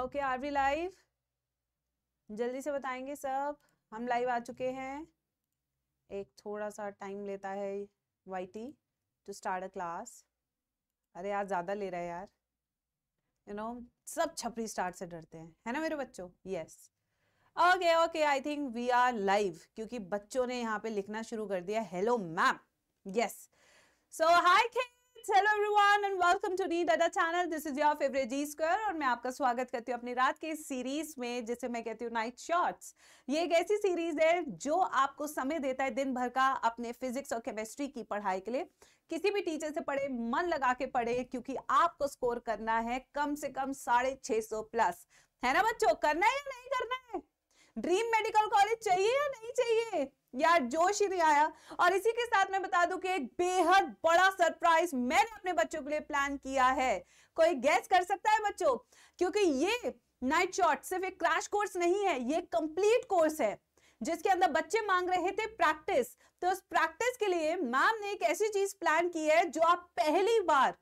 Okay are we live जल्दी से बताएंगे सब हम लाइव आ चुके हैं एक थोड़ा सा टाइम लेता है wait to start a class अरे यार ज़्यादा ले रहा है यार यू you नो know, सब छपरी स्टार्ट से डरते हैं है ना मेरे बच्चों yes okay okay I think we are live क्योंकि बच्चों ने यहाँ पे लिखना शुरू कर दिया hello ma'am yes so I think और मैं आपका स्वागत करती हूँ अपनी रात के सीरीज में जिसे मैं कहती हूँ नाइट शॉट्स ये एक ऐसी सीरीज है जो आपको समय देता है दिन भर का अपने फिजिक्स और केमिस्ट्री की पढ़ाई के लिए किसी भी टीचर से पढ़े मन लगा के पढ़े क्योंकि आपको स्कोर करना है कम से कम साढ़े छह सौ प्लस है ना बच्चों करना है या नहीं करना है ड्रीम मेडिकल कॉलेज चाहिए या नहीं चाहिए यार जोश ही नहीं आया और इसी के साथ मैं बता दूं कि एक बेहद बड़ा सरप्राइज मैंने अपने बच्चों के लिए प्लान किया है कोई गैस कर सकता है बच्चों क्योंकि ये नाइट शॉट सिर्फ एक क्रैश कोर्स नहीं है ये कंप्लीट कोर्स है जिसके अंदर बच्चे मांग रहे थे प्रैक्टिस तो उस प्रैक्टिस के लिए मैम ने एक ऐसी चीज प्लान की है जो आप पहली बार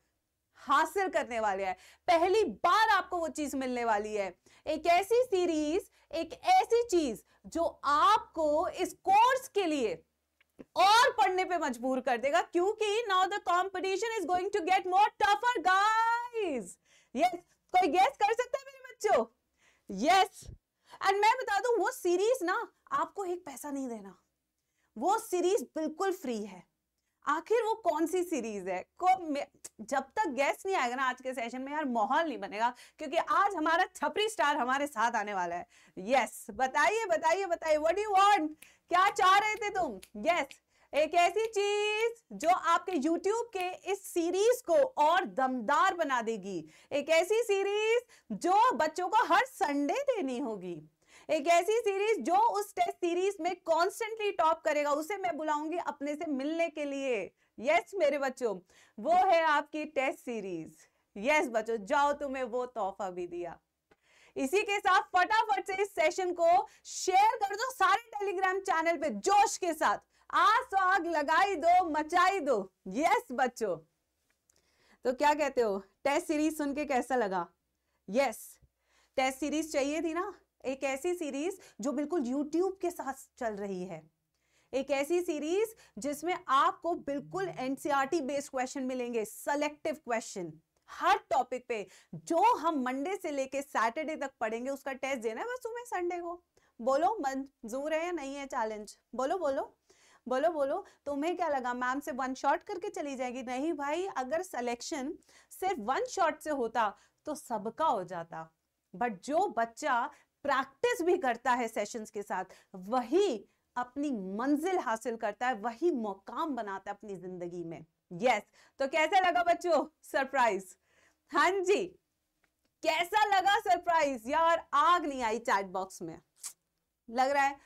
हासिल करने वाले हैं पहली बार आपको वो चीज मिलने वाली है एक ऐसी सीरीज एक ऐसी चीज जो आपको इस कोर्स के लिए और पढ़ने पे मजबूर कर देगा क्योंकि now the competition is going to get more tougher guys yes कोई गेस कर सकता है मेरे बच्चों यस एंड मैं बता दूं वो सीरीज ना आपको एक पैसा नहीं देना वो सीरीज बिल्कुल फ्री है आखिर वो कौन सी सीरीज है को जब तक गेस्ट नहीं आएगा ना आज के सेशन में यार माहौल नहीं बनेगा क्योंकि आज हमारा छपरी स्टार हमारे साथ आने वाला है यस बताइए बताइए बताइए व्हाट यू वांट क्या चाह रहे थे तुम यस एक ऐसी चीज जो आपके यूट्यूब के इस सीरीज को और दमदार बना देगी एक ऐसी सीरीज जो बच्चों को हर संडे देनी होगी एक ऐसी सीरीज जो उस टेस्ट सीरीज में कॉन्स्टेंटली टॉप करेगा उसे मैं बुलाऊंगी अपने से मिलने के लिए यस मेरे बच्चों वो है आपकी टेस्ट सीरीज यस बच्चों जाओ तुम्हें वो तोहफा भी दिया इसी के साथ फटाफट से इस सेशन को शेयर कर दो सारे टेलीग्राम चैनल पे जोश के साथ आस आग लगाई दो मचाई दो यस बच्चों तो क्या कहते हो टेस्ट सीरीज सुन के कैसा लगा यस टेस्ट सीरीज चाहिए थी ना एक ऐसी सीरीज जो बिल्कुल यूट्यूब के साथ चल रही है एक ऐसी सीरीज जिसमें आपको बिल्कुल एनसीआरटी बेस्ड क्वेश्चन मिलेंगे सेलेक्टिव क्वेश्चन हर टॉपिक पे जो हम मंडे से लेके सैटरडे तक पढ़ेंगे उसका टेस्ट देना है बस तुम्हें संडे को बोलो मंजूर है या नहीं है चैलेंज बोलो बोलो बोलो बोलो तुम्हें क्या लगा मैम से वन शॉट करके चली जाएगी नहीं भाई अगर सिलेक्शन सिर्फ वन शॉट से होता तो सबका हो जाता बट जो बच्चा प्रैक्टिस भी करता है सेशंस के साथ वही अपनी मंजिल हासिल करता है वही मुकाम बनाता है अपनी जिंदगी में यस yes. तो कैसा लगा बच्चों सरप्राइज हां जी कैसा लगा सरप्राइज यार आग नहीं आई चैट बॉक्स में लग रहा है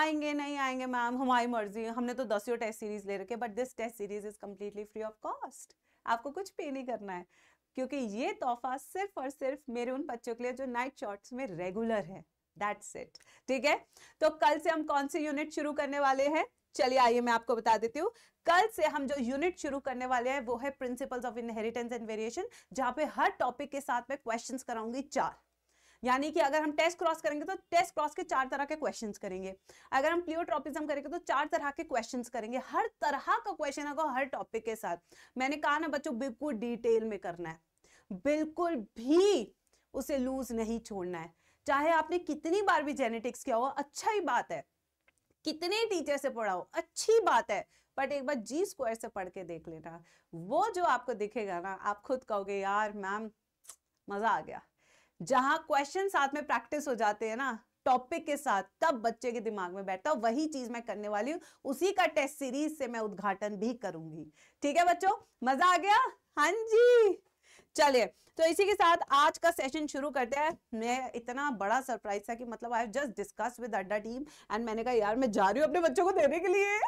आएंगे नहीं आएंगे मैम हमारी मर्जी हमने तो दसियों टेस्ट सीरीज ले रखे but this test series is completely free of cost आपको कुछ पे नहीं करना है क्योंकि ये तोहफा सिर्फ और सिर्फ मेरे उन बच्चों के लिए जो नाइट शॉर्ट्स में रेगुलर है दैट्स इट ठीक है तो कल से हम कौन सी यूनिट शुरू करने वाले हैं चलिए आइए मैं आपको बता देती हूँ कल से हम जो यूनिट शुरू करने वाले हैं वो है principles of inheritance and variation जहां पे हर टॉपिक के साथ में क्वेश्चंस कराऊंगी चार यानी कि अगर हम टेस्ट क्रॉस करेंगे तो टेस्ट क्रॉस के चार तरह के क्वेश्चन करेंगे अगर हम प्लियोट्रॉपिज्म करेंगे तो चार तरह के क्वेश्चन करेंगे हर तरह का क्वेश्चन होगा हर टॉपिक के साथ मैंने कहा ना बच्चों बिल्कुल डिटेल में करना है बिल्कुल भी उसे लूज नहीं छोड़ना है चाहे आपने कितनी बार भी जेनेटिक्स किया हो अच्छा ही बात है कितने टीचर से पढ़ाओ अच्छी बात है बट एक बार जी स्क्वायर से पढ़ के देख लेना वो जो आपको दिखेगा ना आप खुद कहोगे यार मैम मजा आ गया जहां क्वेश्चन साथ में प्रैक्टिस हो जाते हैं ना टॉपिक के साथ तब बच्चे के दिमाग में बैठता वही चीज मैं करने वाली हूँ उसी का टेस्ट सीरीज से मैं उद्घाटन भी करूंगी ठीक है बच्चों मजा आ गया हां जी चलिए तो इसी के साथ आज का सेशन शुरू करते हैं मैं इतना बड़ा सरप्राइज था कि मतलब I just discuss with Adda team and मैंने कहा यार मैं जा रही हूँ अपने बच्चों को देने के लिए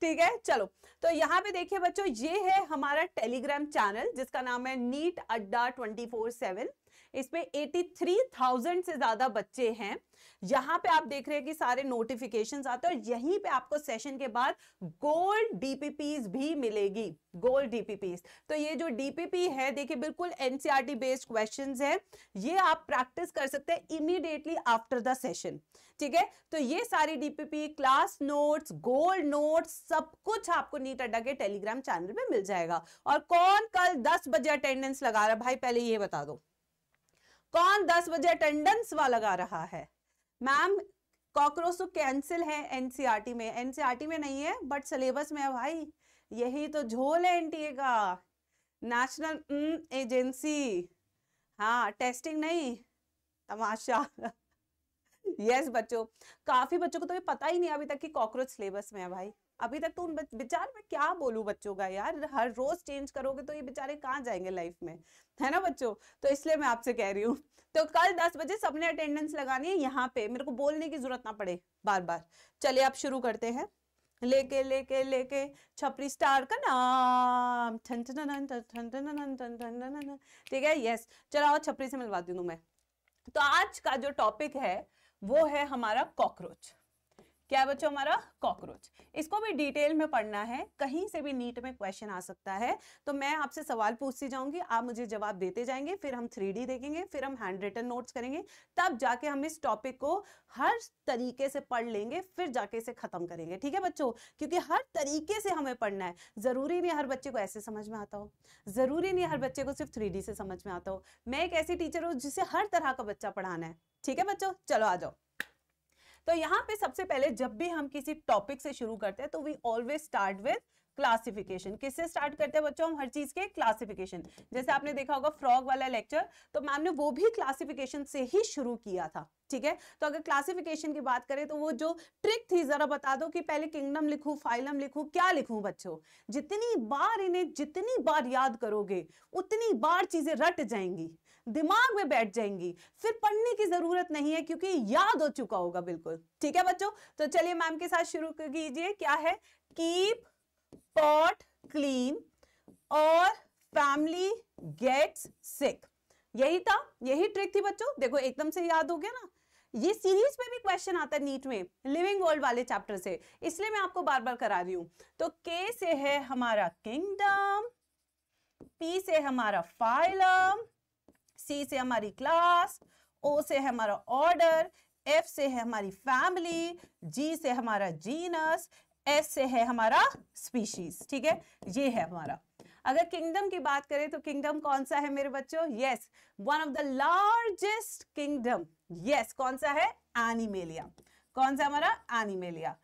ठीक है चलो तो यहाँ पे देखिए बच्चों ये है हमारा टेलीग्राम चैनल जिसका नाम है NEET Adda twenty four seven इसमें थाउजेंड से ज़्यादा बच्चे हैं यहाँ पे आप देख रहे हैं कि सारे नोटिफिकेशंस आते हैं और यहीं पे आपको सेशन के बाद गोल्ड डीपीपीज भी मिलेगी गोल्ड डीपीपीज तो ये जो डीपीपी है देखिए बिल्कुल एनसीआरटी बेस्ड क्वेश्चंस है ये आप प्रैक्टिस कर सकते हैं इमीडिएटली आफ्टर द सेशन ठीक है तो ये सारी DPP class notes gold notes सब कुछ आपको नीट अड्डा के टेलीग्राम चैनल में मिल जाएगा और कौन कल दस बजे अटेंडेंस लगा रहा है भाई पहले ये बता दो कौन दस बजे अटेंडेंस वा लगा रहा है मैम कॉकरोच तो कैंसिल है एनसीईआरटी में एनसीईआरटी e में नहीं है बट सिलेबस में है भाई यही तो झोल है एनटीए e का नेशनल एजेंसी mm, हाँ टेस्टिंग नहीं तमाशा यस बच्चों काफी बच्चों को तो ये पता ही नहीं अभी तक कि कॉकरोच सिलेबस में है भाई अभी तक तो उन बेचार में क्या बोलूँ बच्चों का यार हर रोज चेंज करोगे तो ये बेचारे कहाँ जाएंगे लाइफ में है ना बच्चों तो इसलिए मैं आपसे कह रही हूँ तो कल दस बजे सबने अटेंडेंस लगानी है यहाँ पे मेरे को बोलने की जरूरत ना पड़े बार बार चलिए आप शुरू करते हैं लेके लेके लेके छपरी स्टार का नाम ठन ठन ठन ठन ठन ठन ठीक है यस चलो आओ छपरी से मिलवा दूँ मैं तो आज का जो टॉपिक है वो है हमारा कॉकरोच क्या बच्चों हमारा कॉकरोच इसको भी डिटेल में पढ़ना है कहीं से भी नीट में क्वेश्चन आ सकता है तो मैं आपसे सवाल पूछती जाऊंगी आप मुझे जवाब देते जाएंगे फिर हम थ्री देखेंगे फिर हम हैंड रिटन नोट्स करेंगे तब जाके हम इस टॉपिक को हर तरीके से पढ़ लेंगे फिर जाके इसे खत्म करेंगे ठीक है बच्चों क्योंकि हर तरीके से हमें पढ़ना है जरूरी नहीं हर बच्चे को ऐसे समझ में आता हो जरूरी नहीं हर बच्चे को सिर्फ थ्री से समझ में आता हो मैं एक ऐसी टीचर हूँ जिसे हर तरह का बच्चा पढ़ाना है ठीक है बच्चों चलो आ जाओ तो यहाँ पे सबसे पहले जब भी हम किसी टॉपिक से शुरू करते हैं तो we always start with classification किससे स्टार्ट करते हैं बच्चों हम हर चीज के क्लासिफिकेशन जैसे आपने देखा होगा फ्रॉग वाला लेक्चर तो मैम ने वो भी क्लासिफिकेशन से ही शुरू किया था ठीक है तो अगर क्लासिफिकेशन की बात करें तो वो जो ट्रिक थी जरा बता दो कि पहले किंगडम लिखूं फाइलम लिखूं क्या लिखूं बच्चों जितनी बार इन्हें जितनी बार याद करोगे उतनी बार चीजें रट जाएंगी दिमाग में बैठ जाएंगी फिर पढ़ने की जरूरत नहीं है क्योंकि याद हो चुका होगा बिल्कुल ठीक है बच्चों तो चलिए मैम के साथ शुरू कीजिए क्या है कीप पॉट क्लीन और फैमिली गेट्स सिक यही था यही ट्रिक थी बच्चों देखो एकदम से याद हो गया ना ये सीरीज में भी क्वेश्चन आता है नीट में लिविंग वर्ल्ड वाले चैप्टर से इसलिए मैं आपको बार बार करा रही हूं तो के से है हमारा किंगडम पी से हमारा फाइलम सी से हमारी क्लास ओ से है हमारा ऑर्डर एफ से है हमारी फैमिली जी से हमारा जीनस एस से है हमारा स्पीशीज ठीक है ये है हमारा अगर किंगडम की बात करें तो किंगडम कौन सा है मेरे बच्चों yes one of the largest kingdom yes कौन सा है एनिमेलिया कौन सा हमारा एनिमेलिया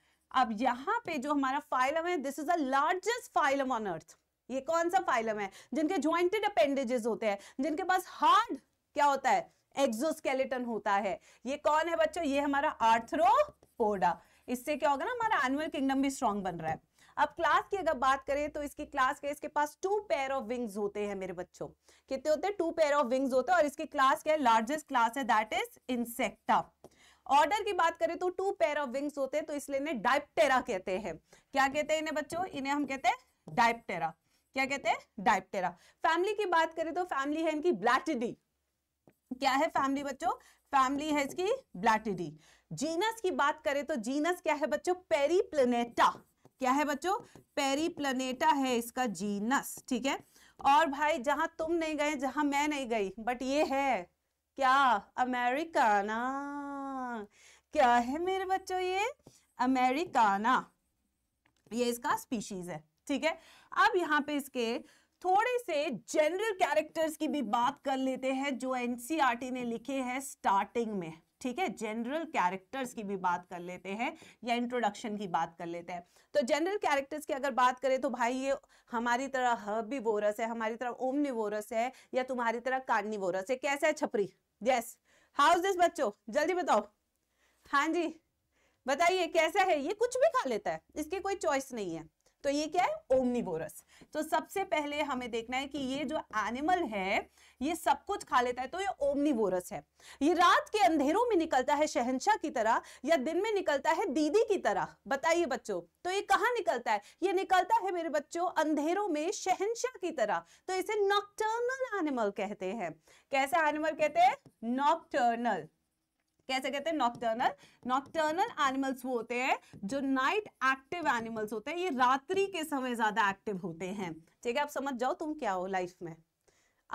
अब यहाँ पे जो हमारा फाइलम है this is the largest phylum on earth ये कौन सा फाइलम है जिनके ज्वाइंटेड अपेंडेजेस होते हैं जिनके पास हार्ड क्या होता है एक्सोस्केलेटन होता है ये कौन है बच्चों ये हमारा आर्थ्रोपोडा इससे क्या होगा ना हमारा एनुअल किंगडम भी स्ट्रांग बन रहा है अब क्लास की अगर बात करें तो इसकी क्लास के इसके पास टू पेयर ऑफ विंग्स होते हैं मेरे बच्चों कितने होते हैं टू पेयर ऑफ विंग्स होते हैं और इसकी क्लास क्या है लार्जेस्ट क्लास है दैट इज इंसेक्टा ऑर्डर की बात करें तो टू पेयर ऑफ विंग्स होते हैं तो इसलिए इन्हें डाइप्टेरा कहते हैं क्या कहते हैं इन्हें बच्चों इन्हें हम कहते हैं डाइप्टेरा क्या कहते हैं डायप्टेरा फैमिली की बात करें तो फैमिली है इनकी ब्लैटिडी क्या है फैमिली बच्चों फैमिली है इसकी ब्लैटिडी जीनस की बात करें तो जीनस क्या है बच्चों पेरीप्लेनेटा क्या है बच्चों पेरीप्लेनेटा है इसका जीनस ठीक है और भाई जहां तुम नहीं गए जहां मैं नहीं गई बट ये है क्या अमेरिकाना क्या है मेरे बच्चों ये अमेरिकाना ये इसका स्पीशीज है ठीक है अब यहाँ पे इसके थोड़े से जनरल कैरेक्टर्स की भी बात कर लेते हैं जो एनसीईआरटी e ने लिखे हैं स्टार्टिंग में ठीक है जनरल कैरेक्टर्स की भी बात कर लेते हैं या इंट्रोडक्शन की बात कर लेते हैं तो जनरल कैरेक्टर्स की अगर बात करें तो भाई ये हमारी तरह हर्बिवोरस है हमारी तरह ओमनिवोरस है या तुम्हारी तरह कार्निवोरस है कैसा है छपरी यस हाउस दिस बच्चो जल्दी बताओ हाँ जी बताइए कैसा है ये कुछ भी खा लेता है इसकी कोई चॉइस नहीं है तो ये क्या है ओमनिवोरस तो सबसे पहले हमें देखना है कि ये जो एनिमल है ये सब कुछ खा लेता है तो ये ओमनिवोरस है ये रात के अंधेरों में निकलता है शहनशाह की तरह या दिन में निकलता है दीदी की तरह बताइए बच्चों तो ये कहाँ निकलता है ये निकलता है मेरे बच्चों अंधेरों में शहनशाह की तरह तो इसे नॉक्टर्नल एनिमल कहते हैं कैसा एनिमल कहते हैं नॉक्टर्नल कैसे कहते हैं नॉक्टर्नल नॉक्टर्नल एनिमल्स वो होते हैं जो नाइट एक्टिव एनिमल्स होते हैं ये रात्रि के समय ज्यादा एक्टिव होते हैं ठीक है आप समझ जाओ तुम क्या हो लाइफ में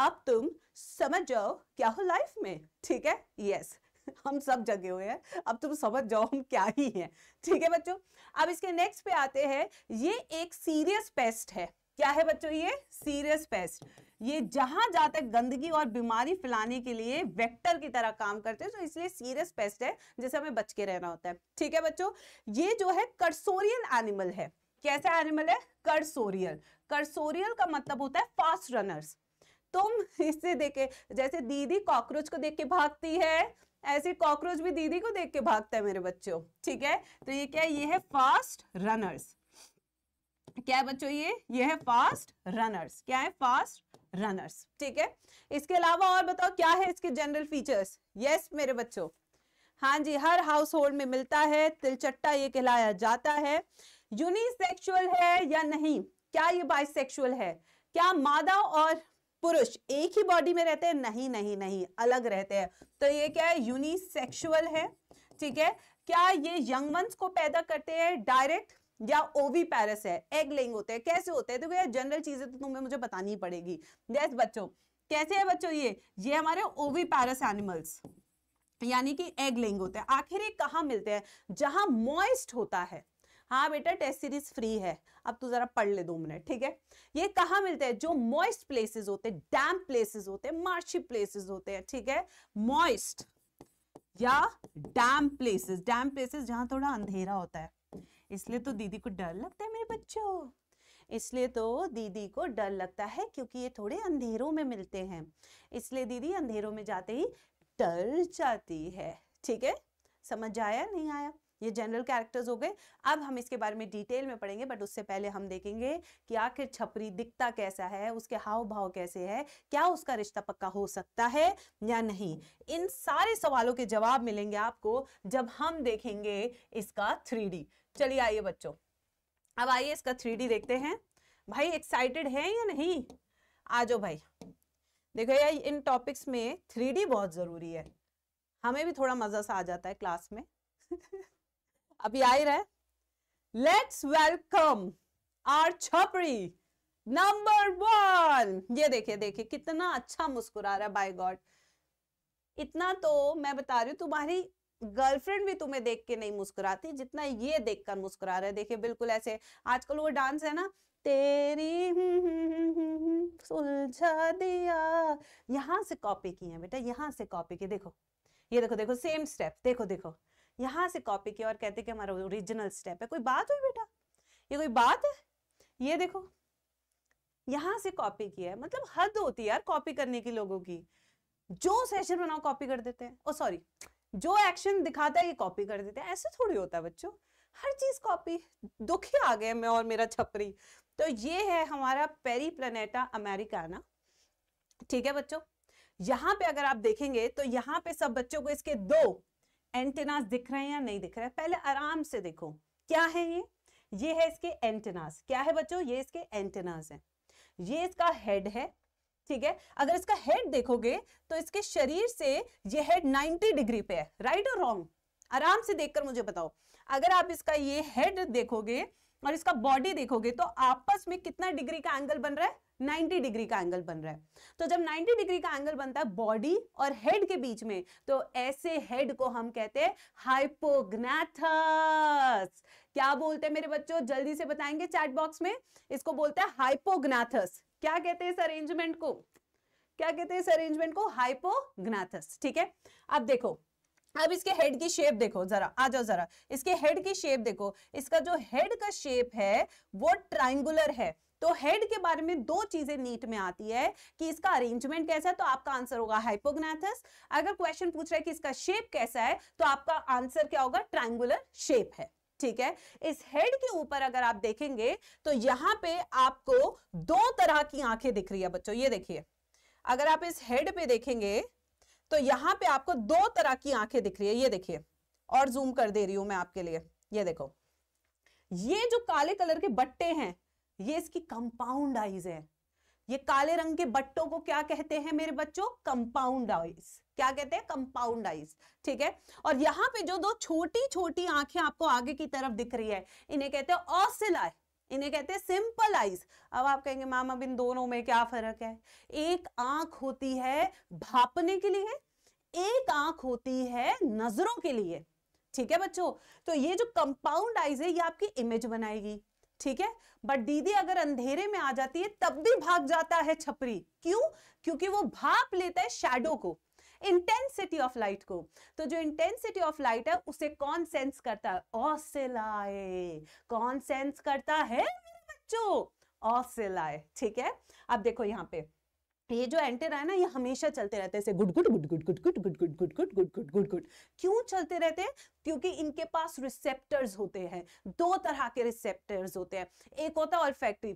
अब तुम समझ जाओ क्या हो लाइफ में ठीक है यस yes. हम सब जगे हुए हैं अब तुम समझ जाओ हम क्या ही हैं ठीक है बच्चों अब इसके नेक्स्ट पे आते हैं ये एक सीरियस पेस्ट है क्या है बच्चों ये सीरियस पेस्ट ये जहां जहां तक गंदगी और बीमारी फैलाने के लिए वेक्टर की तरह काम करते हैं तो इसलिए सीरियस पेस्ट है जिसे हमें बच के रहना होता है ठीक है बच्चों ये जो है करसोरियल एनिमल है कैसा एनिमल है कर्सोरियल कर्सोरियल का मतलब होता है फास्ट रनर्स तुम इससे देखे जैसे दीदी कॉकरोच को देख के भागती है ऐसे कॉकरोच भी दीदी को देख के भागता है मेरे बच्चों ठीक है तो ये क्या है ये है फास्ट रनर्स क्या है बच्चों ये ये है फास्ट रनर्स क्या है फास्ट रनर्स ठीक है इसके अलावा और बताओ क्या है इसके जनरल फीचर्स यस मेरे बच्चों हाँ जी हर हाउस होल्ड में मिलता है तिलचट्टा ये कहलाया जाता है यूनिसेक्सुअल है या नहीं क्या ये बाइसेक्सुअल है क्या मादा और पुरुष एक ही बॉडी में रहते हैं नहीं नहीं नहीं अलग रहते हैं तो ये क्या है यूनिसेक्सुअल है ठीक है क्या ये यंग वंस को पैदा करते हैं डायरेक्ट या ओवी पैरस है एग लिंग होते हैं कैसे होते हैं देखो यार जनरल चीजें तो तुम्हें मुझे बतानी पड़ेगी यस बच्चों कैसे है बच्चों ये ये हमारे ओवी पैरस एनिमल्स यानी कि एग लेंग होते हैं आखिर ये कहाँ मिलते हैं जहां मॉइस्ट होता है हाँ बेटा टेस्ट सीरीज फ्री है अब तू जरा पढ़ ले दो मिनट ठीक है ये कहाँ मिलते हैं जो मॉइस्ट प्लेसेस होते हैं डैम प्लेसेस होते हैं मार्शी प्लेसेस होते हैं ठीक है मॉइस्ट या डैम प्लेसेस डैम प्लेसेस जहां थोड़ा अंधेरा होता है इसलिए तो दीदी को डर लगता है मेरे बच्चों इसलिए तो दीदी को डर लगता है क्योंकि ये थोड़े अंधेरों में मिलते हैं इसलिए दीदी अंधेरों में जाते ही डर जाती है ठीक है समझ आया नहीं आया ये जनरल कैरेक्टर्स हो गए अब हम इसके बारे में डिटेल में पढ़ेंगे बट उससे पहले हम देखेंगे कि आखिर छपरी दिखता कैसा है उसके हाव भाव कैसे है क्या उसका रिश्ता पक्का हो सकता है या नहीं इन सारे सवालों के जवाब मिलेंगे आपको जब हम देखेंगे इसका थ्री चलिए आइए बच्चों अब आइए इसका थ्री देखते हैं भाई एक्साइटेड है या नहीं आ जाओ भाई देखो यार इन टॉपिक्स में थ्री बहुत ज़रूरी है हमें भी थोड़ा मज़ा सा आ जाता है क्लास में अभी आ ही रहा है लेट्स वेलकम आर छपरी नंबर वन ये देखिए देखिए कितना अच्छा मुस्कुरा रहा है बाय गॉड इतना तो मैं बता रही हूँ तुम्हारी गर्लफ्रेंड भी तुम्हें देख के नहीं मुस्कुराती जितना ये देखकर मुस्कुरा रहे देखिए बिल्कुल ऐसे आजकल वो डांस है ना तेरी हम्म, हम्म, हम्म, सुलझा दिया यहां से कॉपी की है बेटा यहाँ से कॉपी की देखो ये देखो देखो सेम स्टेप देखो देखो यहाँ से कॉपी की और कहते कि हमारा ओरिजिनल स्टेप है कोई बात हुई बेटा ये कोई बात है ये देखो यहाँ से कॉपी किया है मतलब हद होती है यार कॉपी करने की लोगों की जो सेशन बनाओ कॉपी कर देते हैं ओ सॉरी जो एक्शन दिखाता है ये कॉपी कर देते हैं ऐसे थोड़ी होता है बच्चों हर चीज कॉपी दुखी आ गए मैं और मेरा छपरी तो ये है हमारा पेरी प्लेनेटा अमेरिकाना ठीक है बच्चों यहाँ पे अगर आप देखेंगे तो यहाँ पे सब बच्चों को इसके दो एंटेनास दिख रहे हैं या नहीं दिख रहे हैं पहले आराम से देखो क्या है ये ये है इसके एंटेनास क्या है बच्चों ये इसके एंटेनास है ये इसका हेड है ठीक है अगर इसका हेड देखोगे तो इसके शरीर से ये हेड 90 डिग्री पे है राइट और रॉन्ग आराम से देखकर मुझे बताओ अगर आप इसका ये हेड देखोगे और इसका बॉडी देखोगे तो आपस में कितना डिग्री का एंगल बन रहा है 90 डिग्री का एंगल बन रहा है तो जब 90 डिग्री का एंगल बनता है बॉडी और हेड के बीच में तो ऐसे हेड को हम कहते हैं हाइपोग्नाथस क्या बोलते हैं मेरे बच्चों जल्दी से बताएंगे चैट बॉक्स में इसको बोलते हैं हाइपोग्नाथस क्या कहते हैं इस अरेंजमेंट को क्या कहते हैं इस अरेंजमेंट को हाइपोग्नाथस ठीक है अब देखो अब इसके हेड की शेप देखो जरा आ जाओ जरा इसके हेड की शेप देखो इसका जो हेड का शेप है वो ट्राइंगुलर है तो हेड के बारे में दो चीजें नीट में आती है कि इसका अरेंजमेंट कैसा है तो आपका आंसर होगा हाइपोग्नाथस अगर क्वेश्चन पूछ रहा है कि इसका शेप कैसा है तो आपका आंसर क्या होगा ट्राइंगुलर शेप है ठीक है इस हेड के ऊपर अगर आप देखेंगे तो यहां पे आपको दो तरह की आंखें दिख रही है बच्चों ये देखिए अगर आप इस हेड पे देखेंगे तो यहां पे आपको दो तरह की आंखें दिख रही है ये देखिए और जूम कर दे रही हूं मैं आपके लिए ये देखो ये जो काले कलर के बट्टे हैं ये इसकी कंपाउंड आईज है ये काले रंग के बट्टों को क्या कहते हैं मेरे बच्चों कंपाउंड आइज क्या कहते हैं कंपाउंड आइज ठीक है और यहाँ पे जो दो छोटी छोटी आंखें आपको आगे की तरफ दिख रही है इन्हें कहते हैं ऑसिलाय इन्हें कहते हैं सिंपल आइज अब आप कहेंगे माम अब इन दोनों में क्या फर्क है एक आंख होती है भापने के लिए एक आंख होती है नजरों के लिए ठीक है बच्चों तो ये जो कंपाउंड आइज है ये आपकी इमेज बनाएगी ठीक है बट दीदी अगर अंधेरे में आ जाती है तब भी भाग जाता है छपरी क्यों क्योंकि वो भाप लेता है शेडो को इंटेंसिटी ऑफ लाइट को तो जो इंटेंसिटी ऑफ लाइट है उसे कौन सेंस करता है ऑसिलाए कौन सेंस करता है बच्चों ऑसिलाए ठीक है अब देखो यहां पे ये जो एंटर है ना ये हमेशा चलते रहते हैं good good good good good good good good good good good good good good क्यों चलते रहते हैं क्योंकि इनके पास रिसेप्टर्स होते हैं दो तरह के रिसेप्टर्स होते हैं एक होता है ऑल्फैक्ट्री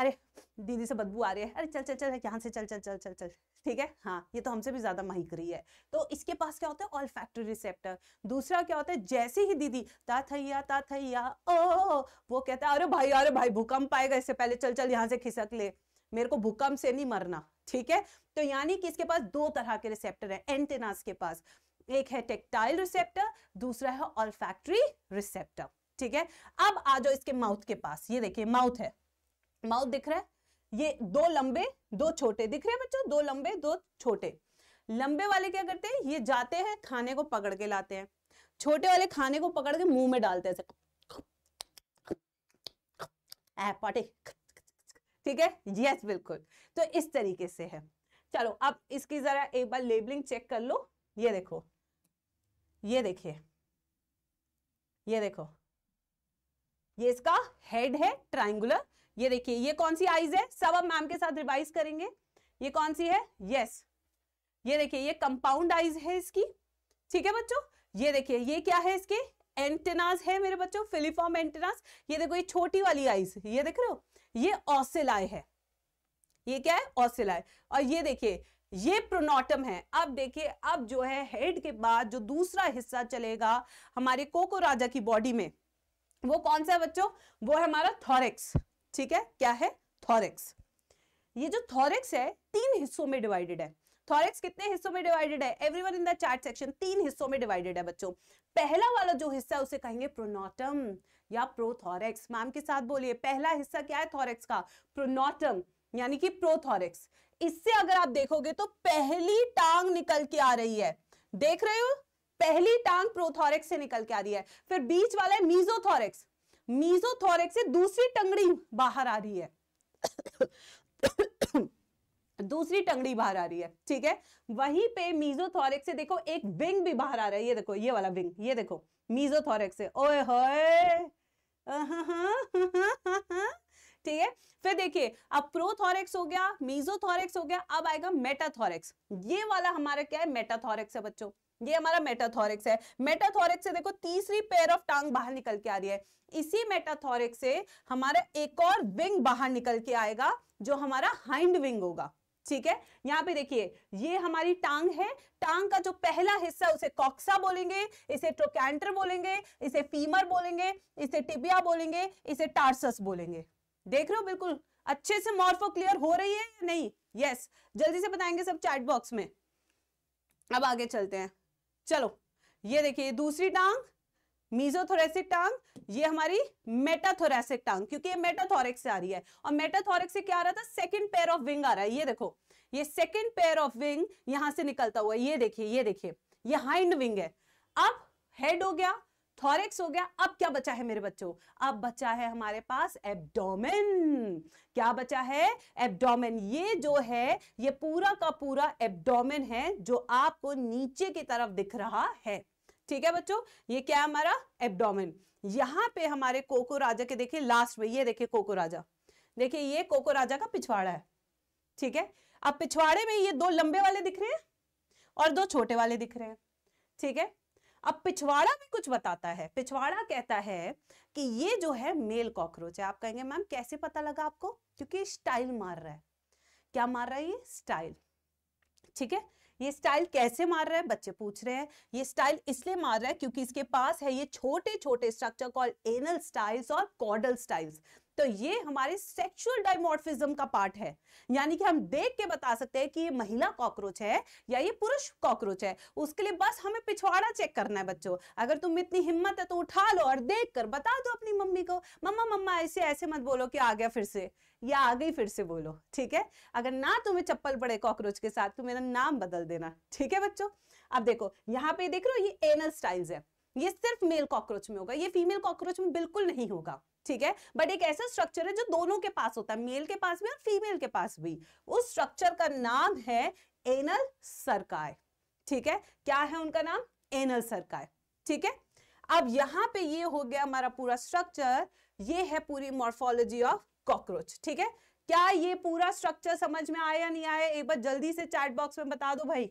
अरे दीदी से बदबू आ रही है अरे चल चल चल यहाँ से चल चल चल चल चल ठीक है हाँ ये तो हमसे भी ज़्यादा महक रही है तो इसके पास क्या होता है ऑल फैक्ट्री रिसेप्टर दूसरा क्या होता है जैसे ही दीदी ता थैया ता थैया ओ वो कहता है अरे भाई अरे भाई भूकंप आएगा इससे पहले चल चल यहाँ से खिसक ले मेरे को भूकंप से नहीं मरना ठीक है तो यानी कि इसके पास दो तरह के रिसेप्टर है एंटेनास के पास एक है टेक्टाइल रिसेप्टर दूसरा है ऑल्फैक्ट्री रिसेप्टर ठीक है अब आ जाओ इसके माउथ के पास ये देखिए माउथ है माउथ दिख रहा है ये दो लंबे दो छोटे दिख रहे हैं बच्चों दो लंबे दो छोटे लंबे वाले क्या करते हैं ये जाते हैं खाने को पकड़ के लाते हैं छोटे वाले खाने को पकड़ के मुंह में डालते हैं ऐसे पाटे ठीक है यस बिल्कुल तो इस तरीके से है चलो अब इसकी जरा एक बार लेबलिंग चेक कर लो ये देखो ये देखिए ये देखो ये इसका हेड है ट्राइंगुलर ये देखिए ये कौन सी आईज है सब अब मैम के साथ रिवाइज करेंगे ये कौन सी है यस ये देखिए ये कंपाउंड आईज है इसकी ठीक है बच्चों ये देखिए ये क्या है इसके एंटेनाज है मेरे बच्चों फिलिफॉर्म एंटेनाज ये देखो ये छोटी वाली आईज ये देख रहे हो ये ऑसिलाय है ये क्या है ऑसिलाय और ये देखिए ये प्रोनोटम है अब देखिए अब जो है हेड के बाद जो दूसरा हिस्सा चलेगा हमारे कोको राजा की बॉडी में वो कौन सा है बच्चों वो है हमारा थॉरेक्स ठीक है क्या है थॉरेक्स ये जो थॉरेक्स है तीन हिस्सों में डिवाइडेड है थॉरेक्स कितने हिस्सों में डिवाइडेड है everyone in the chart section तीन हिस्सों में डिवाइडेड है बच्चों पहला वाला जो हिस्सा है उसे कहेंगे प्रोनोटम या प्रोथोरेक्स मैम के साथ बोलिए पहला हिस्सा क्या है थॉरेक्स का प्रोनोटम यानी कि प्रोथोरेक्स इससे अगर आप देखोगे तो पहली टांग निकल के आ रही है देख रहे हो पहली टांग प्रोथोरेक्स से निकल के आ रही है फिर बीच वाला है मीजोथोरेक्स मीजोथोरेक्स से दूसरी टंगड़ी बाहर आ रही है दूसरी टंगड़ी बाहर आ रही है ठीक है वहीं पे मीजोथोरेक्स से देखो एक विंग भी बाहर आ रहा है ये देखो ये वाला विंग ये देखो मीजोथोरेक्स से ओए होए ठीक है फिर देखिए अब प्रोथोरिक्स हो गया मीजोथोरिक्स हो गया अब आएगा मेटाथोरिक्स ये वाला हमारा क्या है मेटाथोरिक्स है बच्चों ये हमारा मेटाथोरिक्स है मेटाथोरिक्स से देखो तीसरी पेयर ऑफ टांग बाहर निकल के आ रही है इसी मेटाथोरिक्स से हमारा एक और विंग बाहर निकल के आएगा जो हमारा हाइंड विंग होगा ठीक है यहाँ पे देखिए ये हमारी टांग है टांग का जो पहला हिस्सा उसे कॉक्सा बोलेंगे इसे ट्रोकैंटर बोलेंगे इसे फीमर बोलेंगे इसे टिबिया बोलेंगे इसे टार्सस बोलेंगे देख रहे हो बिल्कुल अच्छे से मॉर्फो क्लियर हो रही है या नहीं यस जल्दी से बताएंगे सब चैट बॉक्स में अब आगे चलते हैं चलो ये देखिए दूसरी टांग मीजोथोरेसिक टांग ये हमारी मेटाथोरेसिक टांग क्योंकि ये मेटाथोरिक से आ रही है और मेटाथोरिक से क्या आ रहा था सेकंड पेयर ऑफ विंग आ रहा है ये देखो ये सेकंड पेयर ऑफ विंग यहां से निकलता हुआ ये देखिए ये देखिए ये हाइंड विंग है अब हेड हो गया थॉरेक्स हो गया अब क्या बचा है मेरे बच्चों अब बचा है हमारे पास एब्डोमेन क्या बचा है एब्डोमेन ये जो है ये पूरा का पूरा एब्डोमेन है जो आपको नीचे की तरफ दिख रहा है ठीक है बच्चों ये क्या है हमारा एब्डोमेन यहाँ पे हमारे कोको राजा के देखिए लास्ट में ये देखिए कोको राजा देखिए ये कोको राजा का पिछवाड़ा है ठीक है अब पिछवाड़े में ये दो लंबे वाले दिख रहे हैं और दो छोटे वाले दिख रहे हैं ठीक है अब पिछवाड़ा भी कुछ बताता है पिछवाड़ा कहता है कि ये जो है मेल कॉकरोच है आप कहेंगे मैम कैसे पता लगा आपको क्योंकि स्टाइल मार रहा है क्या मार रहा है ये स्टाइल ठीक है ये स्टाइल कैसे मार रहा है बच्चे पूछ रहे हैं ये स्टाइल इसलिए मार रहा है क्योंकि इसके पास है ये छोटे छोटे स्ट्रक्चर कॉल एनल स्टाइल्स और कॉडल स्टाइल्स तो ये हमारे सेक्सुअल डायमोर्फिज्म का पार्ट है यानी कि हम देख के बता सकते हैं कि ये महिला कॉकरोच है या ये पुरुष कॉकरोच है उसके लिए बस हमें पिछवाड़ा चेक करना है बच्चों अगर तुम इतनी हिम्मत है तो उठा लो और देख कर बता दो अपनी मम्मी को मम्मा मम्मा ऐसे ऐसे मत बोलो कि आ गया फिर से या आ गई फिर से बोलो ठीक है अगर ना तुम्हें चप्पल पड़े कॉकरोच के साथ तो मेरा नाम बदल देना ठीक है बच्चों अब देखो यहाँ पे देख रहे हो ये एनल स्टाइल्स है ये सिर्फ मेल कॉकरोच में होगा ये फीमेल कॉकरोच में बिल्कुल नहीं होगा ठीक है बट एक ऐसा स्ट्रक्चर है जो दोनों के पास होता है मेल के पास भी और फीमेल के पास भी उस स्ट्रक्चर का नाम है एनल सरकाय ठीक है क्या है उनका नाम एनल सरकाय ठीक है अब यहां पे ये हो गया हमारा पूरा स्ट्रक्चर ये है पूरी मॉर्फोलॉजी ऑफ कॉकरोच ठीक है क्या ये पूरा स्ट्रक्चर समझ में आया नहीं आया एक बार जल्दी से चैट बॉक्स में बता दो भाई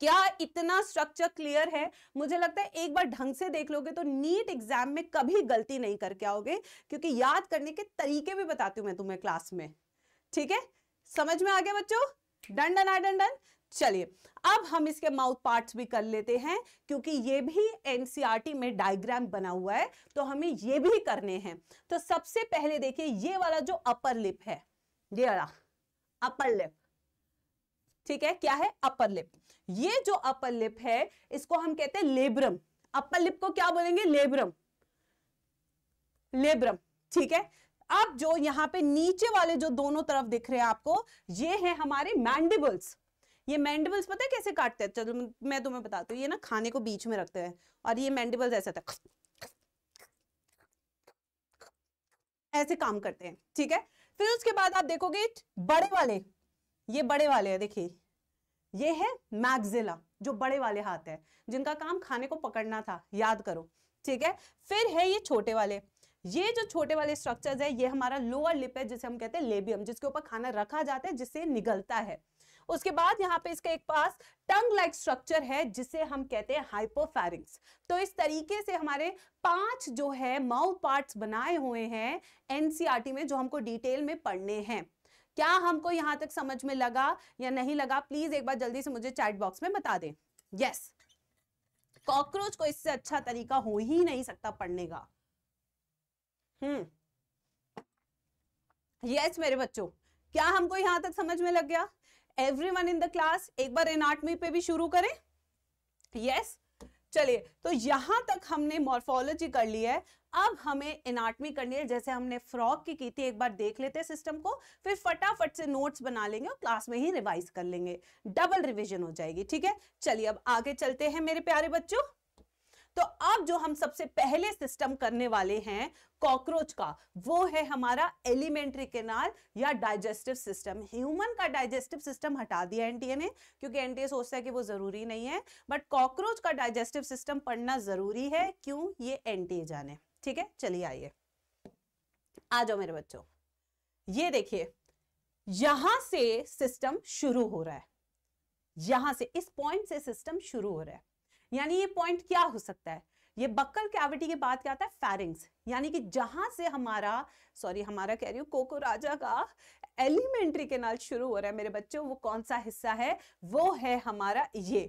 क्या इतना स्ट्रक्चर क्लियर है मुझे लगता है एक बार ढंग से देख लोगे तो नीट एग्जाम में कभी गलती नहीं करके आओगे क्योंकि याद करने के तरीके भी बताती हूँ मैं तुम्हें क्लास में ठीक है समझ में आ गया बच्चों done done ah done done चलिए अब हम इसके माउथ पार्ट्स भी कर लेते हैं क्योंकि ये भी एनसीईआरटी e में डायग्राम बना हुआ है तो हमें ये भी करने हैं तो सबसे पहले देखिए ये वाला जो अपर लिप है ये वाला अपर लिप ठीक है क्या है अपर लिप ये जो अपर लिप है इसको हम कहते हैं लेब्रम अपर लिप को क्या बोलेंगे लेब्रम लेब्रम ठीक है अब जो यहाँ पे नीचे वाले जो दोनों तरफ दिख रहे हैं आपको ये है हमारे मैंडिबल्स ये मैंडिबल्स पता है कैसे काटते हैं चलो मैं तुम्हें बताती हूँ ये ना खाने को बीच में रखते हैं और ये मैंडिबल्स ऐसे था ऐसे काम करते हैं ठीक है फिर उसके बाद आप देखोगे बड़े वाले ये बड़े वाले हैं देखिए ये है मैगजिला जो बड़े वाले हाथ है जिनका काम खाने को पकड़ना था याद करो ठीक है फिर है ये छोटे वाले ये जो छोटे वाले स्ट्रक्चर्स है ये हमारा लोअर लिप है जिसे हम कहते हैं लेबियम जिसके ऊपर खाना रखा जाता है जिससे निगलता है उसके बाद यहाँ पे इसके एक पास टंग लाइक स्ट्रक्चर है जिसे हम कहते हैं हाइपोफेरिंग्स तो इस तरीके से हमारे पांच जो है माउथ पार्ट्स बनाए हुए हैं एनसीआरटी में जो हमको डिटेल में पढ़ने हैं क्या हमको यहां तक समझ में लगा या नहीं लगा प्लीज एक बार जल्दी से मुझे चैट बॉक्स में बता दें यस कॉकरोच को इससे अच्छा तरीका हो ही नहीं सकता पढ़ने का हम्म hmm. यस मेरे बच्चों क्या हमको यहां तक समझ में लग गया every one in the class एक बार एनाटमी पे भी शुरू करें यस yes? चलिए तो यहां तक हमने मॉर्फोलॉजी कर ली है अब हमें एनाटमी करनी है जैसे हमने फ्रॉक की की थी एक बार देख लेते हैं सिस्टम को फिर फटाफट से नोट्स बना लेंगे और क्लास में ही रिवाइज कर लेंगे डबल रिविजन हो जाएगी ठीक है चलिए अब आगे चलते हैं मेरे प्यारे बच्चों तो अब जो हम सबसे पहले सिस्टम करने वाले हैं कॉकरोच का वो है हमारा एलिमेंट्री केनाल या डाइजेस्टिव सिस्टम ह्यूमन का डाइजेस्टिव सिस्टम हटा दिया एनटीए ने क्योंकि एनटीए सोचता है कि वो जरूरी नहीं है बट कॉकरोच का डाइजेस्टिव सिस्टम पढ़ना जरूरी है क्यों ये एनटीए जाने ठीक है चलिए आइए आ जाओ मेरे बच्चों ये देखिए यहां से सिस्टम शुरू हो रहा है यहां से इस पॉइंट से सिस्टम शुरू हो रहा है यानी ये पॉइंट क्या हो सकता है ये बक्कल कैविटी के बाद क्या आता है फैरिंग्स यानी कि जहां से हमारा सॉरी हमारा कह रही हूँ कोको राजा का एलिमेंट्री के नाल शुरू हो रहा है मेरे बच्चों वो कौन सा हिस्सा है वो है हमारा ये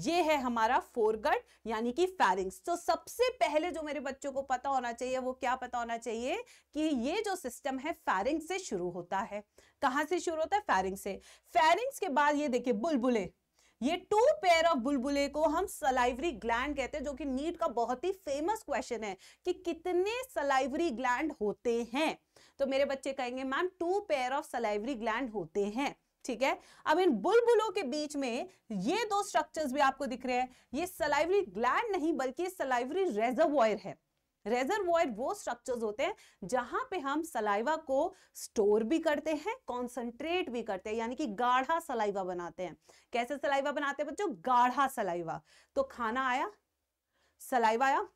ये है हमारा फोरगट यानी कि फैरिंग्स तो सबसे पहले जो मेरे बच्चों को पता होना चाहिए वो क्या पता होना चाहिए कि ये जो सिस्टम है फैरिंग से शुरू होता है कहां से शुरू होता है फैरिंग से फैरिंग्स के बाद ये देखिए बुलबुले ये टू पेयर ऑफ बुलबुले को हम सलाइवरी ग्लैंड कहते हैं जो कि नीट का बहुत ही फेमस क्वेश्चन है कि कितने सलाइवरी ग्लैंड होते हैं तो मेरे बच्चे कहेंगे ma'am two pair of salivary gland होते हैं ठीक है अब इन बुलबुलों के बीच में ये दो स्ट्रक्चर्स भी आपको दिख रहे हैं ये सलाइवरी ग्लैंड नहीं बल्कि सलाइवरी रेजर्वॉयर है रेजरवॉयर वो स्ट्रक्चर्स होते हैं जहां पे हम सलाइवा को स्टोर भी करते हैं कॉन्सेंट्रेट भी करते हैं यानी कि गाढ़ा सलाइवा बनाते हैं कैसे सलाइवा बनाते हैं बच्चों गाढ़ा सलाइवा तो खाना आया सलाइवा आया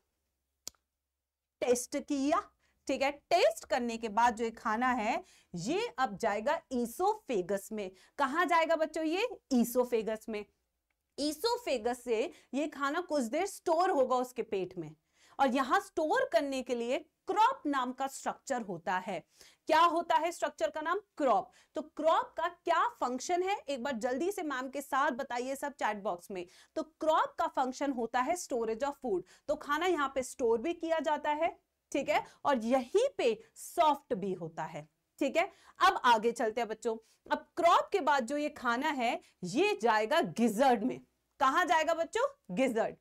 टेस्ट किया ठीक है टेस्ट करने के बाद जो ये खाना है ये अब जाएगा ईसोफेगस में कहा जाएगा बच्चों ये ईसोफेगस में ईसोफेगस से ये खाना कुछ देर स्टोर होगा उसके पेट में और यहाँ स्टोर करने के लिए क्रॉप नाम का स्ट्रक्चर होता है क्या होता है स्ट्रक्चर का नाम क्रॉप तो क्रॉप का क्या फंक्शन है एक बार जल्दी से मैम के साथ बताइए सब चैट बॉक्स में तो क्रॉप का फंक्शन होता है स्टोरेज ऑफ फूड तो खाना यहाँ पे स्टोर भी किया जाता है ठीक है और यही पे सॉफ्ट भी होता है ठीक है अब आगे चलते हैं बच्चों अब क्रॉप के बाद जो ये खाना है ये जाएगा गिजर्ड में कहा जाएगा बच्चों गिजर्ड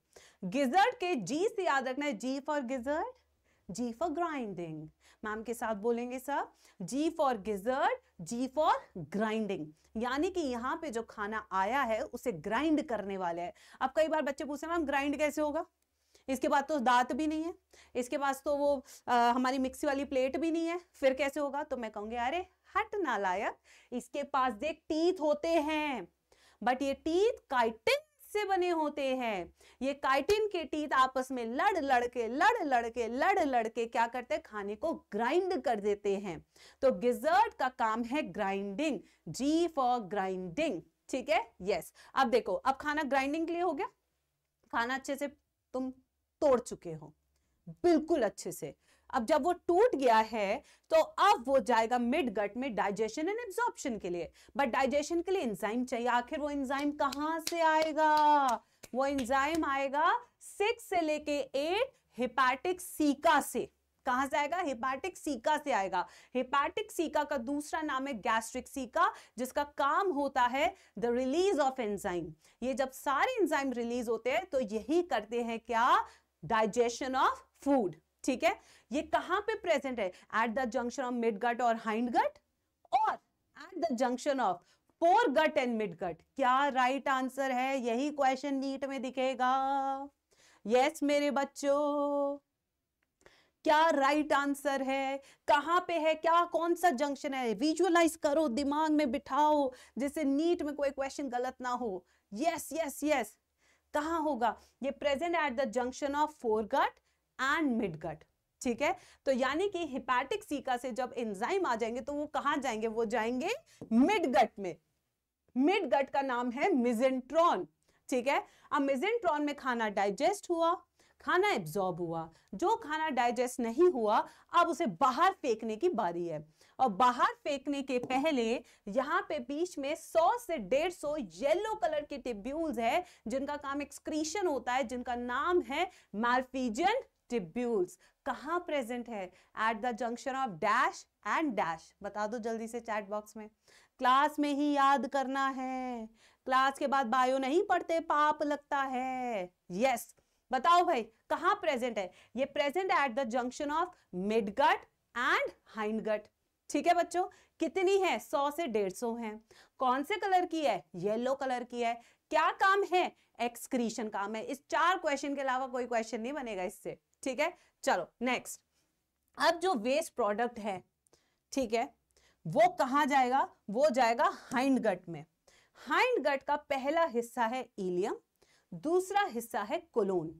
गिजर्ड के जी से याद रखना है G for gizzard G for grinding ma'am के साथ बोलेंगे sir G for gizzard G for grinding यानी कि यहाँ पे जो खाना आया है उसे ग्राइंड करने वाले हैं अब कई बार बच्चे हैं मैम ग्राइंड कैसे होगा इसके बाद तो दांत भी नहीं है इसके पास तो वो आ, हमारी मिक्सी वाली प्लेट भी नहीं है फिर कैसे होगा तो मैं कहूंगी अरे हट ना लायक इसके पास देख टीथ होते हैं बट ये टीथ काइटिन से बने होते हैं ये काइटिन के टीथ आपस में लड़ लड़ के लड़ लड़ के लड़ लड़ के क्या करते हैं खाने को ग्राइंड कर देते हैं तो गिजर्ट का काम है ग्राइंडिंग जी फॉर ग्राइंडिंग ठीक है यस अब देखो अब खाना ग्राइंडिंग के लिए हो गया खाना अच्छे से तुम तोड़ चुके हो बिल्कुल अच्छे से अब जब वो टूट गया है तो अब वो जाएगा मिड गट में डाइजेशन एंड एब्जॉर्प्शन के लिए बट डाइजेशन के लिए इंजाइम चाहिए आखिर वो इंजाइम कहां से आएगा वो इंजाइम आएगा सिक्स से लेके एट हिपैटिक सीका से कहां से आएगा हिपैटिक सीका से आएगा हिपैटिक सीका का दूसरा नाम है गैस्ट्रिक सीका जिसका काम होता है द रिलीज ऑफ एंजाइम ये जब सारे एंजाइम रिलीज होते हैं तो यही करते हैं क्या डाइजेशन ऑफ फूड ठीक है ये कहां पे प्रेजेंट है at the junction of mid gut और हाइंड गट और at the junction of fore gut and mid gut क्या राइट right आंसर है यही क्वेश्चन नीट में दिखेगा यस yes, मेरे बच्चों क्या राइट right आंसर है कहां पे है क्या कौन सा जंक्शन है विजुअलाइज करो दिमाग में बिठाओ जिससे नीट में कोई क्वेश्चन गलत ना हो यस यस यस कहाँ होगा ये present at the junction of foregut and midgut ठीक है तो यानी कि हिपैटिक सीका से जब एंजाइम आ जाएंगे तो वो कहाँ जाएंगे वो जाएंगे मिडगट में मिडगट का नाम है मिजेंट्रॉन ठीक है अब मिजेंट्रॉन में खाना डाइजेस्ट हुआ खाना एब्जॉर्ब हुआ जो खाना डाइजेस्ट नहीं हुआ अब उसे बाहर फेंकने की बारी है और बाहर फेंकने के पहले यहाँ पे बीच में 100 से 150 येलो कलर के टिब्यूल्स है जिनका काम एक्सक्रीशन होता है जिनका नाम है मार्फीजन टिब्यूल्स कहाँ प्रेजेंट है at the junction of dash and dash बता दो जल्दी से चैट बॉक्स में क्लास में ही याद करना है क्लास के बाद बायो नहीं पढ़ते पाप लगता है यस yes, बताओ भाई कहा प्रेजेंट है ये present at the junction of midgut and hindgut ठीक है बच्चों कितनी है सौ से डेढ़ सौ है कौन से कलर की है येलो कलर की है क्या काम है एक्सक्रीशन काम है इस चार क्वेश्चन के अलावा कोई क्वेश्चन नहीं बनेगा इससे ठीक है चलो नेक्स्ट अब जो वेस्ट प्रोडक्ट है ठीक है वो कहा जाएगा वो जाएगा हाइंड गट में हाइंड गट का पहला हिस्सा है इलियम दूसरा हिस्सा है कोलोन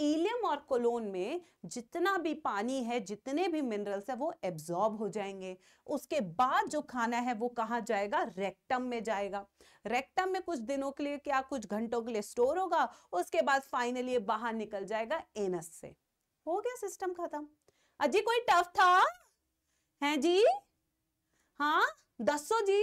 ईलियम और कोलोन में जितना भी पानी है जितने भी मिनरल्स है वो एब्जॉर्ब हो जाएंगे उसके बाद जो खाना है वो कहाँ जाएगा रेक्टम में जाएगा रेक्टम में कुछ दिनों के लिए क्या कुछ घंटों के लिए स्टोर होगा उसके बाद फाइनली ये बाहर निकल जाएगा एनस से हो गया सिस्टम खत्म अजी कोई टफ था है जी हाँ दसो जी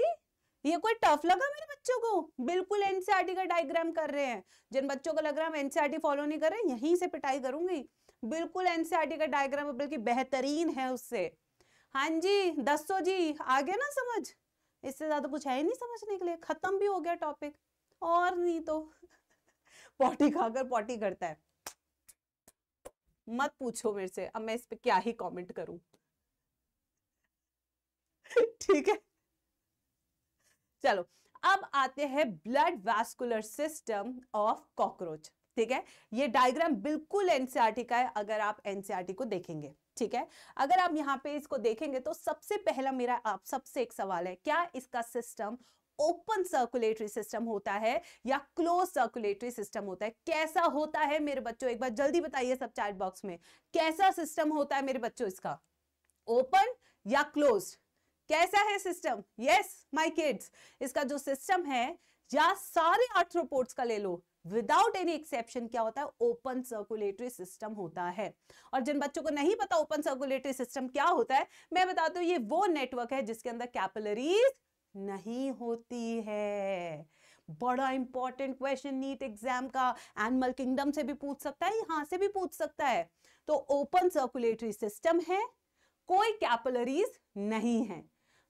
ये कोई टफ लगा मेरे बच्चों को बिल्कुल एनसीआरटी e का डायग्राम कर रहे हैं जिन बच्चों को लग रहा है हम एनसीआरटी फॉलो e नहीं कर रहे यहीं से पिटाई करूंगी बिल्कुल एनसीआरटी e का डायग्राम बल्कि बेहतरीन है उससे हाँ जी दसो जी आगे ना समझ इससे ज्यादा कुछ है ही नहीं समझने के लिए खत्म भी हो गया टॉपिक और नहीं तो पॉटी खाकर पॉटी करता है मत पूछो मेरे से अब मैं इस पे क्या ही कमेंट करूं ठीक है चलो अब आते हैं blood vascular system of cockroach ठीक है ये डायग्राम बिल्कुल एनसीआरटी का है अगर आप एनसीआरटी को देखेंगे ठीक है अगर आप यहाँ पे इसको देखेंगे तो सबसे पहला मेरा आप सबसे एक सवाल है क्या इसका सिस्टम ओपन सर्कुलेटरी सिस्टम होता है या क्लोज सर्कुलेटरी सिस्टम होता है कैसा होता है मेरे बच्चों एक बार जल्दी बताइए सब चैट बॉक्स में कैसा सिस्टम होता है मेरे बच्चों इसका ओपन या क्लोज कैसा है सिस्टम यस माय किड्स इसका जो सिस्टम है या सारे आर्थ्रोपोर्ट्स का ले लो विदाउट एनी एक्सेप्शन क्या होता है ओपन सर्कुलेटरी सिस्टम होता है और जिन बच्चों को नहीं पता ओपन सर्कुलेटरी सिस्टम क्या होता है मैं बताती हूँ ये वो नेटवर्क है जिसके अंदर कैपिलरीज नहीं होती है बड़ा इंपॉर्टेंट क्वेश्चन नीट एग्जाम का एनिमल किंगडम से भी पूछ सकता है यहां से भी पूछ सकता है तो ओपन सर्कुलेटरी सिस्टम है कोई कैपिलरीज नहीं है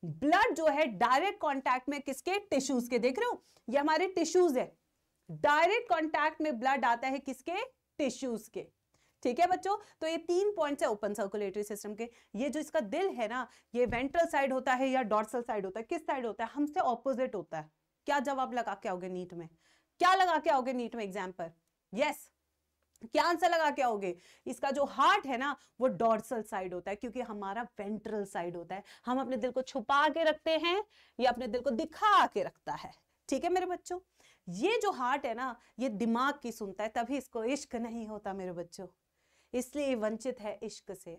ब्लड जो है डायरेक्ट कांटेक्ट में किसके टिश्यूज के देख रहे हो ये हमारे टिश्यूज है डायरेक्ट कांटेक्ट में ब्लड आता है किसके टिश्यूज के ठीक है बच्चों तो ये तीन पॉइंट्स है ओपन सर्कुलेटरी सिस्टम के ये जो इसका दिल है ना ये वेंट्रल साइड होता है या डॉर्सल साइड होता है किस साइड होता है हमसे ऑपोजिट होता है क्या जवाब लगा के आओगे नीट में क्या लगा के आओगे नीट में एग्जाम पर यस yes, क्या आंसर लगा के आओगे इसका जो हार्ट है ना वो डॉर्सल साइड होता है क्योंकि हमारा वेंट्रल साइड होता है हम अपने दिल को छुपा के रखते हैं या अपने दिल को दिखा के रखता है ठीक है मेरे बच्चों ये जो हार्ट है ना ये दिमाग की सुनता है तभी इसको इश्क नहीं होता मेरे बच्चों इसलिए वंचित है इश्क से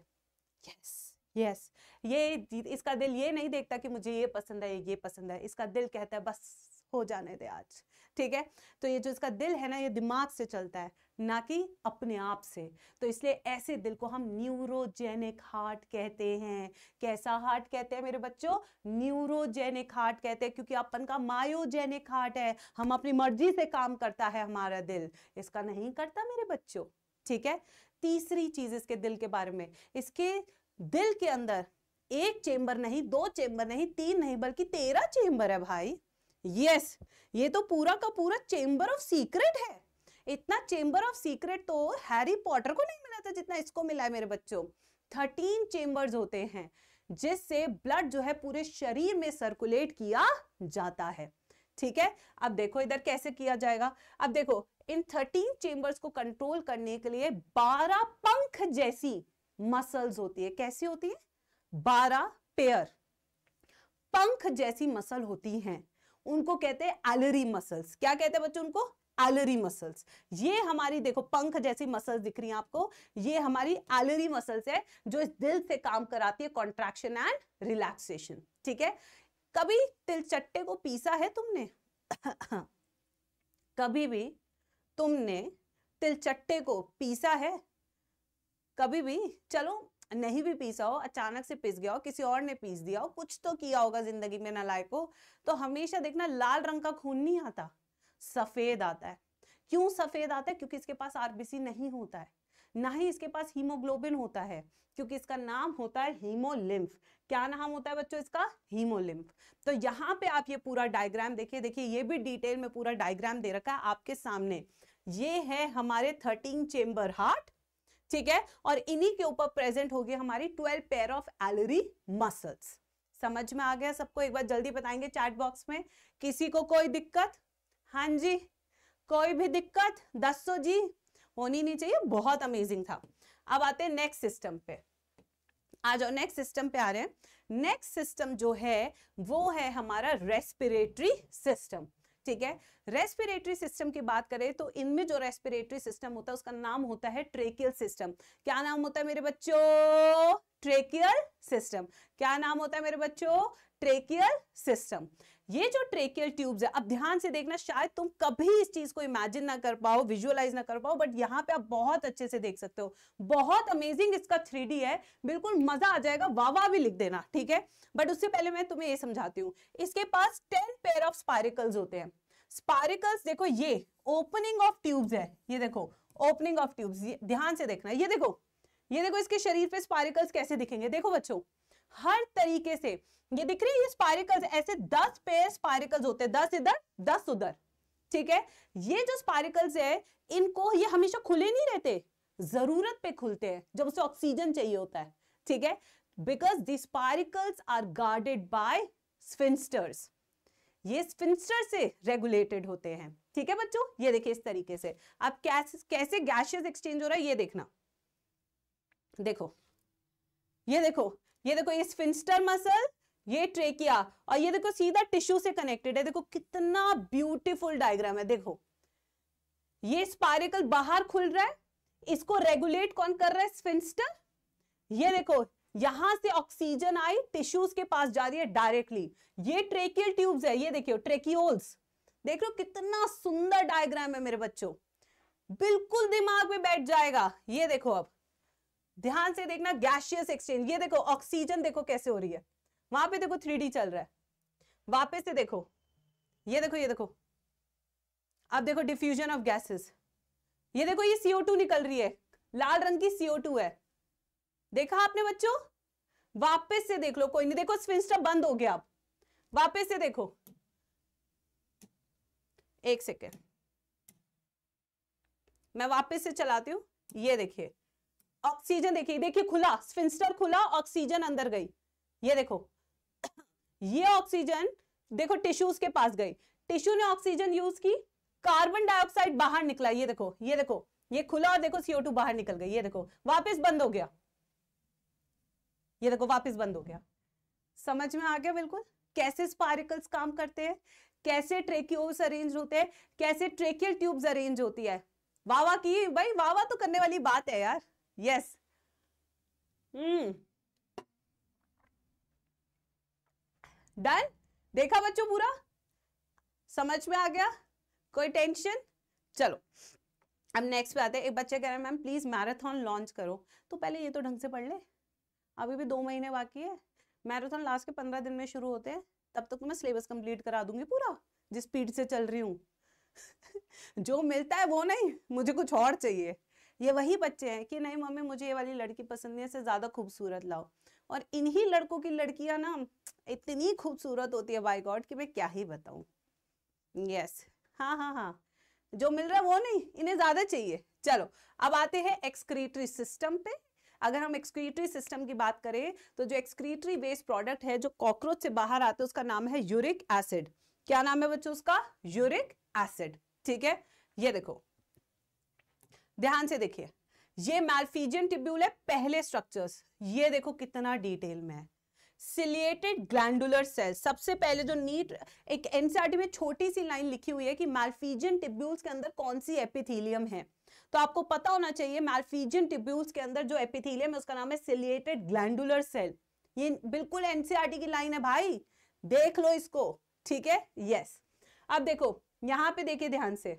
यस यस ये इसका दिल ये नहीं देखता कि मुझे ये पसंद है ये पसंद है इसका दिल कहता है बस हो जाने दे आज ठीक है तो ये जो इसका दिल है ना ये दिमाग से चलता है ना कि अपने आप से तो इसलिए ऐसे दिल को हम न्यूरोजेनिक हार्ट कहते हैं कैसा हार्ट कहते हैं मेरे बच्चों न्यूरोजेनिक हार्ट कहते हैं क्योंकि अपन का मायोजेनिक हार्ट है हम अपनी मर्जी से काम करता है हमारा दिल इसका नहीं करता मेरे बच्चों ठीक है तीसरी चीज इसके दिल के बारे में इसके दिल के अंदर एक चेंबर नहीं दो चेंबर नहीं तीन नहीं बल्कि तेरह चेंबर है भाई यस ये तो पूरा का पूरा चेंबर ऑफ सीक्रेट है इतना चेंबर ऑफ सीक्रेट तो हैरी पॉटर को नहीं मिला था जितना इसको मिला है मेरे बच्चों थर्टीन चेंबर्स होते हैं जिससे ब्लड जो है पूरे शरीर में सर्कुलेट किया जाता है ठीक है अब देखो इधर कैसे किया जाएगा अब देखो इन थर्टीन चेंबर्स को कंट्रोल करने के लिए बारह पंख जैसी मसल्स होती है कैसी होती है बारह पेयर पंख जैसी मसल होती हैं उनको कहते हैं एलरी मसल्स क्या कहते हैं बच्चों उनको एलरी मसल्स ये हमारी देखो पंख जैसी मसल्स दिख रही हैं आपको ये हमारी एलरी मसल्स है जो इस दिल से काम कराती है कॉन्ट्रैक्शन एंड रिलैक्सेशन ठीक है कभी तिलचट्टे को पीसा है तुमने कभी भी तुमने तिलचट्टे को पीसा है कभी भी चलो नहीं भी पीसा हो अचानक से पिस गया हो किसी और ने पीस दिया हो कुछ तो किया होगा जिंदगी में नलायक को तो हमेशा देखना लाल रंग का खून नहीं आता सफेद आता है क्यों सफेद आता है क्योंकि इसके पास आरबीसी नहीं होता है ना ही इसके पास हीमोग्लोबिन होता है क्योंकि इसका नाम होता है हीमोलिम्फ क्या नाम होता है बच्चों इसका हीमोलिम्फ तो यहाँ पे आप ये पूरा डायग्राम देखिए देखिए ये भी डिटेल में पूरा डायग्राम दे रखा है आपके सामने ये है हमारे थर्टीन चेम्बर हार्ट ठीक है और इन्हीं के ऊपर प्रेजेंट होगी हमारी twelve pair of alary muscles समझ में आ गया सबको एक बार जल्दी बताएंगे चैट बॉक्स में किसी को कोई दिक्कत हाँ जी कोई भी दिक्कत दस जी होनी नहीं चाहिए बहुत अमेजिंग था अब आते हैं नेक्स्ट सिस्टम पे आ जाओ नेक्स्ट सिस्टम पे आ रहे हैं नेक्स्ट सिस्टम जो है वो है हमारा रेस्पिरेटरी सिस्टम ठीक है रेस्पिरेटरी सिस्टम की बात करें तो इनमें जो रेस्पिरेटरी सिस्टम होता है उसका नाम होता है ट्रेकियल सिस्टम क्या नाम होता है मेरे बच्चों ट्रेकियल सिस्टम क्या नाम होता है मेरे बच्चों ट्रेकियल सिस्टम ये जो ट्रेकियल ट्यूब्स है अब ध्यान से देखना शायद तुम कभी इस चीज को इमेजिन ना कर पाओ विजुअलाइज ना कर पाओ बट यहाँ पे आप बहुत अच्छे से देख सकते हो बहुत अमेजिंग इसका थ्री है बिल्कुल मजा आ जाएगा वावा भी लिख देना ठीक है बट उससे पहले मैं तुम्हें ये समझाती हूँ इसके पास टेन पेयर ऑफ स्पायरिकल्स होते हैं स्पारिकल्स देखो ये ओपनिंग ऑफ ट्यूब्स है ये देखो ओपनिंग ऑफ ट्यूब्स ध्यान से देखना ये देखो ये देखो इसके शरीर पे स्पारिकल्स कैसे दिखेंगे देखो बच्चों हर तरीके से ये दिख रही है ये स्पायरिकल्स ऐसे दस पेयर स्पायरिकल्स होते हैं दस इधर दस उधर ठीक है ये जो स्पायरिकल्स है इनको ये हमेशा खुले नहीं रहते जरूरत पे खुलते हैं जब उसे ऑक्सीजन चाहिए होता है ठीक है because the spiracles are guarded by sphincters ये स्फिंस्टर से रेगुलेटेड होते हैं ठीक है बच्चों ये देखिए इस तरीके से अब कैसे कैसे गैशियस एक्सचेंज हो रहा है ये देखना देखो ये देखो ये देखो ये स्फिंस्टर मसल ये ट्रेकिया और ये देखो सीधा टिश्यू से कनेक्टेड है देखो कितना ब्यूटीफुल डायग्राम है देखो ये स्पाइरिकल बाहर खुल रहा है इसको रेगुलेट कौन कर रहा है स्फिंस्टर ये देखो यहां से ऑक्सीजन आई टिश्यूज के पास जा रही है डायरेक्टली ये ट्रेकियल ट्यूब्स है ये देखियो ट्रेकिओल्स देख लो कितना सुंदर डायग्राम है मेरे बच्चों बिल्कुल दिमाग में बैठ जाएगा ये देखो अब ध्यान से देखना गैशियस एक्सचेंज ये देखो ऑक्सीजन देखो कैसे हो रही है वहां पे देखो थ्री चल रहा है वापस से देखो ये देखो ये देखो अब देखो डिफ्यूजन ऑफ गैसेस ये देखो ये CO2 निकल रही है लाल रंग की CO2 है देखा आपने बच्चों वापस से देख लो कोई नहीं देखो स्विंस्टर तो बंद हो गया आप वापस से देखो एक सेकेंड मैं वापस से चलाती हूँ ये देखिए ऑक्सीजन देखिए देखिए खुला स्फिंस्टर खुला ऑक्सीजन अंदर गई ये देखो ये ऑक्सीजन देखो टिश्यूज के पास गई टिश्यू ने ऑक्सीजन यूज की कार्बन डाइऑक्साइड बाहर निकला ये देखो ये देखो ये खुला और देखो सीओ टू बाहर निकल गई ये देखो वापस बंद हो गया ये देखो वापस बंद हो गया समझ में आ गया बिल्कुल कैसे स्पारिकल्स काम करते हैं कैसे ट्रेक्यूल्स अरेंज होते हैं कैसे ट्रेकियल ट्यूब्स अरेंज होती है वावा की भाई वावा तो करने वाली बात है यार यस हम्म डन देखा बच्चों पूरा समझ में आ गया कोई टेंशन चलो अब नेक्स्ट पे आते हैं एक बच्चे कह रहे हैं मैम प्लीज मैराथन लॉन्च करो तो पहले ये तो ढंग से पढ़ ले अभी भी दो महीने बाकी है मैराथन लास्ट के पंद्रह दिन में शुरू होते हैं तब तक तो मैं सिलेबस कंप्लीट करा दूंगी पूरा जिस स्पीड से चल रही हूँ जो मिलता है वो नहीं मुझे कुछ और चाहिए ये वही बच्चे हैं कि नहीं मम्मी मुझे ये वाली लड़की पसंद नहीं है ज़्यादा खूबसूरत लाओ और इन्हीं लड़कों की लड़कियां ना इतनी खूबसूरत होती है बाई गॉड कि मैं क्या ही बताऊँ यस हाँ हाँ हाँ जो मिल रहा है वो नहीं इन्हें ज़्यादा चाहिए चलो अब आते हैं एक्सक्रीटरी सिस्टम पे अगर हम एक्सक्रीटरी सिस्टम की बात करें तो जो एक्सक्रीटरी बेस्ड प्रोडक्ट है जो कॉकरोच से बाहर आते हैं उसका नाम है यूरिक एसिड क्या नाम है बच्चों उसका यूरिक एसिड ठीक है ये देखो ध्यान से देखिए ये मैल्फीजियन टिब्यूल है पहले स्ट्रक्चर्स ये देखो कितना डिटेल में है सिलिएटेड ग्लैंडुलर सेल सबसे पहले जो नीट एक एनसीआरटी e में छोटी सी लाइन लिखी हुई है कि मैल्फीजियन टिब्यूल्स के अंदर कौन सी एपिथीलियम है तो आपको पता होना चाहिए मैल्फीजियन टिब्यूल्स के अंदर जो एपिथीलियम है उसका नाम है सिलिएटेड ग्लैंडुलर सेल ये बिल्कुल एनसीआरटी e की लाइन है भाई देख लो इसको ठीक है यस अब देखो यहाँ पे देखिए ध्यान से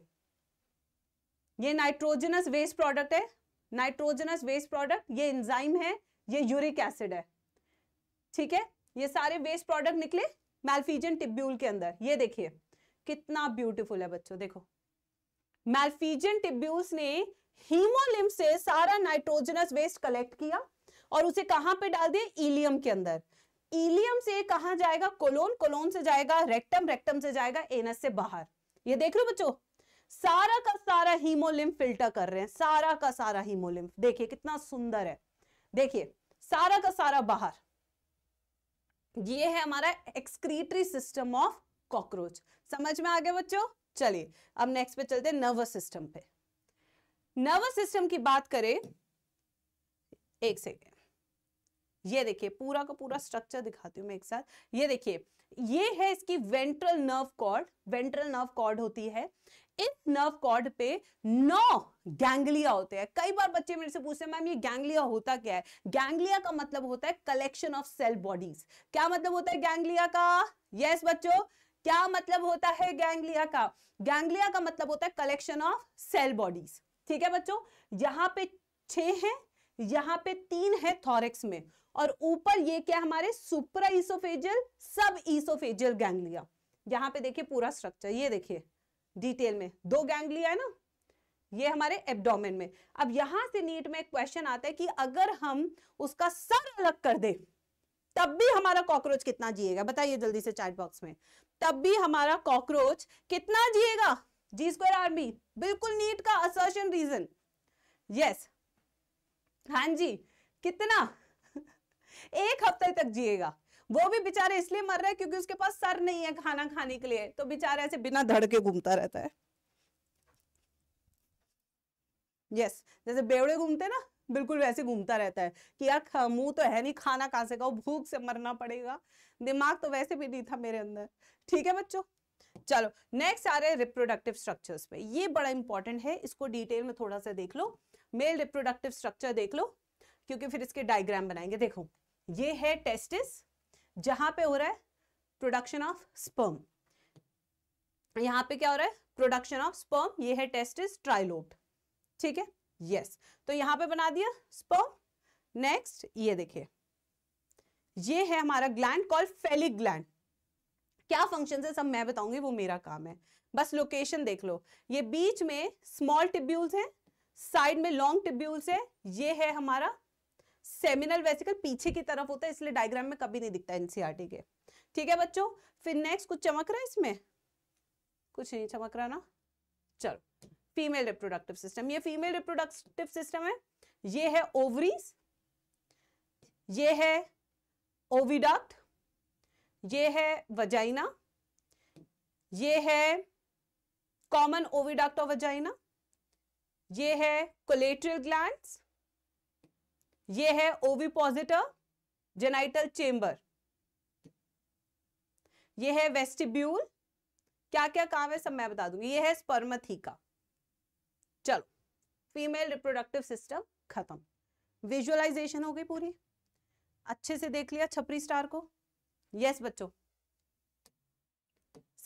ये नाइट्रोजनस वेस्ट प्रोडक्ट है नाइट्रोजनस वेस्ट प्रोडक्ट ये इंजाइम है ये यूरिक एसिड है ठीक है ये सारे वेस्ट प्रोडक्ट निकले मेल्फीजन टिब्यूल के अंदर ये देखिए कितना ब्यूटीफुल है बच्चों देखो मेल्फीजन टिब्यूल्स ने हीमोलिम से सारा नाइट्रोजनस वेस्ट कलेक्ट किया और उसे कहां पे डाल दिया इलियम के अंदर इलियम से कहा जाएगा कोलोन कोलोन से जाएगा रेक्टम रेक्टम से जाएगा एनस से बाहर ये देख लो बच्चों सारा का सारा हीमोलिम फिल्टर कर रहे हैं सारा का सारा हीमोलिम देखिए कितना सुंदर है देखिए सारा का सारा बाहर ये है हमारा एक्सक्रीटरी सिस्टम ऑफ कॉकरोच समझ में आ गया बच्चों चलिए अब नेक्स्ट पे चलते हैं नर्वस सिस्टम पे नर्वस सिस्टम की बात करें एक सेकेंड ये देखिए पूरा का पूरा स्ट्रक्चर दिखाती हूं मैं एक साथ ये देखिए ये है इसकी ventral nerve cord ventral nerve cord होती है इन नर्व कॉर्ड पे नौ गैंगलिया होते हैं कई बार बच्चे मेरे से पूछते हैं मैम ये गैंगलिया होता क्या है गैंगलिया का मतलब होता है कलेक्शन ऑफ सेल बॉडीज क्या मतलब होता है गैंगलिया का यस yes, बच्चों क्या मतलब होता है गैंगलिया का गैंगलिया का मतलब होता है कलेक्शन ऑफ सेल बॉडीज ठीक है बच्चों यहां पे छह हैं यहां पे तीन है थॉरेक्स में और ऊपर ये क्या हमारे supra oesophageal sub oesophageal ganglia यहां पे देखिए पूरा स्ट्रक्चर ये देखिए डिटेल में दो गैंगलिया है ना ये हमारे एब्डोमेन में अब यहां से नीट में क्वेश्चन आता है कि अगर हम उसका सर अलग कर दे तब भी हमारा कॉकरोच कितना जिएगा बताइए जल्दी से चैट बॉक्स में तब भी हमारा कॉकरोच कितना जिएगा जी स्क्वायर आर्मी बिल्कुल नीट का असर्शन रीजन यस हां जी कितना एक हफ्ते तक जिएगा वो भी बेचारे इसलिए मर रहा है क्योंकि उसके पास सर नहीं है खाना खाने के लिए तो बेचारे ऐसे बिना धड़ के घूमता रहता है यस yes, जैसे बेवड़े घूमते ना बिल्कुल वैसे घूमता रहता है कि यार मुंह तो है नहीं खाना कहां से खाओ भूख से मरना पड़ेगा दिमाग तो वैसे भी नहीं था मेरे अंदर ठीक है बच्चों चलो नेक्स्ट आ रहे रिप्रोडक्टिव स्ट्रक्चर्स पे ये बड़ा इंपॉर्टेंट है इसको डिटेल में थोड़ा सा देख लो मेल रिप्रोडक्टिव स्ट्रक्चर देख लो क्योंकि फिर इसके डायग्राम बनाएंगे देखो ये है टेस्टिस जहां पे हो रहा है प्रोडक्शन ऑफ स्पर्म यहां पे क्या हो रहा है प्रोडक्शन ऑफ स्पर्म ये है टेस्टिस ट्राइलोट ठीक है यस तो यहां पे बना दिया स्पर्म नेक्स्ट ये देखिए ये है हमारा ग्लैंड कॉल फेलिक ग्लैंड क्या फंक्शन है सब मैं बताऊंगी वो मेरा काम है बस लोकेशन देख लो ये बीच में स्मॉल टिब्यूल्स है साइड में लॉन्ग टिब्यूल्स है ये है हमारा सेमिनल वेसिकल पीछे की तरफ होता है इसलिए डायग्राम में कभी नहीं दिखता एनसीआरटी e के ठीक है बच्चों फिर नेक्स्ट कुछ चमक रहा है इसमें कुछ नहीं चमक रहा ना चलो फीमेल रिप्रोडक्टिव सिस्टम ये फीमेल रिप्रोडक्टिव सिस्टम है ये है ओवरीज ये है ओविडक्ट ये है वजाइना ये है कॉमन ओविडक्ट और वजाइना ये है कोलेट्रियल ग्लैंड्स ये है पॉजिटर जेनाइटल चेम्बर ये है वेस्टिब्यूल क्या क्या काम है सब मैं बता दूंगी ये है स्पर्मथीका चलो फीमेल रिप्रोडक्टिव सिस्टम खत्म विजुअलाइजेशन हो गई पूरी अच्छे से देख लिया छपरी स्टार को यस बच्चों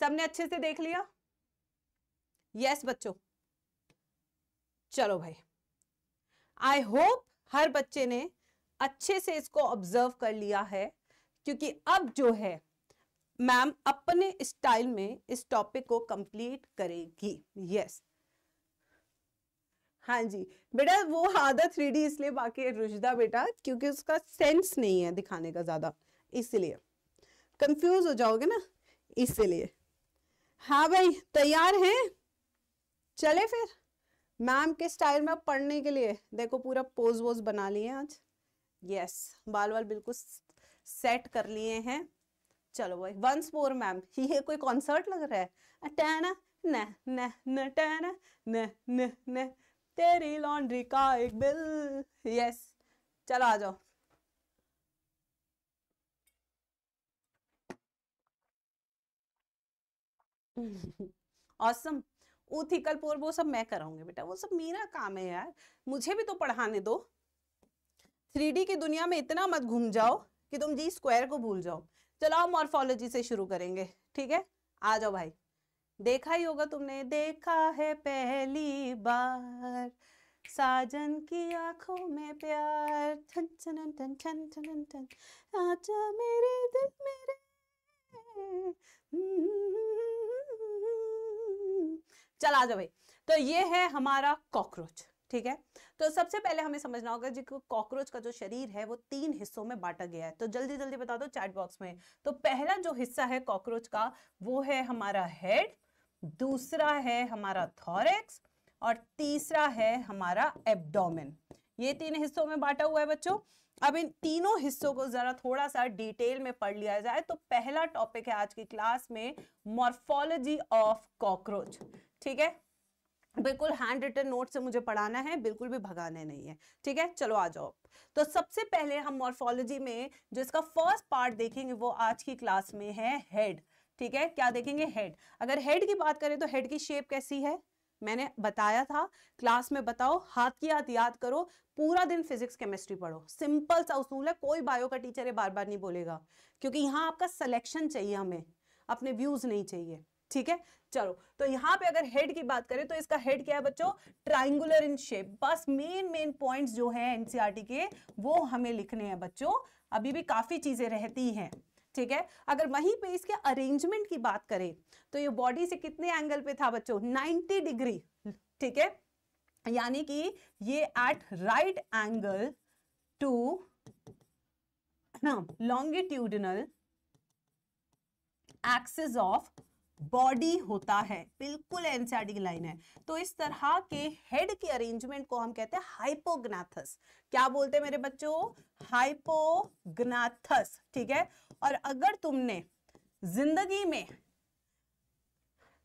सबने अच्छे से देख लिया यस बच्चों चलो भाई आई होप हर बच्चे ने अच्छे से इसको ऑब्जर्व कर लिया है क्योंकि अब जो है मैम अपने स्टाइल में इस टॉपिक को कंप्लीट करेगी यस yes. हाँ जी बेटा वो आदत थ्री इसलिए बाकी रुझदा बेटा क्योंकि उसका सेंस नहीं है दिखाने का ज्यादा इसलिए कंफ्यूज हो जाओगे ना इसलिए हाँ भाई तैयार हैं चले फिर मैम के स्टाइल में पढ़ने के लिए देखो पूरा पोज वोज बना लिए आज यस बाल बाल बिल्कुल सेट कर लिए हैं चलो भाई वंस मोर मैम ये कोई कॉन्सर्ट लग रहा है टैन न न न टैन न न न तेरी लॉन्ड्री का एक बिल यस चलो आ जाओ ऑसम awesome. उथिकल पोर वो सब मैं कराऊंगी बेटा वो सब मेरा काम है यार मुझे भी तो पढ़ाने दो थ्री की दुनिया में इतना मत घूम जाओ कि तुम जी स्क्वायर को भूल जाओ चलो हम मॉर्फोलॉजी से शुरू करेंगे ठीक है आ जाओ भाई देखा ही होगा तुमने देखा है पहली बार साजन की आंखों में प्यार ठन ठन ठन ठन ठन ठन आजा मेरे दिल मेरे हम्म, चला भाई तो ये है हमारा कॉकरोच ठीक है तो सबसे पहले हमें समझना होगा जी कॉकरोच का जो शरीर है वो तीन हिस्सों में बांटा गया है तो जल्दी जल्दी बता दो चैट बॉक्स में तो पहला जो हिस्सा है कॉकरोच का वो है हमारा हेड दूसरा है हमारा थॉरेक्स और तीसरा है हमारा एब्डोमेन ये तीन हिस्सों में बांटा हुआ है बच्चों अब इन तीनों हिस्सों को जरा थोड़ा सा डिटेल में पढ़ लिया जाए तो पहला टॉपिक है आज की क्लास में मॉर्फोलॉजी ऑफ कॉकरोच ठीक है बिल्कुल हैंड रिटन नोट से मुझे पढ़ाना है बिल्कुल भी भगाना नहीं है ठीक है चलो आ जाओ तो सबसे पहले हम मॉर्फोलॉजी में जो इसका फर्स्ट पार्ट देखेंगे वो आज की क्लास में है हेड ठीक है क्या देखेंगे हेड अगर हेड की बात करें तो हेड की शेप कैसी है मैंने बताया था क्लास में बताओ हाथ की हाथ याद करो पूरा दिन फिजिक्स केमिस्ट्री पढ़ो सिंपल सा उसूल है कोई बायो का टीचर ये बार बार नहीं बोलेगा क्योंकि यहाँ आपका सिलेक्शन चाहिए हमें अपने व्यूज नहीं चाहिए ठीक है चलो तो यहाँ पे अगर हेड की बात करें तो इसका हेड क्या है बच्चों ट्राइंगुलर इन शेप बस मेन मेन पॉइंट्स जो है एनसीआरटी e के वो हमें लिखने हैं बच्चों अभी भी काफी चीजें रहती हैं ठीक है अगर वहीं पे इसके अरेंजमेंट की बात करें तो ये बॉडी से कितने एंगल पे था बच्चों 90 डिग्री ठीक है यानी कि ये at right angle to longitudinal axis of body होता है बिल्कुल एनसीआरडी की लाइन है तो इस तरह के हेड के अरेंजमेंट को हम कहते हैं हाइपोग्नाथस क्या बोलते हैं मेरे बच्चों हाइपोग्नाथस ठीक है और अगर तुमने जिंदगी में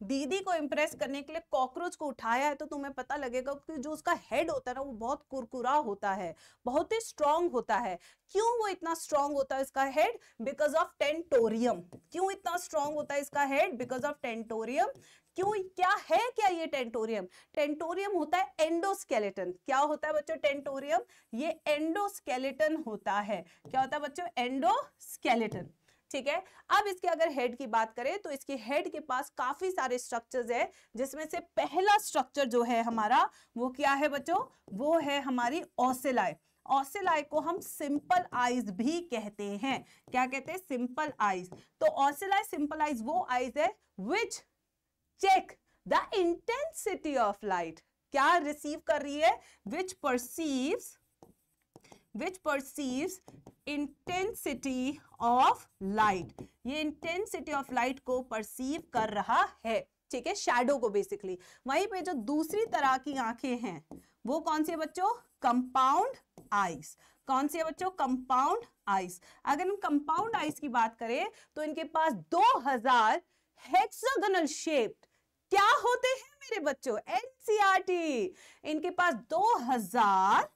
दीदी को इम्प्रेस करने के लिए कॉकरोच को उठाया है तो तुम्हें पता लगेगा कि जो उसका हेड होता है ना वो बहुत कुरकुरा होता है बहुत ही स्ट्रांग होता है क्यों वो इतना स्ट्रांग होता है इसका हेड बिकॉज ऑफ टेंटोरियम क्यों इतना स्ट्रांग होता है इसका हेड बिकॉज ऑफ टेंटोरियम क्यों क्या है क्या ये टेंटोरियम टेंटोरियम होता है एंडोस्केलेटन क्या होता है बच्चों टेंटोरियम ये एंडोस्केलेटन होता है क्या होता है बच्चों एंडोस्केलेटन ठीक है अब इसके अगर हेड की बात करें तो इसके हेड के पास काफी सारे स्ट्रक्चर्स है जिसमें से पहला स्ट्रक्चर जो है हमारा वो क्या है बच्चों वो है हमारी ऑसिलाई ऑसिलाई को हम सिंपल आइज भी कहते हैं क्या कहते हैं सिंपल आइज तो ऑसिलाई सिंपल आइज वो आइज है which check the intensity of light क्या रिसीव कर रही है which perceives which perceives intensity of light ये इंटेंसिटी ऑफ लाइट को परसीव कर रहा है ठीक है शेडो को बेसिकली वहीं पे जो दूसरी तरह की आंखें हैं वो कौन सी है बच्चों कंपाउंड आइस कौन सी है बच्चों कंपाउंड आइस अगर हम कंपाउंड आइस की बात करें तो इनके पास 2000 हजार हेक्सोगनल शेप्ड क्या होते हैं मेरे बच्चों एनसीआरटी इनके पास 2000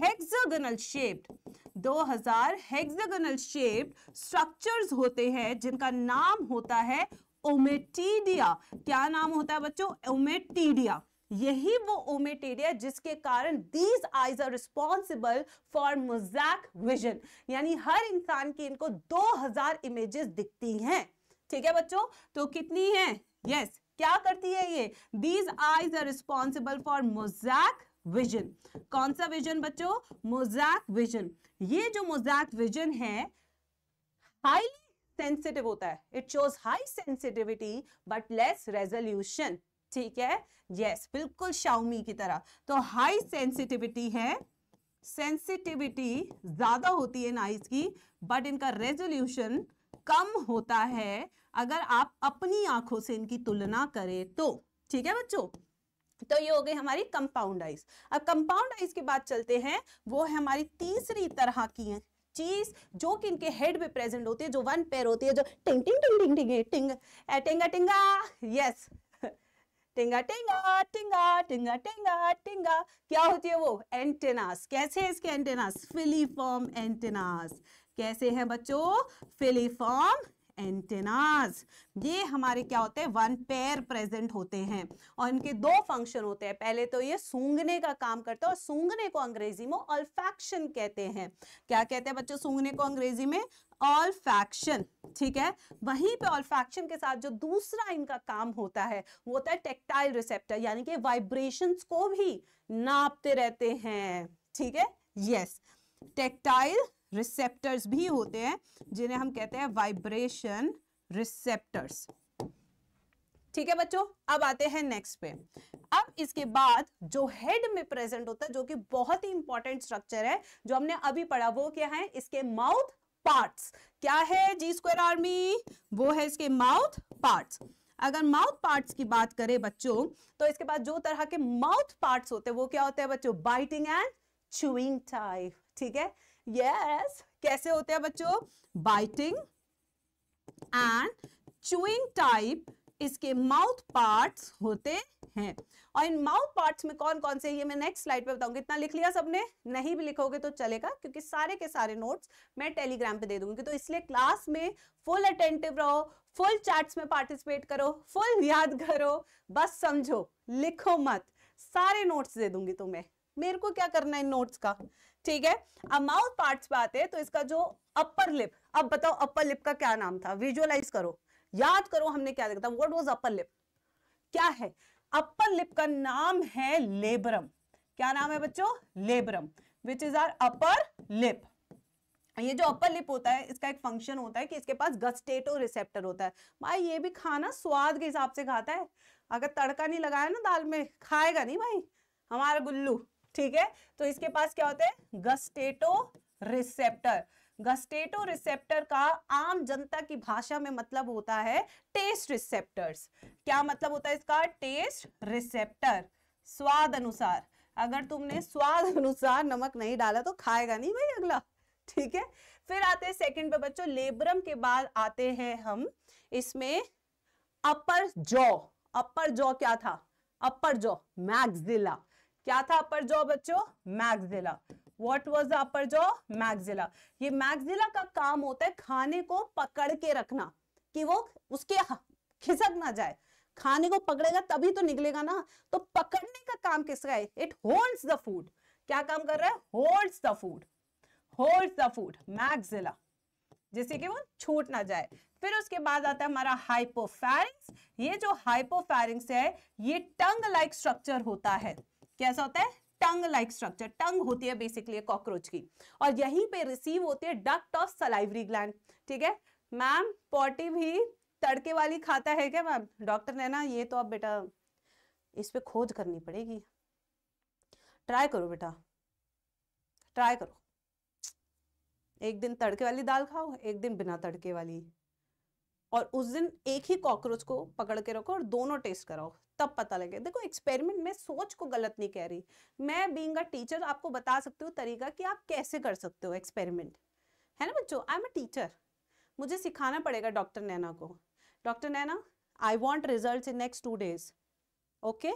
hexagonal shaped 2000 hexagonal shaped structures होते हैं जिनका नाम होता है ओमेटीडिया क्या नाम होता है बच्चों ओमेटीडिया यही वो ओमेटेडिया जिसके कारण these eyes are responsible for mosaic vision यानी हर इंसान की इनको 2000 इमेजेस दिखती हैं ठीक है बच्चों तो कितनी है यस yes, क्या करती है ये these eyes are responsible for mosaic vision कौन सा विजन बच्चों मोजैक विजन ये जो मोजैक विजन है हाईली सेंसिटिव होता है it shows high sensitivity but less resolution ठीक है यस yes, बिल्कुल शाउमी की तरह तो हाई सेंसिटिविटी है सेंसिटिविटी ज्यादा होती है नाइस की बट इनका रेजोल्यूशन कम होता है अगर आप अपनी आंखों से इनकी तुलना करें तो ठीक है बच्चों तो ये हो गई हमारी कंपाउंड आइस अब कंपाउंड आइस की बात चलते हैं वो है हमारी तीसरी तरह की है चीज जो कि इनके हेड पे प्रेजेंट होती है जो वन पेयर होती है जो टिंग टिंग टिंग टिंग टिंग टिंग टिंगा टिंगा यस टिंगा टिंगा टिंगा टिंगा टिंगा टिंगा क्या होती है वो एंटेनास कैसे है इसके एंटेनास फिलीफॉर्म एंटेनास कैसे हैं बच्चों फिलीफॉर्म एंटेनाज ये हमारे क्या होते हैं वन पेयर प्रेजेंट होते हैं और इनके दो फंक्शन होते हैं पहले तो ये सूंघने का काम करते हैं और सूंघने को अंग्रेजी में ऑल्फैक्शन कहते हैं क्या कहते हैं बच्चों सूंघने को अंग्रेजी में ऑल्फैक्शन ठीक है वहीं पे ऑल्फैक्शन के साथ जो दूसरा इनका काम होता है वो होता है टेक्टाइल रिसेप्टर यानी कि वाइब्रेशन को भी नापते रहते हैं ठीक है यस टेक्टाइल रिसेप्टर्स भी होते हैं जिन्हें हम कहते हैं वाइब्रेशन रिसेप्टर्स ठीक है बच्चों अब आते हैं नेक्स्ट पे अब इसके बाद जो हेड में प्रेजेंट होता है जो कि बहुत ही इंपॉर्टेंट स्ट्रक्चर है जो हमने अभी पढ़ा वो क्या है इसके माउथ पार्ट्स क्या है जी स्क्वायर आर्मी वो है इसके माउथ पार्ट्स अगर माउथ पार्ट्स की बात करें बच्चों तो इसके बाद जो तरह के माउथ पार्ट्स होते हैं वो क्या होते हैं बच्चों बाइटिंग एंड चुइंग टाइप ठीक है यस कैसे होते हैं बच्चों बाइटिंग एंड चुइंग टाइप इसके माउथ पार्ट्स होते हैं और इन माउथ पार्ट्स में कौन कौन से ये मैं नेक्स्ट स्लाइड पे बताऊंगी इतना लिख लिया सबने नहीं भी लिखोगे तो चलेगा क्योंकि सारे के सारे नोट्स मैं टेलीग्राम पे दे दूंगी तो इसलिए क्लास में फुल अटेंटिव रहो फुल चैट्स में पार्टिसिपेट करो फुल याद करो बस समझो लिखो मत सारे नोट्स दे दूंगी तुम्हें मेरे को क्या करना है नोट्स का ठीक है अब माउथ पार्ट्स पे आते हैं तो इसका जो अपर लिप अब बताओ अपर लिप का क्या नाम था विजुअलाइज करो याद करो हमने क्या देखा था व्हाट वाज अपर लिप क्या है अपर लिप का नाम है लेबरम क्या नाम है बच्चों labrum which is our upper lip ये जो अपर लिप होता है इसका एक फंक्शन होता है कि इसके पास गस्टेटो रिसेप्टर होता है भाई ये भी खाना स्वाद के हिसाब से खाता है अगर तड़का नहीं लगाया ना दाल में खाएगा नहीं भाई हमारा गुल्लू ठीक है तो इसके पास क्या होते हैं गस्टेटो रिसेप्टर गस्टेटो रिसेप्टर का आम जनता की भाषा में मतलब होता है टेस्ट रिसेप्टर्स क्या मतलब होता है इसका टेस्ट रिसेप्टर स्वाद अनुसार अगर तुमने स्वाद अनुसार नमक नहीं डाला तो खाएगा नहीं भाई अगला ठीक है फिर आते हैं सेकंड पे बच्चों लेबरम के बाद आते हैं हम इसमें अपर जॉ अपर जॉ क्या था अपर जॉ मैक्सिला क्या था अपर जॉ बच्चों maxilla what was the upper jaw maxilla ये मैगजिला का काम होता है खाने को पकड़ के रखना कि वो उसके खिसक ना जाए खाने को पकड़ेगा तभी तो निकलेगा ना तो पकड़ने का काम किसका है इट होल्ड्स द फूड क्या काम कर रहा है holds the food holds the food maxilla जैसे कि वो छूट ना जाए फिर उसके बाद आता है हमारा हाइपोफेरिंग्स ये जो हाइपोफेरिंग्स है ये टंग लाइक स्ट्रक्चर होता है कैसा होता है टंग लाइक स्ट्रक्चर टंग होती है बेसिकली कॉकरोच की और यहीं पे रिसीव होती है डक्ट ऑफ सलाइवरी ग्लैंड ठीक है मैम पॉटी भी तड़के वाली खाता है क्या मैम डॉक्टर ने ना ये तो अब बेटा इस पे खोज करनी पड़ेगी ट्राई करो बेटा ट्राई करो एक दिन तड़के वाली दाल खाओ एक दिन बिना तड़के वाली और उस दिन एक ही कॉकरोच को पकड़ के रखो और दोनों टेस्ट कराओ तब पता लगे देखो एक्सपेरिमेंट में सोच को गलत नहीं कह रही मैं बींग अ टीचर आपको बता सकती हूँ तरीका कि आप कैसे कर सकते हो एक्सपेरिमेंट है ना बच्चों आई एम अ टीचर मुझे सिखाना पड़ेगा डॉक्टर नैना को doctor Naina I want result in next two days okay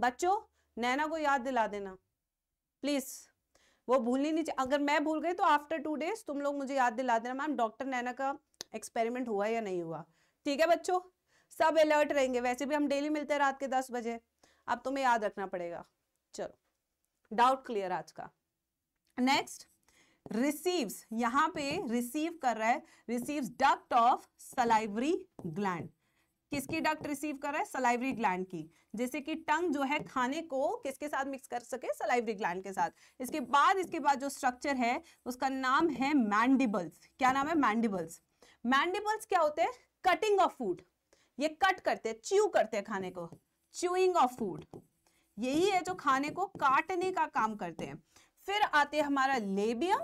बच्चों नैना को याद दिला देना प्लीज़ वो भूलनी नहीं चाहिए अगर मैं भूल गई तो आफ्टर टू डेज तुम लोग मुझे याद दिला देना मैम डॉक्टर नैना का एक्सपेरिमेंट हुआ या नहीं हुआ ठीक है बच्चों सब अलर्ट रहेंगे वैसे भी हम डेली मिलते हैं रात के दस बजे अब तुम्हें याद रखना पड़ेगा चलो डाउट क्लियर आज का नेक्स्ट रिसीव्स यहाँ पे रिसीव कर रहा है receives duct of salivary gland किसकी डक्ट रिसीव कर रहा है सलाइवरी ग्लैंड की जैसे कि टंग जो है खाने को किसके साथ मिक्स कर सके सलाइवरी ग्लैंड के साथ इसके बाद इसके बाद जो स्ट्रक्चर है उसका नाम है मैंडिबल्स क्या नाम है मैंडिबल्स मैंडिबल्स क्या होते हैं कटिंग ऑफ फूड ये कट करते हैं च्यू करते हैं खाने को च्यूइंग ऑफ फूड यही है जो खाने को काटने का काम करते हैं फिर आते हैं हमारा labium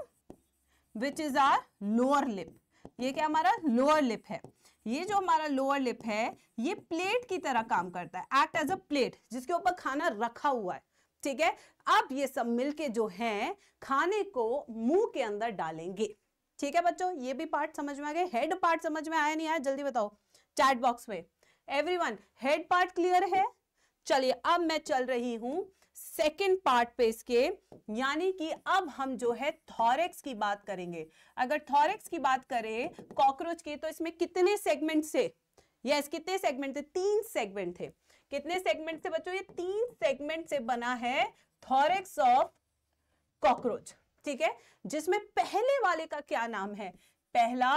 which is our lower lip ये क्या हमारा लोअर लिप है ये जो हमारा लोअर लिप है ये प्लेट की तरह काम करता है एक्ट एज अ प्लेट जिसके ऊपर खाना रखा हुआ है ठीक है अब ये सब मिलके जो है खाने को मुंह के अंदर डालेंगे ठीक है बच्चों ये भी पार्ट समझ में आ गए हेड पार्ट समझ में आया नहीं आया जल्दी बताओ चैट बॉक्स में एवरीवन हेड पार्ट क्लियर है चलिए अब मैं चल रही हूं सेकेंड पार्ट पे इसके यानी कि अब हम जो है थॉरेक्स की बात करेंगे अगर थॉरेक्स की बात करें कॉकरोच के तो इसमें कितने सेगमेंट से यस कितने सेगमेंट थे तीन सेगमेंट थे कितने सेगमेंट से बच्चों ये तीन सेगमेंट से बना है थॉरेक्स ऑफ कॉकरोच ठीक है जिसमें पहले वाले का क्या नाम है पहला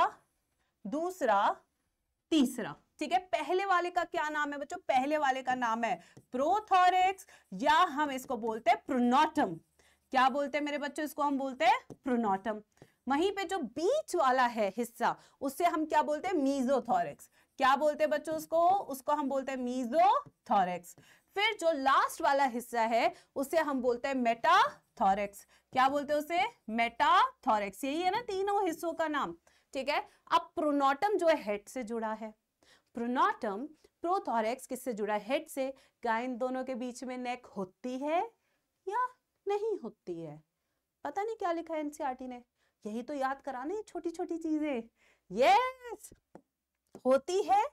दूसरा तीसरा ठीक है पहले वाले का क्या नाम है बच्चों पहले वाले का नाम है प्रोथोरिक्स या हम इसको बोलते हैं प्रोनोटम क्या बोलते हैं मेरे बच्चों इसको हम बोलते हैं प्रोनोटम वहीं पे जो बीच वाला है हिस्सा उससे हम क्या बोलते हैं मीजोथोरिक्स क्या बोलते हैं बच्चों उसको उसको हम बोलते हैं मीजोथोरिक्स फिर जो लास्ट वाला हिस्सा है उसे हम बोलते हैं मेटा मेटाथॉरेक्स क्या बोलते हैं उसे मेटाथॉरेक्स यही है ना तीनों हिस्सों का नाम ठीक है अब प्रोनोटम जो है हेड से जुड़ा है प्रोनोटम प्रोथोरेक्स किससे जुड़ा है हेड से क्या दोनों के बीच में नेक होती है या नहीं होती है पता नहीं क्या लिखा है एनसीआरटी e ने यही तो याद कराने छोटी छोटी चीजें यस होती है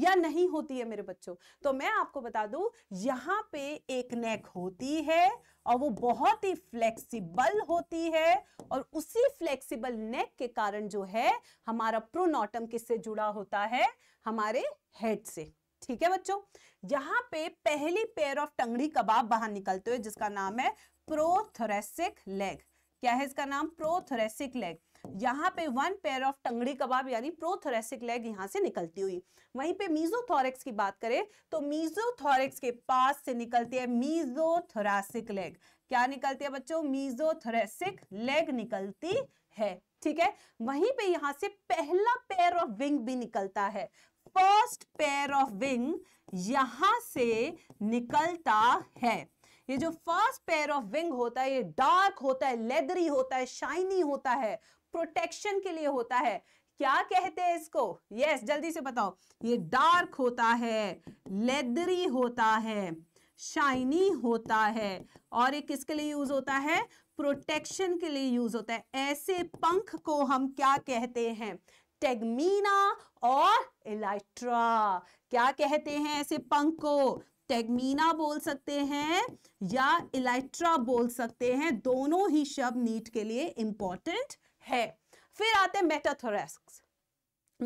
या नहीं होती है मेरे बच्चों तो मैं आपको बता दूं यहाँ पे एक नेक होती है और वो बहुत ही फ्लेक्सिबल होती है और उसी फ्लेक्सिबल नेक के कारण जो है हमारा प्रोनोटम किससे जुड़ा होता है हमारे हेड से ठीक है बच्चों यहाँ पे पहली पेयर ऑफ टंगड़ी कबाब बाहर निकलते हुए जिसका नाम है प्रोथोरेसिक लेग क्या है इसका नाम प्रोथोरेसिक लेग यहाँ पे वन पेयर ऑफ टंगड़ी कबाब यानी प्रोथोरेसिक लेग यहाँ से निकलती हुई वहीं पे मीजोथोरेक्स की बात करें तो मीजोथोरेक्स के पास से निकलती है मीजोथोरासिक लेग क्या निकलती है बच्चों मीजोथोरेसिक लेग निकलती है ठीक है वहीं पे यहाँ से पहला पेयर ऑफ विंग भी निकलता है फर्स्ट पेयर ऑफ विंग यहां से निकलता है ये जो फर्स्ट पेयर ऑफ विंग होता है ये डार्क होता है लेदरी होता है शाइनी होता है प्रोटेक्शन के लिए होता है क्या कहते हैं इसको यस yes, जल्दी से बताओ ये डार्क होता है लेदरी होता है शाइनी होता है और ये किसके लिए यूज होता है प्रोटेक्शन के लिए यूज होता है ऐसे पंख को हम क्या कहते हैं टेगमीना और इलाइट्रा क्या कहते हैं ऐसे पंख को टेगमीना बोल सकते हैं या इलाइट्रा बोल सकते हैं दोनों ही शब्द नीट के लिए इंपॉर्टेंट है फिर आते हैं मेटाथोरेक्स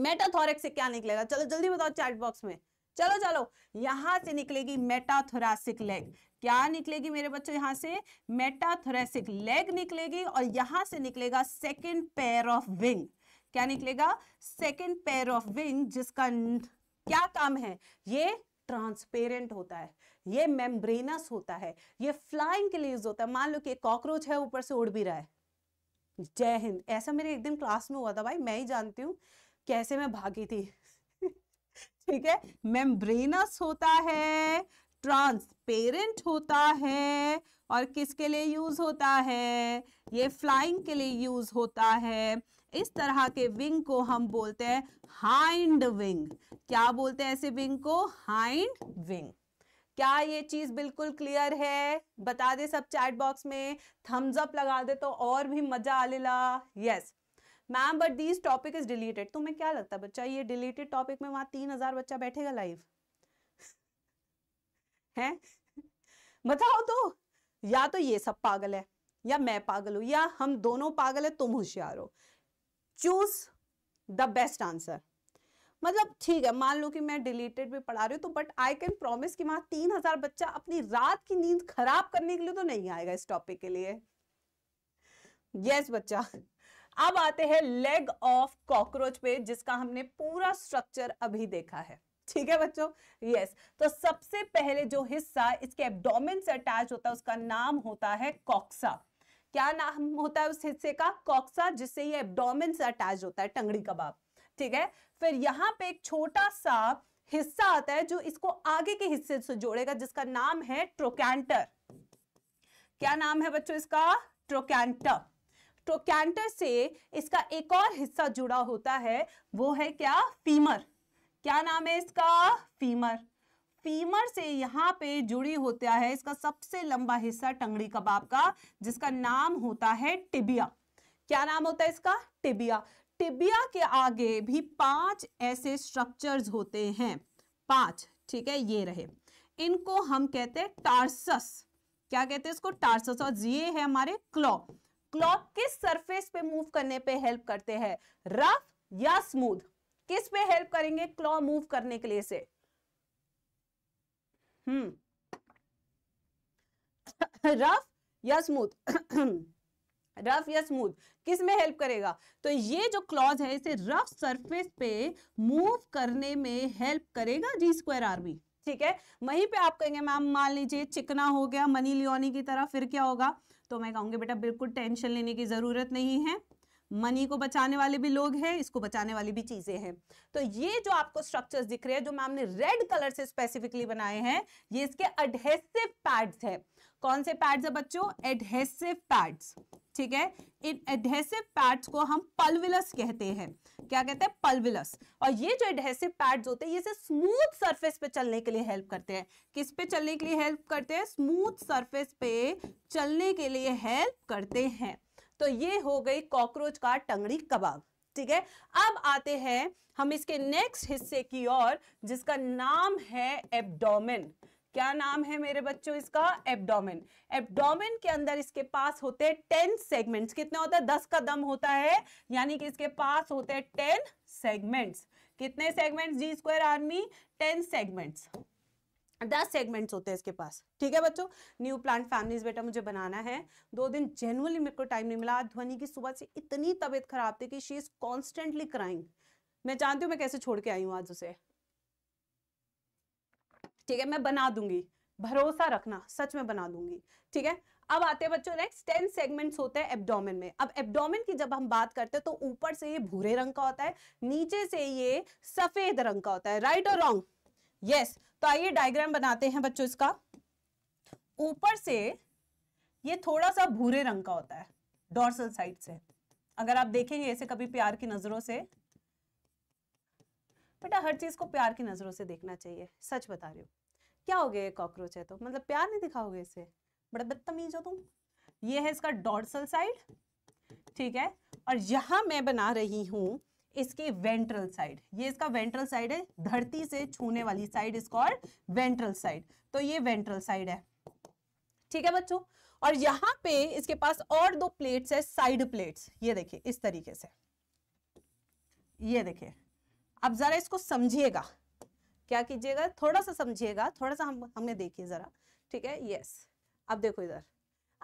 मेटाथोरेक्स से क्या निकलेगा चलो जल्दी बताओ चैट बॉक्स में चलो चलो यहां से निकलेगी मेटाथोरासिक लेग क्या निकलेगी मेरे बच्चों यहां से मेटाथोरेसिक लेग निकलेगी और यहां से निकलेगा सेकेंड पेयर ऑफ विंग क्या निकलेगा सेकेंड पेयर ऑफ विंग जिसका क्या काम है ये ट्रांसपेरेंट होता है ये मेम्ब्रेनस होता है ये फ्लाइंग के लिए यूज होता है मान लो कि कॉकरोच है ऊपर से उड़ भी रहा है जय हिंद ऐसा मेरे एक दिन क्लास में हुआ था भाई मैं ही जानती हूँ कैसे मैं भागी थी ठीक है मेम्ब्रेनस होता है ट्रांसपेरेंट होता है और किसके लिए यूज होता है ये फ्लाइंग के लिए यूज होता है इस तरह के विंग को हम बोलते हैं हाइंड विंग क्या बोलते हैं ऐसे विंग को हाइंड विंग क्या ये चीज बिल्कुल क्लियर है बता दे सब चैट बॉक्स में थम्स अप लगा दे तो और भी मजा लेला yes ma'am but this topic is deleted तुम्हें क्या लगता है बच्चा ये डिलीटेड टॉपिक में वहां तीन हजार बच्चा बैठेगा लाइव है बताओ तो या तो ये सब पागल है या मैं पागल हूं या हम दोनों पागल है तुम होशियार हो चूज द बेस्ट आंसर मतलब ठीक है मान लो कि मैं डिलीटेड भी पढ़ा रही हूँ तो बट आई कैन प्रॉमिस कि वहाँ तीन हजार बच्चा अपनी रात की नींद खराब करने के लिए तो नहीं आएगा इस टॉपिक के लिए यस yes, बच्चा अब आते हैं लेग ऑफ कॉकरोच पे जिसका हमने पूरा स्ट्रक्चर अभी देखा है ठीक है बच्चों यस yes. तो सबसे पहले जो हिस्सा इसके एब्डोमेन से अटैच होता है उसका नाम होता है कॉक्सा क्या नाम होता है उस हिस्से का कॉक्सा जिससे ये एब्डोमेन से अटैच होता है टंगड़ी कबाब ठीक है फिर यहाँ पे एक छोटा सा हिस्सा आता है जो इसको आगे के हिस्से से जोड़ेगा जिसका नाम है ट्रोकैंटर क्या नाम है बच्चों इसका ट्रोकैंटर ट्रोकैंटर से इसका एक और हिस्सा जुड़ा होता है वो है क्या फीमर क्या नाम है इसका फीमर फीमर से यहाँ पे जुड़ी होता है इसका सबसे लंबा हिस्सा टंगड़ी कबाब का जिसका नाम होता है टिबिया क्या नाम होता है इसका टिबिया टिबिया के आगे भी पांच ऐसे स्ट्रक्चर्स होते हैं पांच ठीक है ये रहे इनको हम कहते हैं टार्सस क्या कहते हैं इसको टार्सस और ये है हमारे क्लॉ क्लॉ किस सरफेस पे मूव करने पे हेल्प करते हैं रफ या स्मूथ किस पे हेल्प करेंगे क्लॉ मूव करने के लिए से हम्म रफ या स्मूथ रफ या स्मूथ किस में हेल्प करेगा तो ये जो क्लॉज है इसे रफ सरफेस पे मूव करने में हेल्प करेगा जी स्क्वायर आरबी ठीक है वहीं पे आप कहेंगे मैम मान लीजिए चिकना हो गया मनी लियोनी की तरह फिर क्या होगा तो मैं कहूंगी बेटा बिल्कुल टेंशन लेने की ज़रूरत नहीं है मनी को बचाने वाले भी लोग हैं इसको बचाने वाली भी चीज़ें हैं तो ये जो आपको स्ट्रक्चर्स दिख रहे हैं जो मैम ने रेड कलर से स्पेसिफिकली बनाए हैं ये इसके एडहेसिव पैड्स हैं कौन से पैड्स है बच्चों एडहेसिव पैड्स ठीक है इन एडहेसिव पैड्स को हम पल्विलस कहते हैं क्या कहते हैं पल्विलस और ये जो एडहेसिव पैड्स होते हैं ये सिर्फ स्मूथ सरफेस पे चलने के लिए हेल्प करते हैं किस पे चलने के लिए हेल्प करते हैं स्मूथ सरफेस पे चलने के लिए हेल्प करते हैं तो ये हो गई कॉकरोच का टंगड़ी कबाब ठीक है अब आते हैं हम इसके नेक्स्ट हिस्से की ओर जिसका नाम है एब्डोमेन क्या नाम है मेरे बच्चों इसका एब्डोमेन एब्डोमेन के अंदर इसके पास होते हैं टेन सेगमेंट्स कितने होते हैं दस का दम होता है यानी कि इसके पास होते हैं टेन सेगमेंट्स कितने segments G square army ten segments दस सेगमेंट्स होते हैं इसके पास ठीक है बच्चों न्यू प्लांट फैमिलीज बेटा मुझे बनाना है दो दिन जेनुअली मेरे को टाइम नहीं मिला ध्वनि की सुबह से इतनी तबीयत खराब थी कि शी इज कॉन्स्टेंटली क्राइंग मैं जानती हूँ मैं कैसे छोड़ के आई हूँ आज उसे ठीक है मैं बना दूंगी भरोसा रखना सच में बना दूंगी ठीक है अब आते हैं बच्चों नेक्स्ट टेन सेगमेंट्स होते हैं एब्डोमेन में अब एब्डोमेन की जब हम बात करते हैं तो ऊपर से ये भूरे रंग का होता है नीचे से ये सफेद रंग का होता है राइट और रॉन्ग यस तो आइए डायग्राम बनाते हैं बच्चों इसका ऊपर से ये थोड़ा सा भूरे रंग का होता है डॉर्सल साइड से अगर आप देखेंगे ऐसे कभी प्यार की नजरों से बेटा हर चीज़ को प्यार की नज़रों से देखना चाहिए सच बता रही हो क्या हो गया ये कॉकरोच है तो मतलब प्यार नहीं दिखाओगे इसे बड़ा बदतमीज हो तुम ये है इसका डॉर्सल साइड ठीक है और यहां मैं बना रही हूं इसके वेंट्रल साइड ये इसका वेंट्रल साइड है धरती से छूने वाली साइड इसको और वेंट्रल साइड तो ये वेंट्रल साइड है ठीक है बच्चों और यहाँ पे इसके पास और दो प्लेट्स है साइड प्लेट्स ये देखिए इस तरीके से ये देखिए अब जरा इसको समझिएगा क्या कीजिएगा थोड़ा सा समझिएगा थोड़ा सा हम हमें देखिए जरा ठीक है यस अब देखो इधर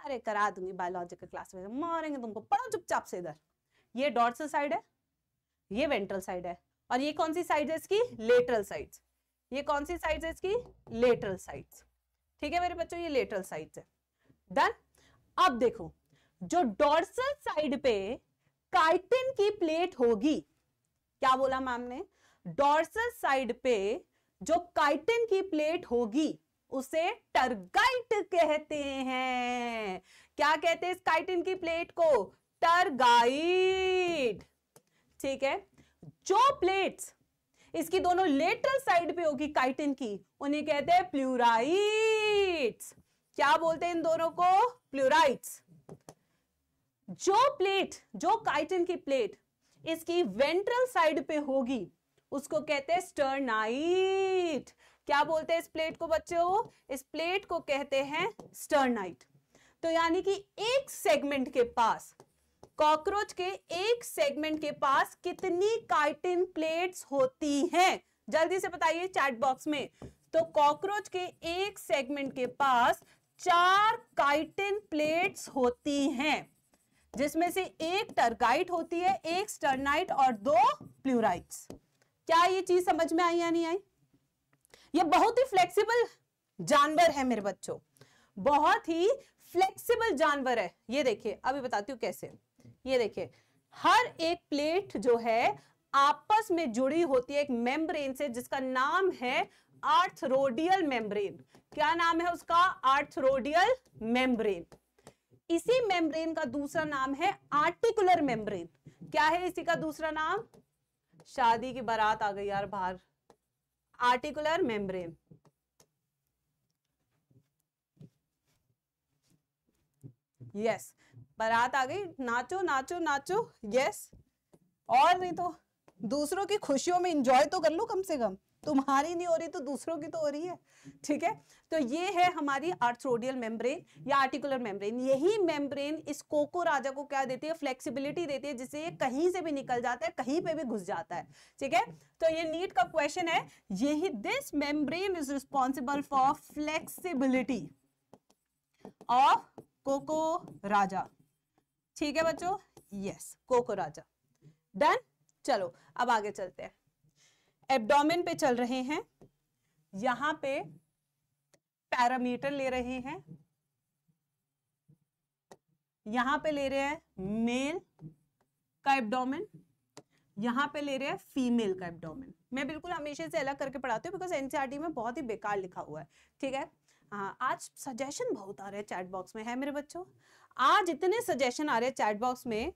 अरे करा दूंगी बायोलॉजिकल क्लास में मारेंगे तुमको पढ़ो चुपचाप से इधर ये डॉर्सल साइड है ये वेंट्रल साइड है और ये कौन सी साइड है इसकी लेटरल साइड ये कौन सी साइड है इसकी लेटरल साइड ठीक है मेरे बच्चों ये लेटरल साइड है डन अब देखो जो डॉर्सल साइड पे काइटिन की प्लेट होगी क्या बोला मैम ने डॉर्सल साइड पे जो काइटिन की प्लेट होगी उसे टर्गाइट कहते हैं क्या कहते हैं इस काइटिन की प्लेट को टर्गाइट ठीक है जो प्लेट्स इसकी दोनों लेटरल साइड पे होगी काइटिन की उन्हें कहते हैं प्लूराइट्स क्या बोलते हैं इन दोनों को प्लूराइट्स जो प्लेट जो काइटिन की प्लेट इसकी वेंट्रल साइड पे होगी उसको कहते हैं स्टर्नाइट क्या बोलते हैं इस प्लेट को बच्चों इस प्लेट को कहते हैं स्टर्नाइट तो यानी कि एक सेगमेंट के पास कॉकरोच के एक सेगमेंट के पास कितनी काइटिन प्लेट्स होती हैं जल्दी से बताइए चैट बॉक्स में तो कॉकरोच के एक सेगमेंट के पास चार काइटिन प्लेट्स होती हैं जिसमें से एक टर्गाइट होती है एक स्टर्नाइट और दो प्लूराइट्स क्या ये चीज समझ में आई या नहीं आई ये बहुत ही फ्लेक्सिबल जानवर है मेरे बच्चों बहुत ही फ्लेक्सिबल जानवर है ये देखिए अभी बताती हूँ कैसे ये देखिए हर एक प्लेट जो है आपस में जुड़ी होती है एक मेम्ब्रेन से जिसका नाम है आर्थरोडियल मेम्ब्रेन क्या नाम है उसका आर्थरोडियल मेम्ब्रेन इसी मेम्ब्रेन का दूसरा नाम है आर्टिकुलर मेम्ब्रेन क्या है इसी का दूसरा नाम शादी की बारात आ गई यार बाहर आर्टिकुलर मेम्ब्रेन यस बारात आ गई नाचो नाचो नाचो यस और नहीं तो दूसरों की खुशियों में इंजॉय तो कर लो कम से कम तुम्हारी नहीं हो रही तो दूसरों की तो हो रही है ठीक है तो ये है हमारी आर्थ्रोडियल मेम्ब्रेन या आर्टिकुलर मेम्ब्रेन यही मेम्ब्रेन इस कोको राजा को क्या देती है फ्लेक्सिबिलिटी देती है जिससे ये कहीं से भी निकल जाता है कहीं पे भी घुस जाता है ठीक है तो ये नीट का क्वेश्चन है यही this membrane is responsible for flexibility of कोको राजा ठीक है बच्चों यस कोको राजा डन चलो अब आगे चलते हैं एब्डोमेन पे चल रहे हैं यहां पे पैरामीटर ले रहे हैं यहां पे ले रहे हैं मेल का एब्डोमेन यहां पे ले रहे हैं फीमेल का एब्डोमेन मैं बिल्कुल हमेशा से अलग करके पढ़ाती हूँ बिकॉज एनसीआरटी e में बहुत ही बेकार लिखा हुआ है ठीक है हाँ आज सजेशन बहुत आ रहे हैं चैट बॉक्स में है मेरे बच्चों आज इतने सजेशन आ रहे हैं चैट बॉक्स में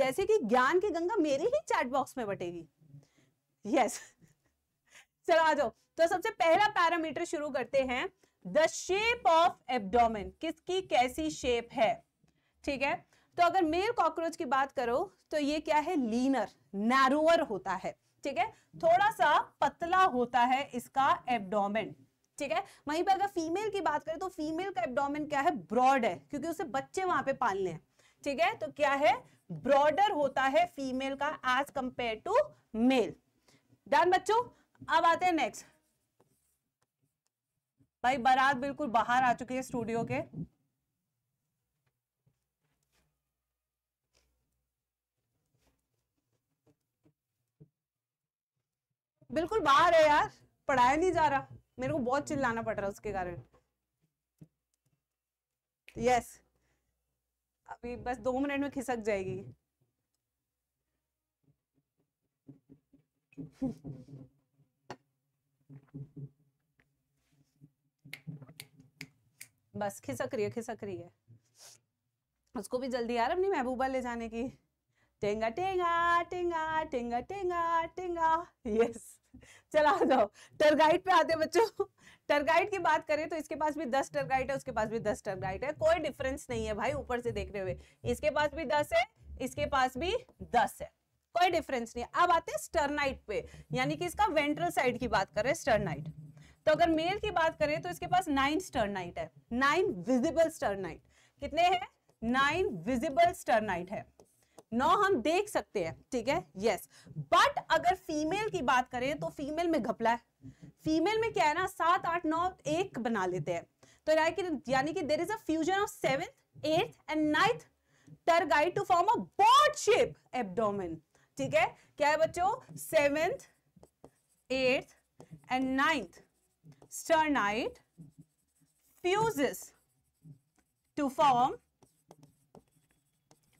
जैसे कि ज्ञान की गंगा मेरे ही चैट बॉक्स में बटेगी यस yes. चलो आ जाओ तो सबसे पहला पैरामीटर शुरू करते हैं द शेप ऑफ एबडोम किसकी कैसी शेप है ठीक है तो अगर मेल कॉकरोच की बात करो तो ये क्या है लीनर नैरोअर होता है ठीक है थोड़ा सा पतला होता है इसका एबडोम ठीक है वहीं पर अगर फीमेल की बात करें तो फीमेल का एबडोम क्या है ब्रॉड है क्योंकि उसे बच्चे वहां पे पालने हैं ठीक है तो क्या है ब्रॉडर होता है फीमेल का age compare to male done बच्चों अब आते हैं नेक्स्ट भाई बारात बिल्कुल बाहर आ चुकी है स्टूडियो के बिल्कुल बाहर है यार पढ़ाया नहीं जा रहा मेरे को बहुत चिल्लाना पड़ रहा है उसके कारण यस अभी बस दो मिनट में खिसक जाएगी बस खिसक रही है खिसक रही है उसको भी जल्दी यार अपनी महबूबा ले जाने की टेंगा टेंगा टेंगा टेंगा टेंगा टेंगा यस चला जाओ टर्गाइड पे आते बच्चों टर्गाइड की बात करें तो इसके पास भी दस टर्गाइड है उसके पास भी दस टर्गाइड है कोई डिफरेंस नहीं है भाई ऊपर से देखने हुए इसके पास भी दस है इसके पास भी दस है कोई डिफरेंस नहीं अब आते हैं स्टरनाइट पे यानी कि इसका वेंट्रल साइड की बात कर रहे हैं स्टरनाइट तो अगर मेल की बात करें तो इसके पास नाइन स्टर्नाइट है नाइन विजिबल स्टर्नाइट कितने हैं नाइन विजिबल स्टर्नाइट है नौ हम देख सकते हैं ठीक है यस बट अगर फीमेल की बात करें तो फीमेल में घपला है फीमेल में क्या है ना सात आठ नौ एक बना लेते हैं तो यानी कि there is a fusion of seventh eighth and ninth tergite to form a boat shape abdomen ठीक है क्या है बच्चों seventh eighth and ninth sternite fuses to form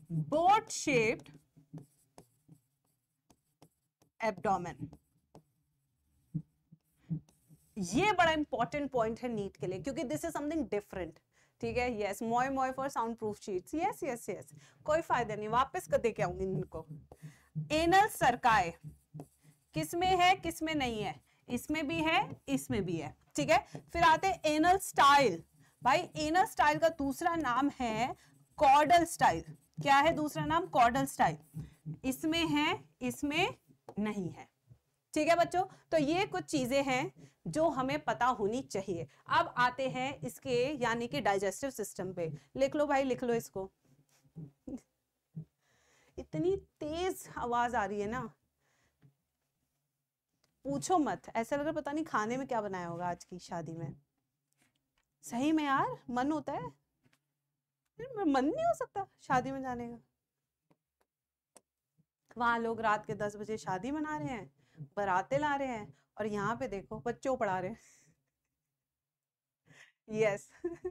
boat shaped abdomen. ये बड़ा इंपॉर्टेंट पॉइंट है नीट के लिए क्योंकि दिस इज समथिंग डिफरेंट ठीक है यस मोय मोय for sound proof sheets yes yes yes कोई फायदा नहीं वापस कर दे के आऊंगी इनको एनल सरकाए किसमें है किसमें नहीं है इसमें भी है इसमें भी है ठीक है फिर आते हैं एनल स्टाइल भाई एनल स्टाइल का दूसरा नाम है कॉर्डल स्टाइल क्या है दूसरा नाम कॉर्डल स्टाइल इसमें है इसमें नहीं है ठीक है बच्चों तो ये कुछ चीजें हैं जो हमें पता होनी चाहिए अब आते हैं इसके यानी कि डाइजेस्टिव सिस्टम पे लिख लो भाई लिख लो इसको इतनी तेज आवाज आ रही है ना पूछो मत ऐसा लग रहा पता नहीं खाने में क्या बनाया होगा आज की शादी में सही में यार मन होता है मन नहीं हो सकता शादी में जाने का वहां लोग रात के दस बजे शादी मना रहे हैं बराते ला रहे हैं और यहाँ पे देखो बच्चों पढ़ा रहे हैं यस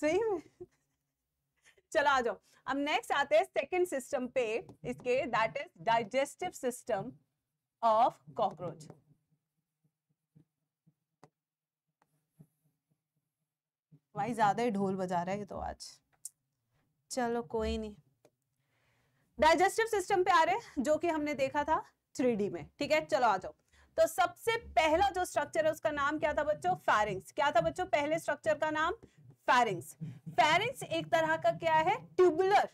सही में चला आ जाओ अब नेक्स्ट आते हैं सेकंड सिस्टम पे इसके that is digestive system of cockroach भाई ज्यादा ही ढोल बजा रहे तो आज चलो कोई नहीं डाइजेस्टिव सिस्टम पे आ रहे जो कि हमने देखा था थ्री में ठीक है चलो आ जाओ तो सबसे पहला जो स्ट्रक्चर है उसका नाम क्या था बच्चों फैरिंग्स क्या था बच्चों पहले स्ट्रक्चर का नाम फैरिंग्स फैरिंग्स एक तरह का क्या है ट्यूबुलर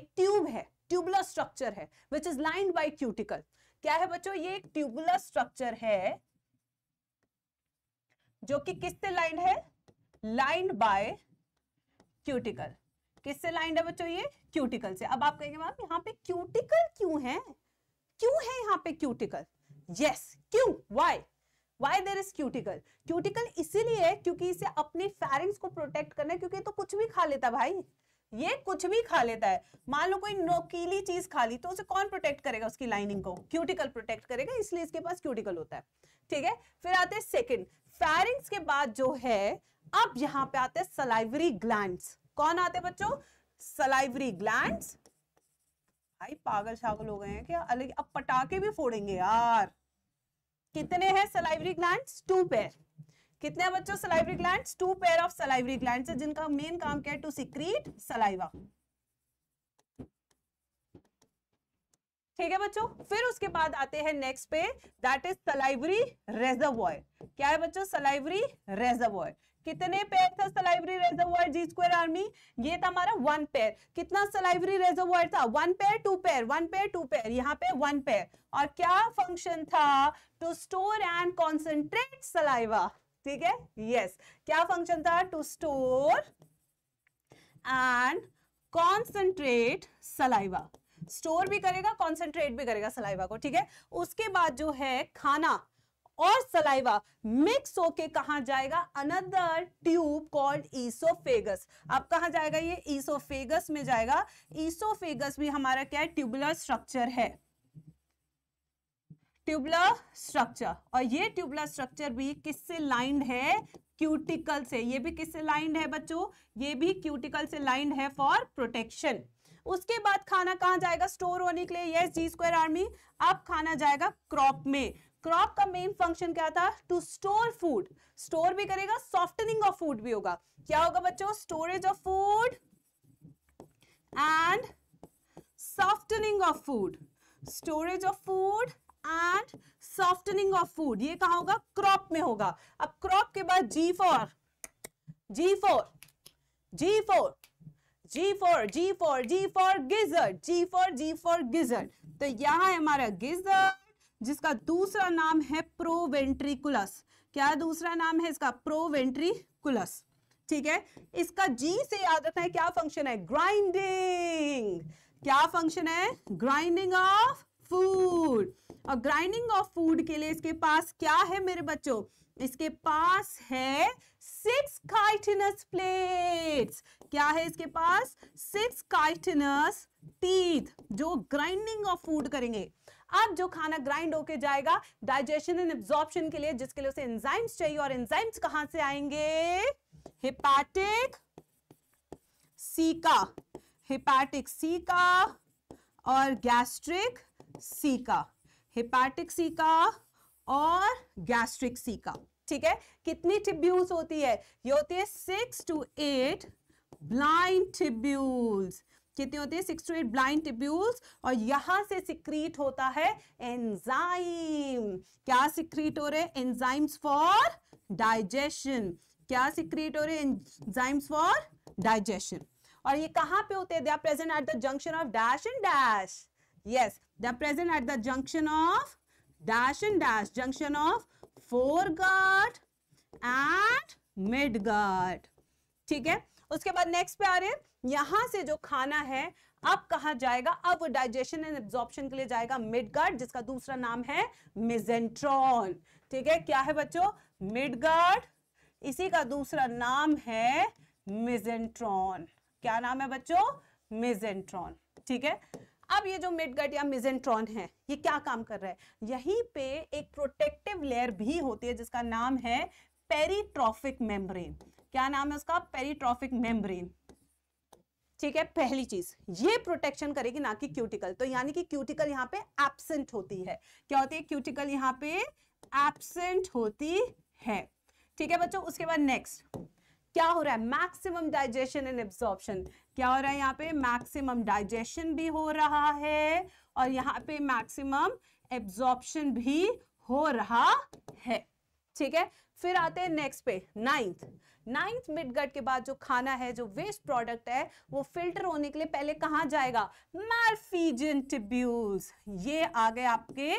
एक ट्यूब है ट्यूबुलर स्ट्रक्चर है which is lined by cuticle क्या है बच्चों ये एक ट्यूबुलर स्ट्रक्चर है जो कि किससे लाइंड है लाइंड बाय क्यूटिकल किससे लाइंड है बच्चों ये क्यूटिकल से अब आप कहेंगे मैम यहाँ पे क्यूटिकल क्यों है क्यों है यहाँ पे क्यूटिकल यस क्यों why why there is cuticle cuticle इसीलिए है क्योंकि इसे अपने फेरिंग्स को प्रोटेक्ट करना है क्योंकि तो कुछ भी खा लेता भाई ये कुछ भी खा लेता है मान लो कोई नोकीली चीज खा ली तो उसे कौन प्रोटेक्ट करेगा उसकी लाइनिंग को क्यूटिकल प्रोटेक्ट करेगा इसलिए इसके पास क्यूटिकल होता है ठीक है फिर आते हैं सेकंड फेरिंग्स के बाद जो है अब यहां पे आते हैं सलाइवरी ग्लैंड्स कौन आते हैं बच्चों सलाइवरी ग्लैंड्स भाई पागल शागल हो गए हैं क्या अलग अब पटाके भी फोड़ेंगे यार कितने हैं सलाइवरी ग्लैंड टू पेयर कितने हैं बच्चों salivary gland two pair of salivary gland जिनका मेन काम क्या है टू सिक्रीट सलाइवा ठीक है बच्चों फिर उसके बाद आते हैं नेक्स्ट पे दैट इज सलाइवरी रेजर्वॉय क्या है बच्चों सलाइवरी रेजर्वॉय कितने पेयर था salivary reservoir G square army ये था हमारा वन पेयर कितना सलाइवरी रेजोवायर था one pair two pair one pair two pair यहाँ पे वन पेयर और क्या फंक्शन था to store and concentrate saliva ठीक है यस क्या फंक्शन था to store and concentrate saliva store भी करेगा कॉन्सेंट्रेट भी करेगा सलाइवा को ठीक है उसके बाद जो है खाना और सलाइवा मिक्स होके कहा जाएगा अनदर ट्यूब कॉल्ड ईसोफेगस अब कहा जाएगा ये ईसोफेगस में जाएगा ईसोफेगस भी हमारा क्या है ट्यूबुलर स्ट्रक्चर है ट्यूबुलर स्ट्रक्चर और ये ट्यूबुलर स्ट्रक्चर भी किससे लाइंड है क्यूटिकल से ये भी किससे लाइंड है बच्चों ये भी क्यूटिकल से लाइंड है फॉर प्रोटेक्शन उसके बाद खाना कहाँ जाएगा स्टोर होने के लिए ये जी स्क्वायर आर्मी अब खाना जाएगा क्रॉप में क्रॉप का मेन फंक्शन क्या था टू स्टोर फूड स्टोर भी करेगा सॉफ्टनिंग ऑफ फूड भी होगा क्या होगा बच्चों storage of food and softening of food storage of food and softening of food ये कहा होगा क्रॉप में होगा अब क्रॉप के बाद G four G four G four G4, G4, G4 gizzard, G4, G4 gizzard. G तो यहाँ हमारा गिजर्ड जिसका दूसरा नाम है प्रोवेंट्रिकुलस क्या दूसरा नाम है इसका प्रोवेंट्रिकुलस ठीक है इसका जी से याद रखना है क्या फंक्शन है ग्राइंडिंग क्या फंक्शन है ग्राइंडिंग ऑफ फूड और ग्राइंडिंग ऑफ फूड के लिए इसके पास क्या है मेरे बच्चों इसके पास है सिक्स काइटिनस प्लेट्स क्या है इसके पास सिक्स काइटनस टीथ जो ग्राइंडिंग ऑफ फूड करेंगे अब जो खाना ग्राइंड होके जाएगा डाइजेशन एंड एब्जॉर्प्शन के लिए जिसके लिए उसे एंजाइम्स चाहिए और एंजाइम्स कहां से आएंगे हिपैटिक सीका हिपैटिक सीका और गैस्ट्रिक सीका हिपैटिक सीका और गैस्ट्रिक सीका ठीक है कितनी टिब्यूल्स होती है ये होती है six to eight blind tubules कितने होते हैं six to eight blind tubules और यहां से सिक्रीट होता है एंजाइम क्या सिक्रीट हो रहे हैं एंजाइम्स फॉर डाइजेशन क्या सिक्रीट हो रहे हैं एंजाइम्स फॉर डाइजेशन और ये कहां पे होते हैं they are present at the junction of dash and dash yes they are present at the junction of dash and dash junction of foregut and midgut ठीक है उसके बाद नेक्स्ट पे आ रहे हैं यहां से जो खाना है अब कहा जाएगा अब वो डाइजेशन एंड एब्जॉर्प्शन के लिए जाएगा मिडगार्ड जिसका दूसरा नाम है मिजेंट्रॉन ठीक है क्या है बच्चों मिडगर्ड इसी का दूसरा नाम है मिजेंट्रॉन क्या नाम है बच्चों मिजेंट्रॉन ठीक है अब ये जो मिडगट या मिजेंट्रॉन है ये क्या काम कर रहा है यहीं पे एक प्रोटेक्टिव लेयर भी होती है जिसका नाम है पेरीट्रॉफिक मेम्ब्रेन क्या नाम है उसका पेरीट्रॉफिक मेम्ब्रेन ठीक है पहली चीज ये प्रोटेक्शन करेगी ना कि क्यूटिकल तो यानी कि क्यूटिकल यहाँ पे एबसेंट होती है क्या होती है क्यूटिकल यहाँ पे एबसेंट होती है ठीक है बच्चों उसके बाद नेक्स्ट क्या हो रहा है मैक्सिमम डाइजेशन एंड एब्जॉर्प्शन क्या हो रहा है यहाँ पे मैक्सिमम डाइजेशन भी हो रहा है और यहाँ पे मैक्सिमम एब्जॉर्प्शन भी हो रहा है ठीक है फिर आते हैं नेक्स्ट पे नाइन्थ नाइन्थ मिडगट के बाद जो खाना है जो वेस्ट प्रोडक्ट है वो फिल्टर होने के लिए पहले कहाँ जाएगा मालफीजन टिब्यूल्स ये आ गए आपके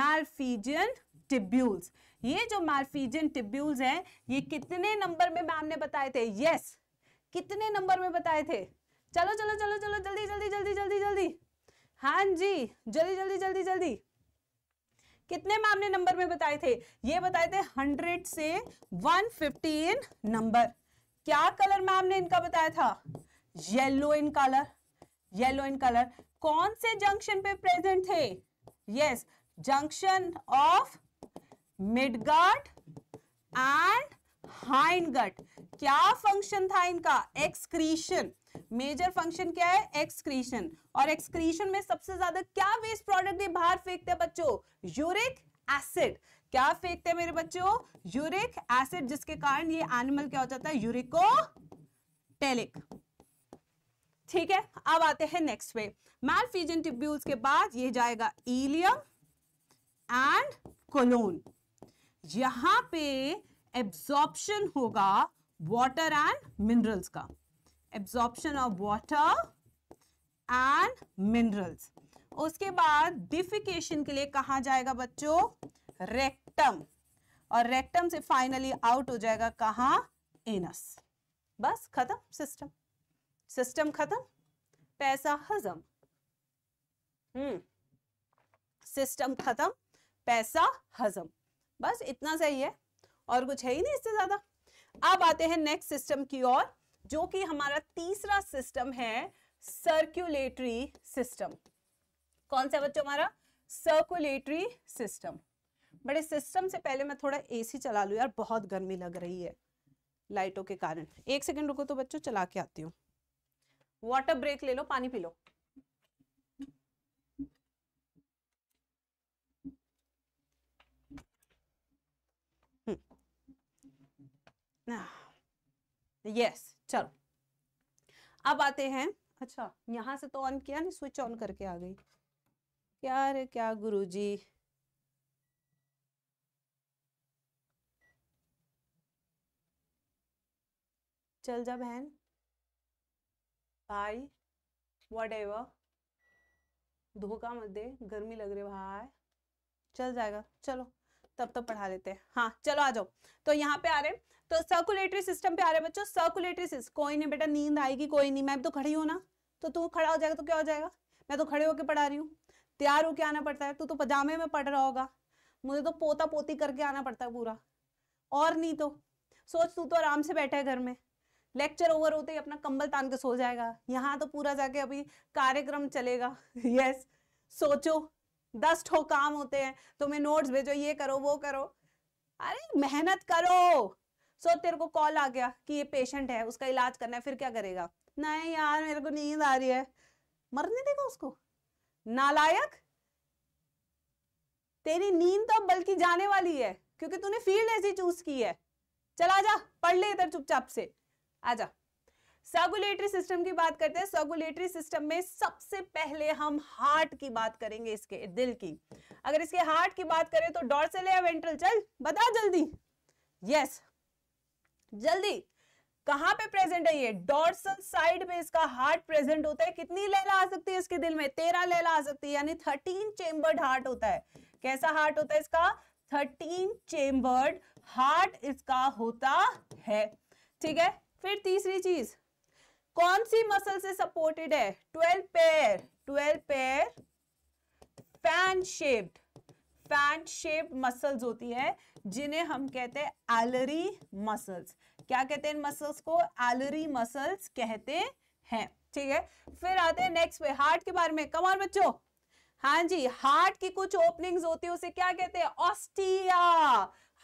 मालफीजन टिब्यूल्स ये जो मालफीजन टिब्यूल्स हैं ये कितने नंबर में मैम ने बताए थे यस yes. कितने नंबर में बताए थे चलो चलो चलो चलो जल्दी जल्दी जल्दी जल्दी जल्दी हाँ जी जल्दी जल्दी जल्दी जल्दी कितने आपने नंबर में बताए थे ये बताए थे हंड्रेड से वन फिफ्टी इन नंबर क्या कलर मैम ने इनका बताया था yellow in colour yellow in colour कौन से जंक्शन पे प्रेजेंट थे yes junction of midgut and hind क्या फंक्शन था इनका एक्सक्रीशन मेजर फंक्शन क्या है एक्सक्रीशन और एक्सक्रीशन में सबसे ज्यादा क्या वेस्ट प्रोडक्ट बाहर फेंकते हैं बच्चों यूरिक एसिड क्या फेंकते हैं मेरे बच्चों यूरिक एसिड जिसके कारण ये एनिमल क्या हो जाता है यूरिको टेलिक ठीक है अब आते हैं नेक्स्ट मैल मैलफीजन ट्यूब्यूल्स के बाद ये जाएगा इलियम एंड कोलोन यहां पे एब्जॉर्प्शन होगा वाटर एंड मिनरल्स का absorption of water and minerals उसके बाद डिफिकेशन के लिए कहा जाएगा बच्चों रेक्टम और रेक्टम से फाइनली आउट हो जाएगा कहा एनस बस खत्म सिस्टम सिस्टम खत्म पैसा हजम हम्म सिस्टम खत्म पैसा हजम बस इतना सही है और कुछ है ही नहीं इससे ज्यादा अब आते हैं नेक्स्ट सिस्टम की ओर जो कि हमारा तीसरा सिस्टम है सर्कुलेटरी सिस्टम कौन सा बच्चों हमारा सर्कुलेटरी सिस्टम बड़े सिस्टम से पहले मैं थोड़ा एसी चला लू यार बहुत गर्मी लग रही है लाइटों के कारण एक सेकंड रुको तो बच्चों चला के आती हूँ वाटर ब्रेक ले लो पानी पी लो यस चलो अब आते हैं अच्छा यहाँ से तो ऑन किया नहीं स्विच ऑन करके आ गई क्या रे क्या गुरुजी चल जा बहन बाय वट एवर धोखा मत दे गर्मी लग रही है भाई चल जाएगा चलो तब तक पढ़ा लेते हैं हाँ चलो आ जाओ तो यहाँ पे आ रहे तो सर्कुलेटरी सिस्टम पे आ रहे बच्चों सर्कुलेटरी सिस्टम कोई नहीं बेटा नींद आएगी कोई नहीं मैं तो खड़ी हूँ ना तो तू खड़ा हो जाएगा तो क्या हो जाएगा मैं तो खड़े होकर पढ़ा रही हूँ तैयार होके आना पड़ता है तू तो पजामे में पढ़ रहा होगा मुझे तो पोता पोती करके आना पड़ता है पूरा और नहीं तो सोच तू तो आराम से बैठा है घर में लेक्चर ओवर होते ही अपना कंबल तान के सो जाएगा यहाँ तो पूरा जाके अभी कार्यक्रम चलेगा यस सोचो दस ठो काम होते हैं तुम्हें नोट्स भेजो ये करो वो करो अरे मेहनत करो सो तेरे को कॉल आ गया कि ये पेशेंट है उसका इलाज करना है फिर क्या करेगा नहीं यार मेरे को नींद आ रही है मरने देगा उसको नालायक तेरी नींद तो बल्कि जाने वाली है क्योंकि तूने फील्ड ऐसी चूज की है चला जा पढ़ ले इधर चुपचाप से आ जा सर्कुलेटरी सिस्टम की बात करते हैं सर्कुलेटरी सिस्टम में सबसे पहले हम हार्ट की बात करेंगे इसके दिल की अगर इसके हार्ट की बात करें तो डॉर्सल या वेंट्रल चल बता जल्दी यस yes, जल्दी कहां पे प्रेजेंट है ये डॉर्सल साइड में इसका हार्ट प्रेजेंट होता है कितनी लहला आ सकती है इसके दिल में तेरह लहला आ सकती है यानी थर्टीन चेम्बर्ड हार्ट होता है कैसा हार्ट होता है इसका थर्टीन चेम्बर्ड हार्ट इसका होता है ठीक है फिर तीसरी चीज कौन सी मसल से सपोर्टेड है twelve pair twelve pair fan shaped fan shaped muscles होती है जिन्हें हम कहते हैं एलरी मसल्स क्या कहते हैं इन मसल्स को एलरी मसल्स कहते हैं ठीक है फिर आते हैं नेक्स्ट पे हार्ट के बारे में और बच्चों हाँ जी हार्ट की कुछ ओपनिंग्स होती है उसे क्या कहते हैं ऑस्टिया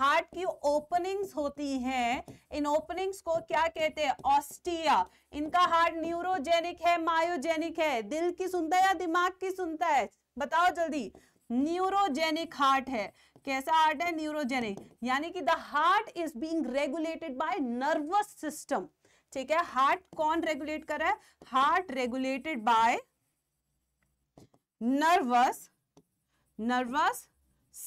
हार्ट की ओपनिंग्स होती हैं इन ओपनिंग्स को क्या कहते हैं ऑस्टिया इनका हार्ट न्यूरोजेनिक है मायोजेनिक है दिल की सुनता है या दिमाग की सुनता है बताओ जल्दी न्यूरोजेनिक हार्ट है कैसा हार्ट है न्यूरोजेनिक यानी कि the heart is being regulated by nervous system ठीक है हार्ट कौन रेगुलेट कर रहा है heart regulated by nervous nervous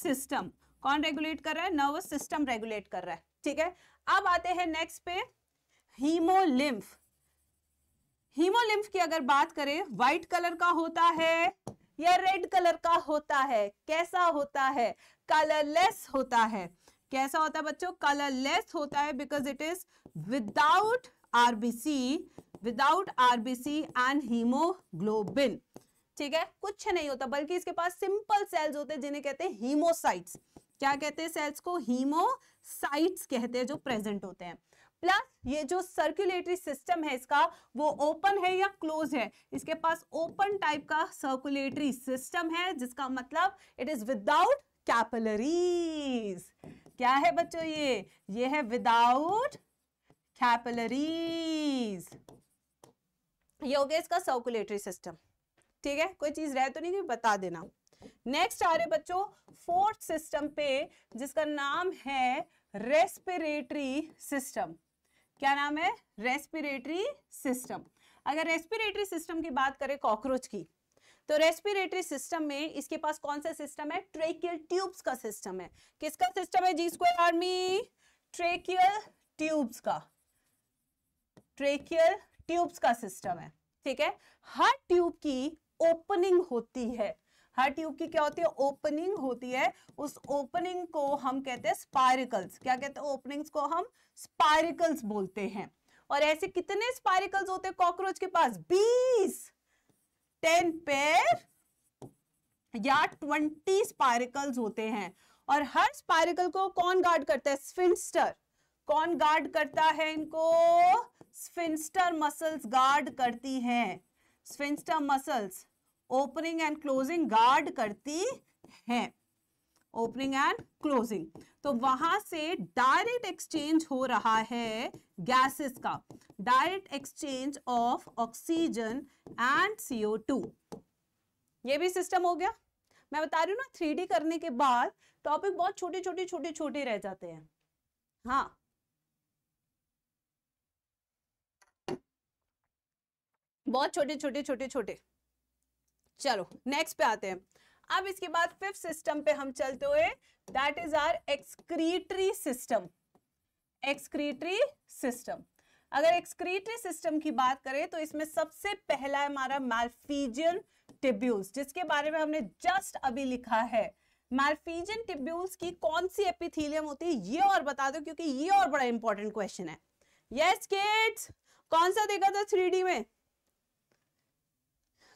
system कौन रेगुलेट कर रहा है नर्वस सिस्टम रेगुलेट कर रहा है ठीक है अब आते हैं नेक्स्ट पे हीमोलिम्फ हीमोलिम्फ की अगर बात करें व्हाइट कलर का होता है या रेड कलर का होता है कैसा होता है कलरलेस होता है कैसा होता है बच्चों कलरलेस होता है because it is without RBC without RBC and haemoglobin ठीक है कुछ नहीं होता बल्कि इसके पास सिंपल सेल्स होते हैं जिन्हें कहते हैं हीमोसाइट्स क्या कहते हैं सेल्स को हीमोसाइट्स कहते हैं जो प्रेजेंट होते हैं प्लस ये जो सर्कुलेटरी सिस्टम है इसका वो ओपन है या क्लोज है इसके पास ओपन टाइप का सर्कुलेटरी सिस्टम है जिसका मतलब इट इज विदाउट कैपलरीज क्या है बच्चों ये ये है विदाउट कैपलरीज ये हो गया इसका सर्कुलेटरी सिस्टम ठीक है कोई चीज रह तो नहीं गई बता देना नेक्स्ट आ रहे बच्चों फोर्थ सिस्टम पे जिसका नाम है रेस्पिरेटरी सिस्टम क्या नाम है रेस्पिरेटरी सिस्टम अगर रेस्पिरेटरी सिस्टम की बात करें कॉकरोच की तो रेस्पिरेटरी सिस्टम में इसके पास कौन सा सिस्टम है ट्रेकियल ट्यूब्स का सिस्टम है किसका सिस्टम है जी स्क्वायर आर्मी ट्रेकियल ट्यूब्स का ट्रेकियल ट्यूब्स का सिस्टम है ठीक है हर ट्यूब की ओपनिंग होती है हर ट्यूब की क्या होती है ओपनिंग होती है उस ओपनिंग को हम कहते हैं स्पायरिकल्स क्या कहते हैं ओपनिंग्स को हम स्पायरिकल्स बोलते हैं और ऐसे कितने स्पायरिकल्स होते हैं कॉकरोच के पास बीस टेन पेर या ट्वेंटी स्पायरिकल्स होते हैं और हर स्पाइरिकल को कौन गार्ड करता है स्फिंस्टर कौन गार्ड करता है इनको स्फिंस्टर मसल्स गार्ड करती हैं sphincter muscles opening and closing guard करती हैं ओपनिंग एंड क्लोजिंग तो वहां से डायरेक्ट एक्सचेंज हो रहा है गैसेस का direct exchange of oxygen and CO two ये भी सिस्टम हो गया मैं बता रही हूं ना थ्री करने के बाद टॉपिक बहुत छोटे छोटे छोटे छोटे रह जाते हैं हाँ बहुत छोटे छोटे छोटे छोटे चलो नेक्स्ट पे आते हैं अब इसके बाद फिफ्थ सिस्टम पे हम चलते हुए that is our excretory system excretory system अगर एक्सक्रीटरी सिस्टम की बात करें तो इसमें सबसे पहला है हमारा मैल्फीजियन टिब्यूल्स जिसके बारे में हमने जस्ट अभी लिखा है मैल्फीजियन टिब्यूल्स की कौन सी एपिथीलियम होती है ये और बता दो क्योंकि ये और बड़ा इंपॉर्टेंट क्वेश्चन है यस yes, किड्स कौन सा देखा था थ्री में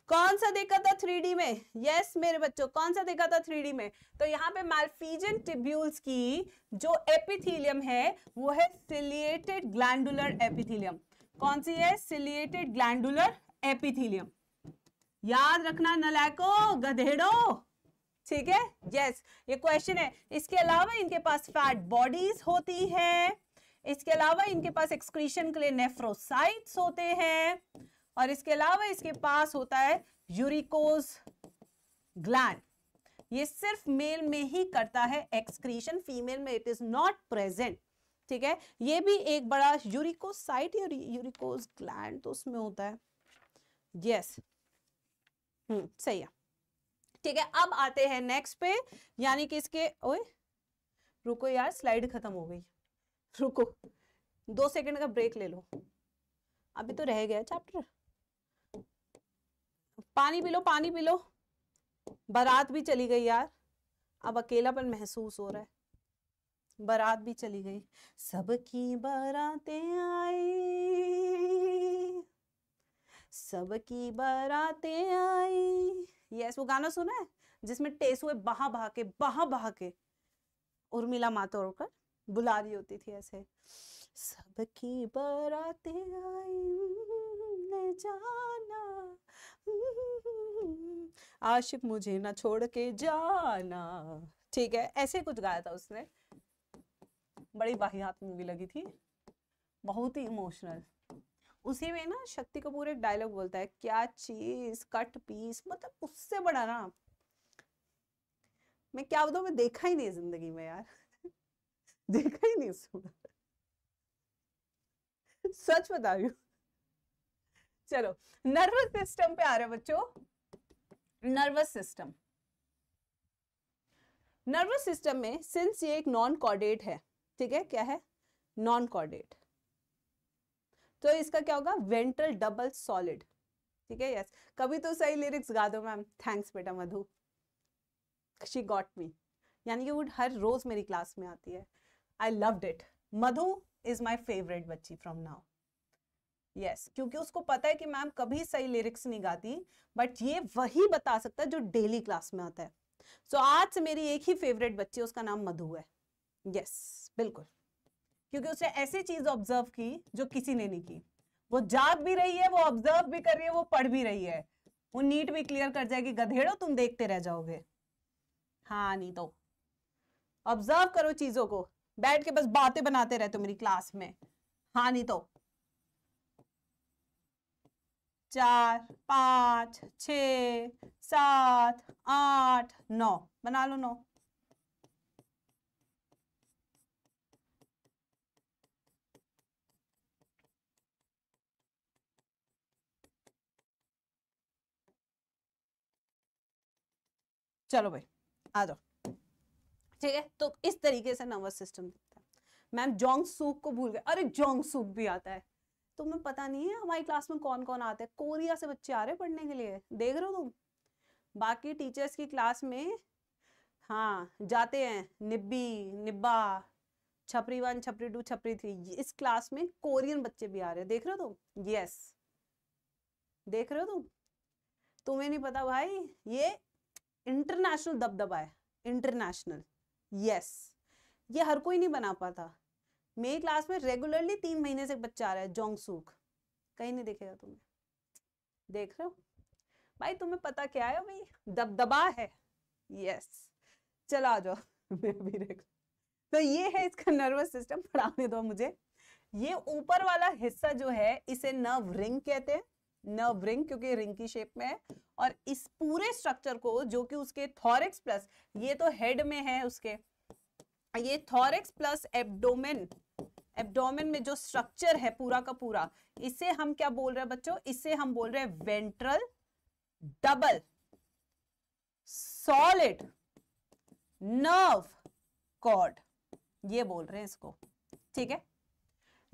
कौन सा देखा था थ्री में यस yes, मेरे बच्चों कौन सा देखा था थ्री में तो यहाँ पे मालफीजन टिब्यूल्स की जो एपिथीलियम है वो है सिलिएटेड ग्लैंडुलर एपिथीलियम कौन सी है सिलिएटेड ग्लैंडुलर एपिथीलियम याद रखना नलैको गधेड़ो ठीक है यस ये क्वेश्चन है इसके अलावा इनके पास फैट बॉडीज होती है इसके अलावा इनके पास एक्सक्रीशन के लिए नेफ्रोसाइट्स होते हैं और इसके अलावा इसके पास होता है यूरिकोज ग्लैंड ये सिर्फ मेल में ही करता है एक्सक्रीशन फीमेल में इट इज नॉट प्रेजेंट ठीक है ये भी एक बड़ा यूरिकोसाइट या यूरिकोज ग्लैंड तो उसमें होता है यस yes. हम्म सही है ठीक है अब आते हैं नेक्स्ट पे यानी कि इसके ओए रुको यार स्लाइड खत्म हो गई रुको दो सेकंड का ब्रेक ले लो अभी तो रह गया चैप्टर पानी पी लो पानी पी लो बारात भी चली गई यार अब अकेलापन महसूस हो रहा है बारात भी चली गई सबकी बारातें आई सबकी बारातें आई ये वो गाना सुना है जिसमें टेस हुए बहा बहा के बहा बहा के उर्मिला माता होकर बुला रही होती थी ऐसे सबकी बारातें आई न जाना हम्म। आशिक मुझे ना छोड़ के जाना ठीक है ऐसे कुछ गाया था उसने बड़ी वाहियात मूवी लगी थी बहुत ही इमोशनल उसी में ना शक्ति कपूर एक डायलॉग बोलता है क्या चीज कट पीस मतलब उससे बड़ा ना मैं क्या बताऊ मैं देखा ही नहीं जिंदगी में यार देखा ही नहीं सुना सच बता रही हूँ चलो नर्वस सिस्टम पे आ रहे बच्चों नर्वस सिस्टम नर्वस सिस्टम में सिंस ये एक नॉन कॉर्डेट है ठीक है क्या है नॉन कॉर्डेट तो इसका क्या होगा वेंट्रल डबल सॉलिड ठीक है यस कभी तो सही लिरिक्स गा दो मैम थैंक्स बेटा मधु शी गॉट मी यानी कि वो हर रोज मेरी क्लास में आती है I loved it Madhu is my favourite बच्ची फ्रॉम नाउ यस yes, क्योंकि उसको पता है कि मैम कभी सही लिरिक्स नहीं गाती बट ये वही बता सकता है जो डेली क्लास में आता है सो so, आज से मेरी एक ही फेवरेट बच्ची उसका नाम मधु है यस yes, बिल्कुल क्योंकि उसने ऐसी चीज ऑब्जर्व की जो किसी ने नहीं की वो जाग भी रही है वो ऑब्जर्व भी कर रही है वो पढ़ भी रही है वो नीट भी क्लियर कर जाएगी गधेड़ो तुम देखते रह जाओगे हाँ नहीं तो ऑब्जर्व करो चीजों को बैठ के बस बातें बनाते रहते हो मेरी क्लास में हाँ नहीं तो चार पाँच छ सात आठ नौ बना लो नौ चलो भाई आ जाओ ठीक है तो इस तरीके से नंबर सिस्टम दिखता है मैम जोंग सूप को भूल गए अरे जोंग सूप भी आता है तुम्हें पता नहीं है हमारी क्लास में कौन कौन आते हैं कोरिया से बच्चे आ रहे पढ़ने के लिए देख रहे हो तुम बाकी टीचर्स की क्लास में हाँ जाते हैं निब्बी निब्बा छपरी वन छपरी टू छपरी थ्री इस क्लास में कोरियन बच्चे भी आ रहे हैं देख रहे हो तुम यस देख रहे हो तुम तुम्हें नहीं पता भाई ये इंटरनेशनल दबदबा है इंटरनेशनल यस ये हर कोई नहीं बना पाता मेरी क्लास में रेगुलरली तीन महीने से बच्चा आ रहा है जोंगसूक कहीं नहीं देखेगा तुम्हें देख रहे हो भाई तुम्हें पता क्या है भाई दबदबा है यस चला आ जाओ मैं अभी देख तो ये है इसका नर्वस सिस्टम पढ़ाने दो मुझे ये ऊपर वाला हिस्सा जो है इसे नर्व रिंग कहते हैं नर्व रिंग क्योंकि रिंग की शेप में है और इस पूरे स्ट्रक्चर को जो कि उसके थॉरिक्स प्लस ये तो हेड में है उसके ये थॉरिक्स प्लस एब्डोमेन एब्डोमेन में जो स्ट्रक्चर है पूरा का पूरा इसे हम क्या बोल रहे हैं बच्चों इसे हम बोल रहे हैं ventral double solid nerve cord ये बोल रहे हैं इसको ठीक है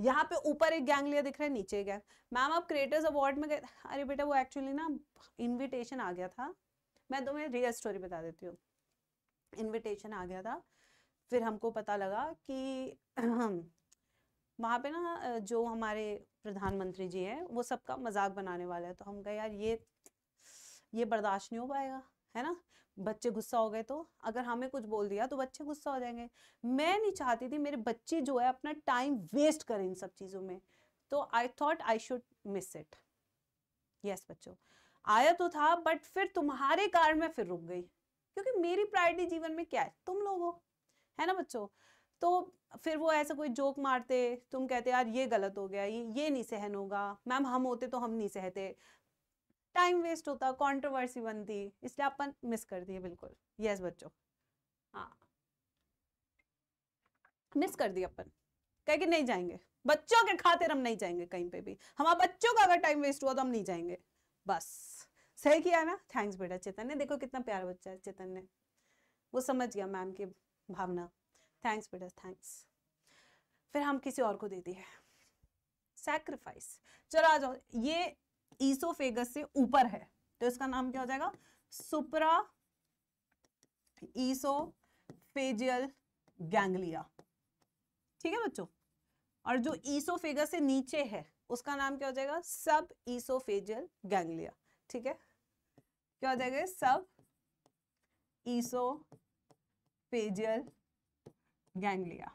यहाँ पे ऊपर एक गैंगलिया दिख रहा है नीचे गैंग मैम आप क्रिएटर्स अवार्ड में गए अरे बेटा वो एक्चुअली ना इनविटेशन आ गया था मैं तुम्हें रियल स्टोरी बता देती हूँ इनविटेशन आ गया था फिर हमको पता लगा कि वहाँ पे ना जो हमारे प्रधानमंत्री जी हैं वो सबका मजाक बनाने वाले हैं तो हम कहे यार ये ये बर्दाश्त नहीं हो पाएगा है ना बच्चे गुस्सा हो गए तो अगर हमें कुछ बोल दिया तो बच्चे गुस्सा हो जाएंगे मैं नहीं चाहती थी मेरे बच्चे जो है अपना टाइम वेस्ट करें इन सब चीज़ों में तो I thought I should miss it yes बच्चों आया तो था बट फिर तुम्हारे कारण में फिर रुक गई क्योंकि मेरी प्रायोरिटी जीवन में क्या है तुम लोग हो है ना बच्चों तो फिर वो ऐसा कोई जोक मारते तुम कहते यार ये गलत हो गया ये ये नहीं सहन होगा मैम हम होते तो हम नहीं सहते टाइम वेस्ट होता कंट्रोवर्सी बनती इसलिए अपन मिस कर दिए बिल्कुल यस बच्चों हाँ मिस कर दिए अपन कह के नहीं जाएंगे बच्चों के खातिर हम नहीं जाएंगे कहीं पे भी हमारे बच्चों का अगर टाइम वेस्ट हुआ तो हम नहीं जाएंगे बस सही किया ना थैंक्स बेटा चेतन ने देखो कितना प्यार बच्चा है चेतन ने वो समझ गया मैम की भावना थैंक्स बेटा थैंक्स फिर हम किसी और को देते हैं सैक्रिफाइस चलो आ जाओ ये ईसोफेगस से ऊपर है तो इसका नाम क्या हो जाएगा सुपरा ईसोफेजियल गैंगलिया ठीक है बच्चों और जो ईसोफेगस से नीचे है उसका नाम क्या हो जाएगा सब ईसोफेजियल गैंगलिया ठीक है क्या हो जाएगा सब ईसोफेजियल गैंगलिया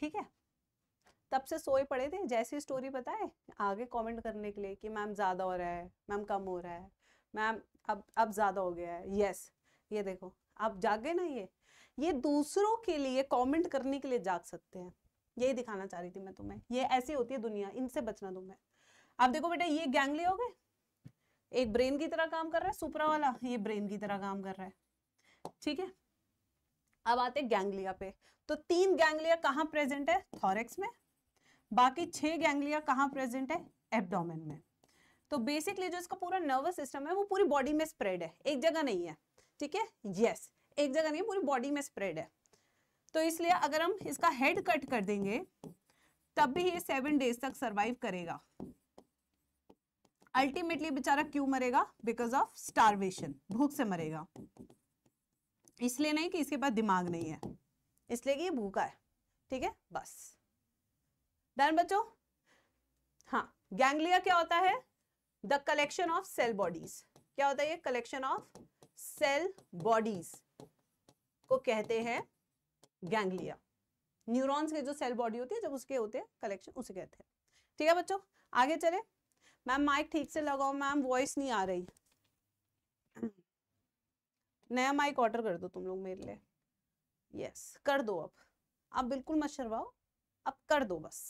ठीक है तब से सोए पड़े थे जैसी स्टोरी बताए आगे कमेंट करने के लिए कि मैम ज़्यादा हो रहा है मैम कम हो रहा है मैम अब अब ज़्यादा हो गया है यस ये देखो आप जागे ना ये ये दूसरों के लिए कमेंट करने के लिए जाग सकते हैं यही दिखाना चाह रही थी मैं तुम्हें ये ऐसी होती है दुनिया इनसे बचना तुम्हें अब देखो बेटा ये गैंगली हो गए एक ब्रेन की तरह काम कर रहा है सुपरा वाला ये ब्रेन की तरह काम कर रहा है ठीक है अब आते गैंग्लिया पे तो तीन गैंग्लिया कहाँ प्रेजेंट है थॉरेक्स में बाकी छह गैंग्लिया कहाँ प्रेजेंट है एब्डोमेन में तो बेसिकली जो इसका पूरा नर्वस सिस्टम है वो पूरी बॉडी में स्प्रेड है एक जगह नहीं है ठीक है यस एक जगह नहीं है पूरी बॉडी में स्प्रेड है तो इसलिए अगर हम इसका हेड कट कर देंगे तब भी ये सेवन डेज तक सर्वाइव करेगा अल्टीमेटली बेचारा क्यों मरेगा बिकॉज ऑफ स्टारवेशन भूख से मरेगा इसलिए नहीं कि इसके पास दिमाग नहीं है इसलिए कि ये भूखा है ठीक है बस डन बच्चों हाँ गैंग्लिया क्या होता है the collection of cell bodies क्या होता है ये कलेक्शन ऑफ सेल बॉडीज को कहते हैं गैंग्लिया न्यूरॉन्स के जो सेल बॉडी होती है जब उसके होते हैं कलेक्शन उसे कहते हैं ठीक है बच्चों आगे चले मैम माइक ठीक से लगाओ मैम वॉइस नहीं आ रही नया माइक ऑर्डर कर दो तुम लोग मेरे लिए यस कर दो अब आप बिल्कुल मत शरवाओ अब कर दो बस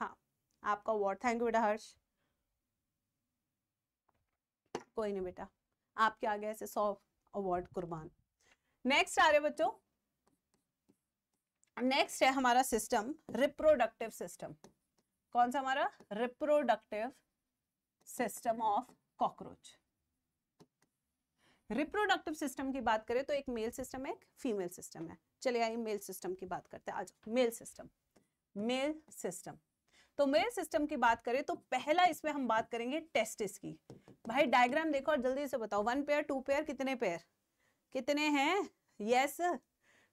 हाँ आपका वॉट थैंक यू बेटा हर्ष कोई नहीं बेटा आपके आगे ऐसे सौ अवार्ड कुर्बान नेक्स्ट आ रहे बच्चों नेक्स्ट है हमारा सिस्टम रिप्रोडक्टिव सिस्टम कौन सा हमारा reproductive system of cockroach reproductive system की बात करें तो एक मेल सिस्टम है एक फीमेल सिस्टम है चलिए आइए मेल सिस्टम की बात करते हैं आज मेल सिस्टम मेल सिस्टम तो मेल सिस्टम की बात करें तो पहला इसमें हम बात करेंगे टेस्टिस की भाई डायग्राम देखो और जल्दी से बताओ वन पेयर टू पेयर कितने पेयर कितने हैं यस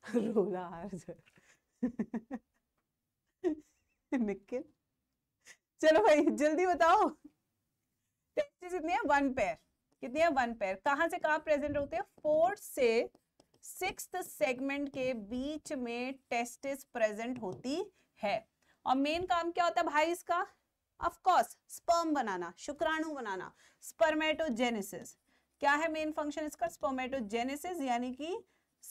निकल चलो भाई जल्दी बताओ टेस्टिस इतने हैं वन पेयर कितने हैं वन पेयर कहाँ से कहाँ प्रेजेंट होते हैं फोर्थ से सिक्स सेगमेंट के बीच में टेस्टिस प्रेजेंट होती है और मेन काम क्या होता है भाई इसका ऑफ कोर्स स्पर्म बनाना शुक्राणु बनाना स्पर्मेटोजेनेसिस क्या है मेन फंक्शन इसका स्पर्मेटोजेनेसिस यानी कि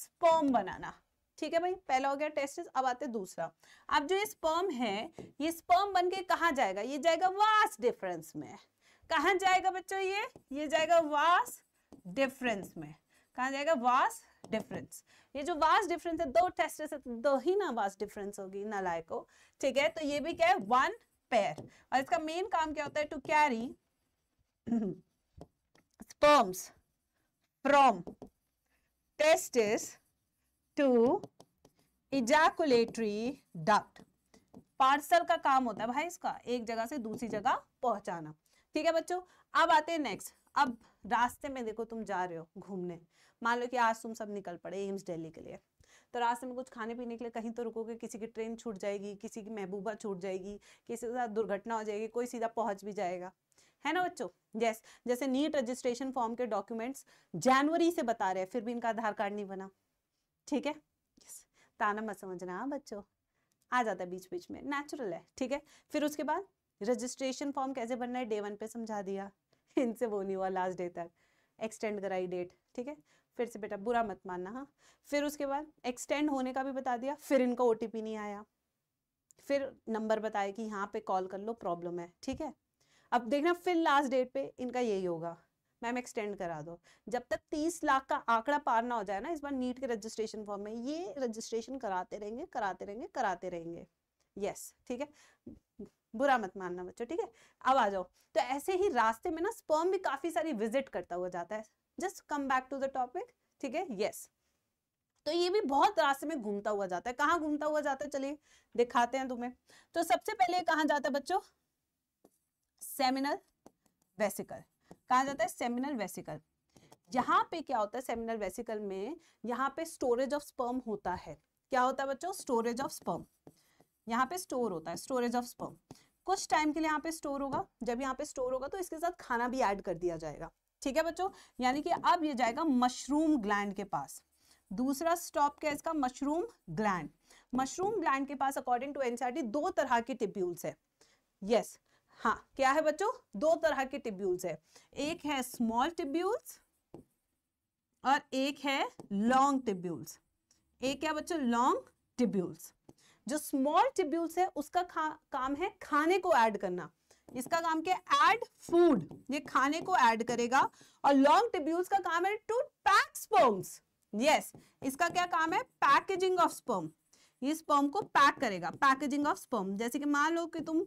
स्पर्म बनाना ठीक है भाई पहला हो गया टेस्टिस अब आते दूसरा अब जो ये स्पर्म है ये स्पर्म बन के कहा जाएगा ये जाएगा वास्ट डिफरेंस में कहा जाएगा बच्चों ये ये जाएगा वास डिफरेंस में कहा जाएगा वास डिफरेंस ये जो वास डिफरेंस है दो टेस्ट से दो ही ना वास डिफरेंस होगी ना लायको ठीक है तो ये भी क्या है वन पेयर और इसका मेन काम क्या होता है to carry sperms from testis to ejaculatory duct parcel का काम होता है भाई इसका एक जगह से दूसरी जगह पहुंचाना ठीक है बच्चों अब आते हैं नेक्स्ट अब रास्ते में देखो तुम जा रहे हो घूमने मान लो कि आज तुम सब निकल पड़े एम्स दिल्ली के लिए तो रास्ते में कुछ खाने पीने के लिए कहीं तो रुकोगे किसी की ट्रेन छूट जाएगी किसी की महबूबा छूट जाएगी किसी के साथ दुर्घटना हो जाएगी कोई सीधा पहुंच भी जाएगा है ना बच्चों यस जैसे नीट रजिस्ट्रेशन फॉर्म के डॉक्यूमेंट्स जनवरी से बता रहे हैं फिर भी इनका आधार कार्ड नहीं बना ठीक है ताना मत समझना हाँ बच्चों आ जाता है बीच बीच में नेचुरल है ठीक है फिर उसके बाद रजिस्ट्रेशन फॉर्म कैसे भरना है डे वन पे समझा दिया इनसे वो नहीं हुआ लास्ट डे तक एक्सटेंड कराई डेट ठीक है फिर से बेटा बुरा मत मानना हाँ फिर उसके बाद एक्सटेंड होने का भी बता दिया फिर इनका ओ नहीं आया फिर नंबर बताया कि यहाँ पे कॉल कर लो प्रॉब्लम है ठीक है अब देखना फिर लास्ट डेट पे इनका यही होगा मैम एक्सटेंड करा दो जब तक तीस लाख का आंकड़ा पार ना हो जाए ना इस बार नीट के रजिस्ट्रेशन फॉर्म में ये रजिस्ट्रेशन कराते रहेंगे कराते रहेंगे कराते रहेंगे यस ठीक है बुरा मत मानना बच्चों ठीक है अब आ जाओ तो ऐसे ही रास्ते में ना स्पर्म भी काफी सारी विजिट करता हुआ जाता है just come back to the topic ठीक है यस तो ये भी बहुत रास्ते में घूमता हुआ जाता है कहाँ घूमता हुआ जाता है चलिए दिखाते हैं तुम्हें तो सबसे पहले कहा जाता है बच्चों सेमिनल वेसिकल कहा जाता है सेमिनल वेसिकल यहाँ पे क्या होता है सेमिनल वेसिकल में यहाँ पे स्टोरेज ऑफ स्पर्म होता है क्या होता है बच्चों स्टोरेज ऑफ स्पर्म यहाँ पे स्टोर होता है स्टोरेज ऑफ स्पर्म कुछ टाइम के लिए यहाँ पे स्टोर होगा जब यहाँ पे स्टोर होगा तो इसके साथ खाना भी ऐड कर दिया जाएगा ठीक है बच्चों यानी कि अब ये जाएगा मशरूम ग्लैंड के पास दूसरा स्टॉप क्या है इसका मशरूम ग्लैंड मशरूम ग्लैंड के पास अकॉर्डिंग टू एनसीआरटी दो तरह के टिब्यूल्स है यस yes. हाँ क्या है बच्चों दो तरह के टिब्यूल्स है एक है स्मॉल टिब्यूल्स और एक है लॉन्ग टिब्यूल्स एक क्या बच्चों लॉन्ग टिब्यूल्स जो स्मॉल टिब्यूल्स है उसका काम है खाने को ऐड करना इसका काम क्या ऐड फूड ये खाने को ऐड करेगा और लॉन्ग टिब्यूल्स का काम है टू पैक स्पर्म्स यस इसका क्या काम है पैकेजिंग ऑफ स्पर्म ये स्पर्म को पैक करेगा पैकेजिंग ऑफ स्पर्म जैसे कि मान लो कि तुम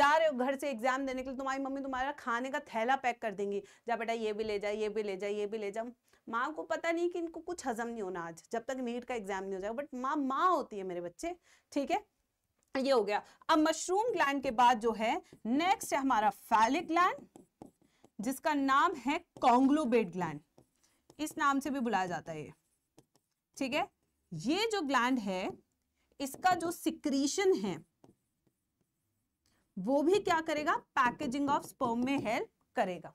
जा रहे हो घर से एग्जाम देने के लिए तुम्हारी मम्मी तुम्हारा खाने का थैला पैक कर देंगी जा बेटा ये भी ले जा ये भी ले जा ये भी ले जा माँ को पता नहीं कि इनको कुछ हजम नहीं होना आज जब तक नीट का एग्जाम नहीं हो जाएगा बट माँ माँ होती है मेरे बच्चे ठीक है ये हो गया अब मशरूम ग्लैंड के बाद जो है नेक्स्ट है हमारा फैलिक ग्लैंड जिसका नाम है कॉन्ग्लोबेट ग्लैंड इस नाम से भी बुलाया जाता है ये ठीक है ये जो ग्लैंड है इसका जो सिक्रीशन है वो भी क्या करेगा पैकेजिंग ऑफ स्पर्म में हेल्प करेगा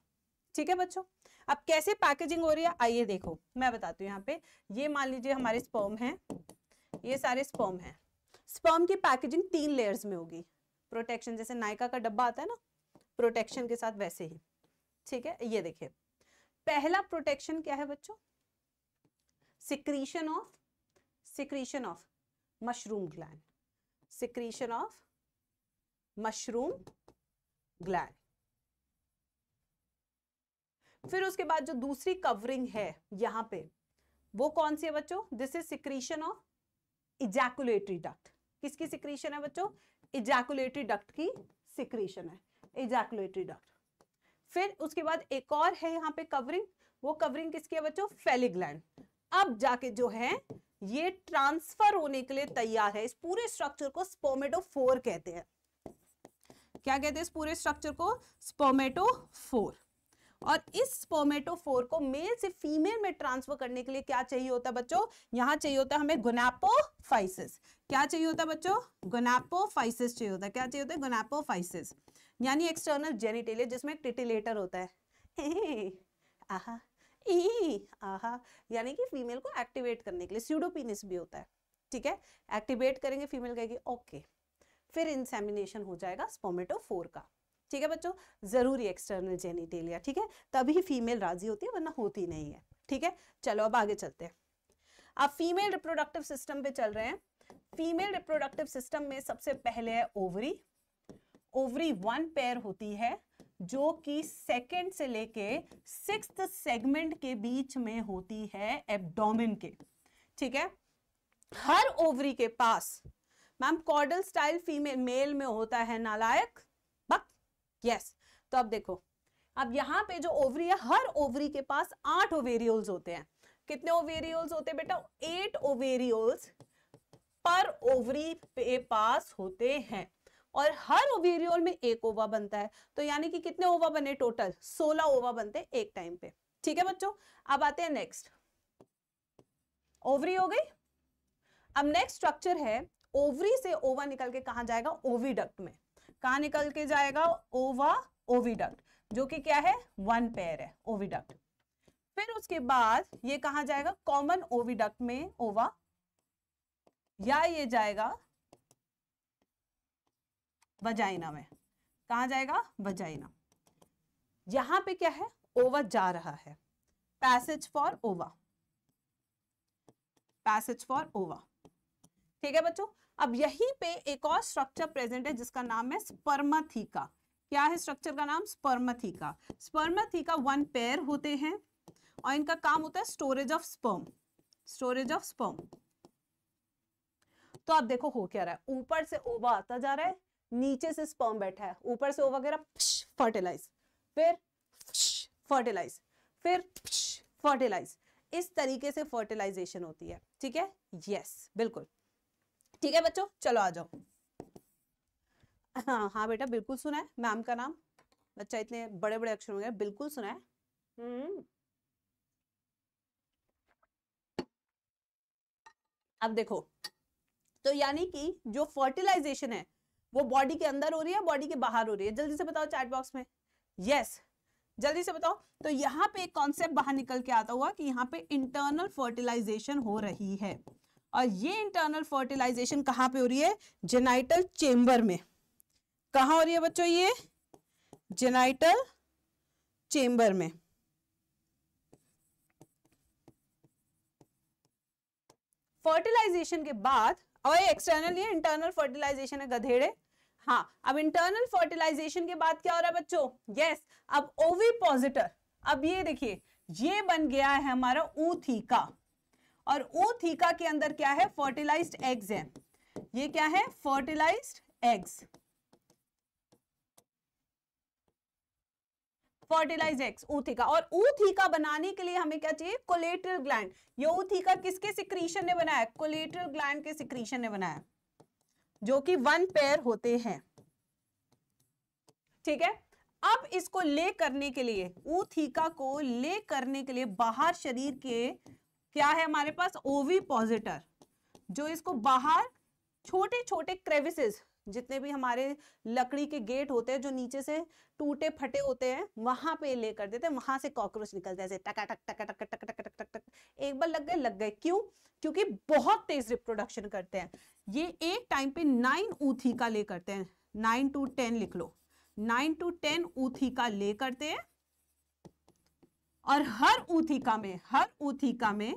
ठीक है बच्चों अब कैसे पैकेजिंग हो रही है आइए देखो मैं बताती हूँ यहाँ पे ये मान लीजिए हमारे स्पर्म हैं ये सारे स्पर्म हैं स्पर्म की पैकेजिंग तीन लेयर्स में होगी प्रोटेक्शन जैसे नायका का डब्बा आता है ना प्रोटेक्शन के साथ वैसे ही ठीक है ये देखिए पहला प्रोटेक्शन क्या है बच्चों secretion of secretion of mushroom gland secretion of mushroom gland फिर उसके बाद जो दूसरी कवरिंग है यहां पे वो कौन सी है बच्चों this is secretion of ejaculatory duct किसकी सिक्रीशन है बच्चों इजैकुलेटरी डक्ट की सिक्रीशन है इजैकुलेटरी डक्ट फिर उसके बाद एक और है यहाँ पे कवरिंग वो कवरिंग किसकी है बच्चों फेलिग्लैंड अब जाके जो है ये ट्रांसफर होने के लिए तैयार है इस पूरे स्ट्रक्चर को स्पोमेटोफोर कहते हैं क्या कहते हैं इस पूरे स्ट्रक्चर को स्पोमेटो फोर और इस स्पर्मेटोफोर को मेल से फीमेल में ट्रांसफर करने के लिए क्या चाहिए होता है बच्चों यहाँ चाहिए होता है हमें गोनापोफाइसिस क्या चाहिए होता है बच्चों गोनापोफाइसिस चाहिए होता है क्या चाहिए होता है गोनापोफाइसिस यानी एक्सटर्नल जेनिटेलिया जिसमें टिटिलेटर होता है यानी कि फीमेल को एक्टिवेट करने के लिए सीडोपिनिस भी होता है ठीक है एक्टिवेट करेंगे फीमेल कहेगी ओके फिर इंसेमिनेशन हो जाएगा स्पोमेटोफोर का ठीक है बच्चों ज़रूरी एक्सटर्नल जेनिटेलिया ठीक है तभी फीमेल राजी होती है वरना होती नहीं है ठीक है चलो अब आगे चलते हैं अब फीमेल रिप्रोडक्टिव सिस्टम पे चल रहे हैं फीमेल रिप्रोडक्टिव सिस्टम में सबसे पहले है ओवरी ओवरी वन पेयर होती है जो कि सेकेंड से लेके सिक्स सेगमेंट के बीच में होती है एब्डोमिन के ठीक है हर ओवरी के पास ma'am caudal style female male में होता है नालायक यस तो अब देखो अब यहाँ पे जो ओवरी है हर ओवरी के पास आठ ओवेरियोल्स होते हैं कितने ओवेरियोल्स होते हैं बेटा एट ओवेरियोल्स पर ओवरी पे पास होते हैं और हर ओवेरियोल में एक ओवा बनता है तो यानी कि कितने ओवा बने टोटल सोलह ओवा बनते हैं एक टाइम पे ठीक है बच्चों अब आते हैं नेक्स्ट ओवरी हो गई अब नेक्स्ट स्ट्रक्चर है ओवरी से ओवा निकल के कहा जाएगा ओवीडक्ट में कहा निकल के जाएगा ओवा ओविडक्ट जो कि क्या है वन पेयर है ओविडक्ट फिर उसके बाद ये कहा जाएगा कॉमन ओविडक्ट में ओवा या ये जाएगा वजाइना में कहा जाएगा वजाइना यहां पे क्या है ओवा जा रहा है passage for ova passage for ova ठीक है बच्चों अब यहीं पे एक और स्ट्रक्चर प्रेजेंट है जिसका नाम है स्पर्मथीका क्या है स्ट्रक्चर का नाम स्पर्मथीका स्पर्मथीका वन पेयर होते हैं और इनका काम होता है storage of sperm storage of sperm तो आप देखो हो क्या रहा है ऊपर से ओवा आता जा रहा है नीचे से स्पर्म बैठा है ऊपर से ओवा वगैरह फर्टिलाइज फिर फर्टिलाइज फिर फर्टिलाइज इस तरीके से फर्टिलाइजेशन होती है ठीक है यस बिल्कुल ठीक है बच्चों चलो आ जाओ हाँ हाँ बेटा बिल्कुल सुना है मैम का नाम बच्चा इतने बड़े बड़े अक्षर हो गए बिल्कुल सुना है हम्म। अब देखो तो यानी कि जो फर्टिलाइजेशन है वो बॉडी के अंदर हो रही है बॉडी के बाहर हो रही है जल्दी से बताओ चैट बॉक्स में यस yes. जल्दी से बताओ तो यहाँ पे एक कॉन्सेप्ट बाहर निकल के आता हुआ कि यहाँ पे इंटरनल फर्टिलाइजेशन हो रही है और ये इंटरनल फर्टिलाइजेशन कहां पे हो रही है जेनाइटल चेंबर में कहा हो रही है बच्चों ये जेनाइटल चेम्बर में फर्टिलाइजेशन के बाद और ये एक्सटर्नल ये इंटरनल फर्टिलाइजेशन है गधेड़े हाँ अब इंटरनल फर्टिलाइजेशन के बाद क्या हो रहा है बच्चों यस yes, अब ओवी पॉजिटर अब ये देखिए ये बन गया है हमारा ऊथी का और ओ थीका के अंदर क्या है फर्टिलाइज्ड एग्स है ये क्या है fertilised eggs fertilise eggs ootheca और ऊथीका बनाने के लिए हमें क्या चाहिए कोलेट्रल ग्लैंड ये ऊथीका किसके सिक्रीशन ने बनाया कोलेट्रल ग्लैंड के सिक्रीशन ने बनाया जो कि वन पेयर होते हैं ठीक है अब इसको ले करने के लिए ऊथीका को ले करने के लिए बाहर शरीर के क्या है हमारे पास ओवी पॉजिटर जो इसको बाहर छोटे छोटे क्रेविसेस जितने भी हमारे लकड़ी के गेट होते हैं जो नीचे से टूटे फटे होते हैं वहां पे ले कर देते हैं वहां से कॉकरोच निकलते हैं ऐसे टका टक टका टक टक टक टक टक एक बार लग गए लग गए क्यों क्योंकि बहुत तेज रिप्रोडक्शन करते हैं ये एक टाइम पे नाइन ऊथी का ले करते हैं नाइन टू टेन लिख लो nine to ten ootheca ले करते हैं और हर ऊथिका में हर ऊथिका में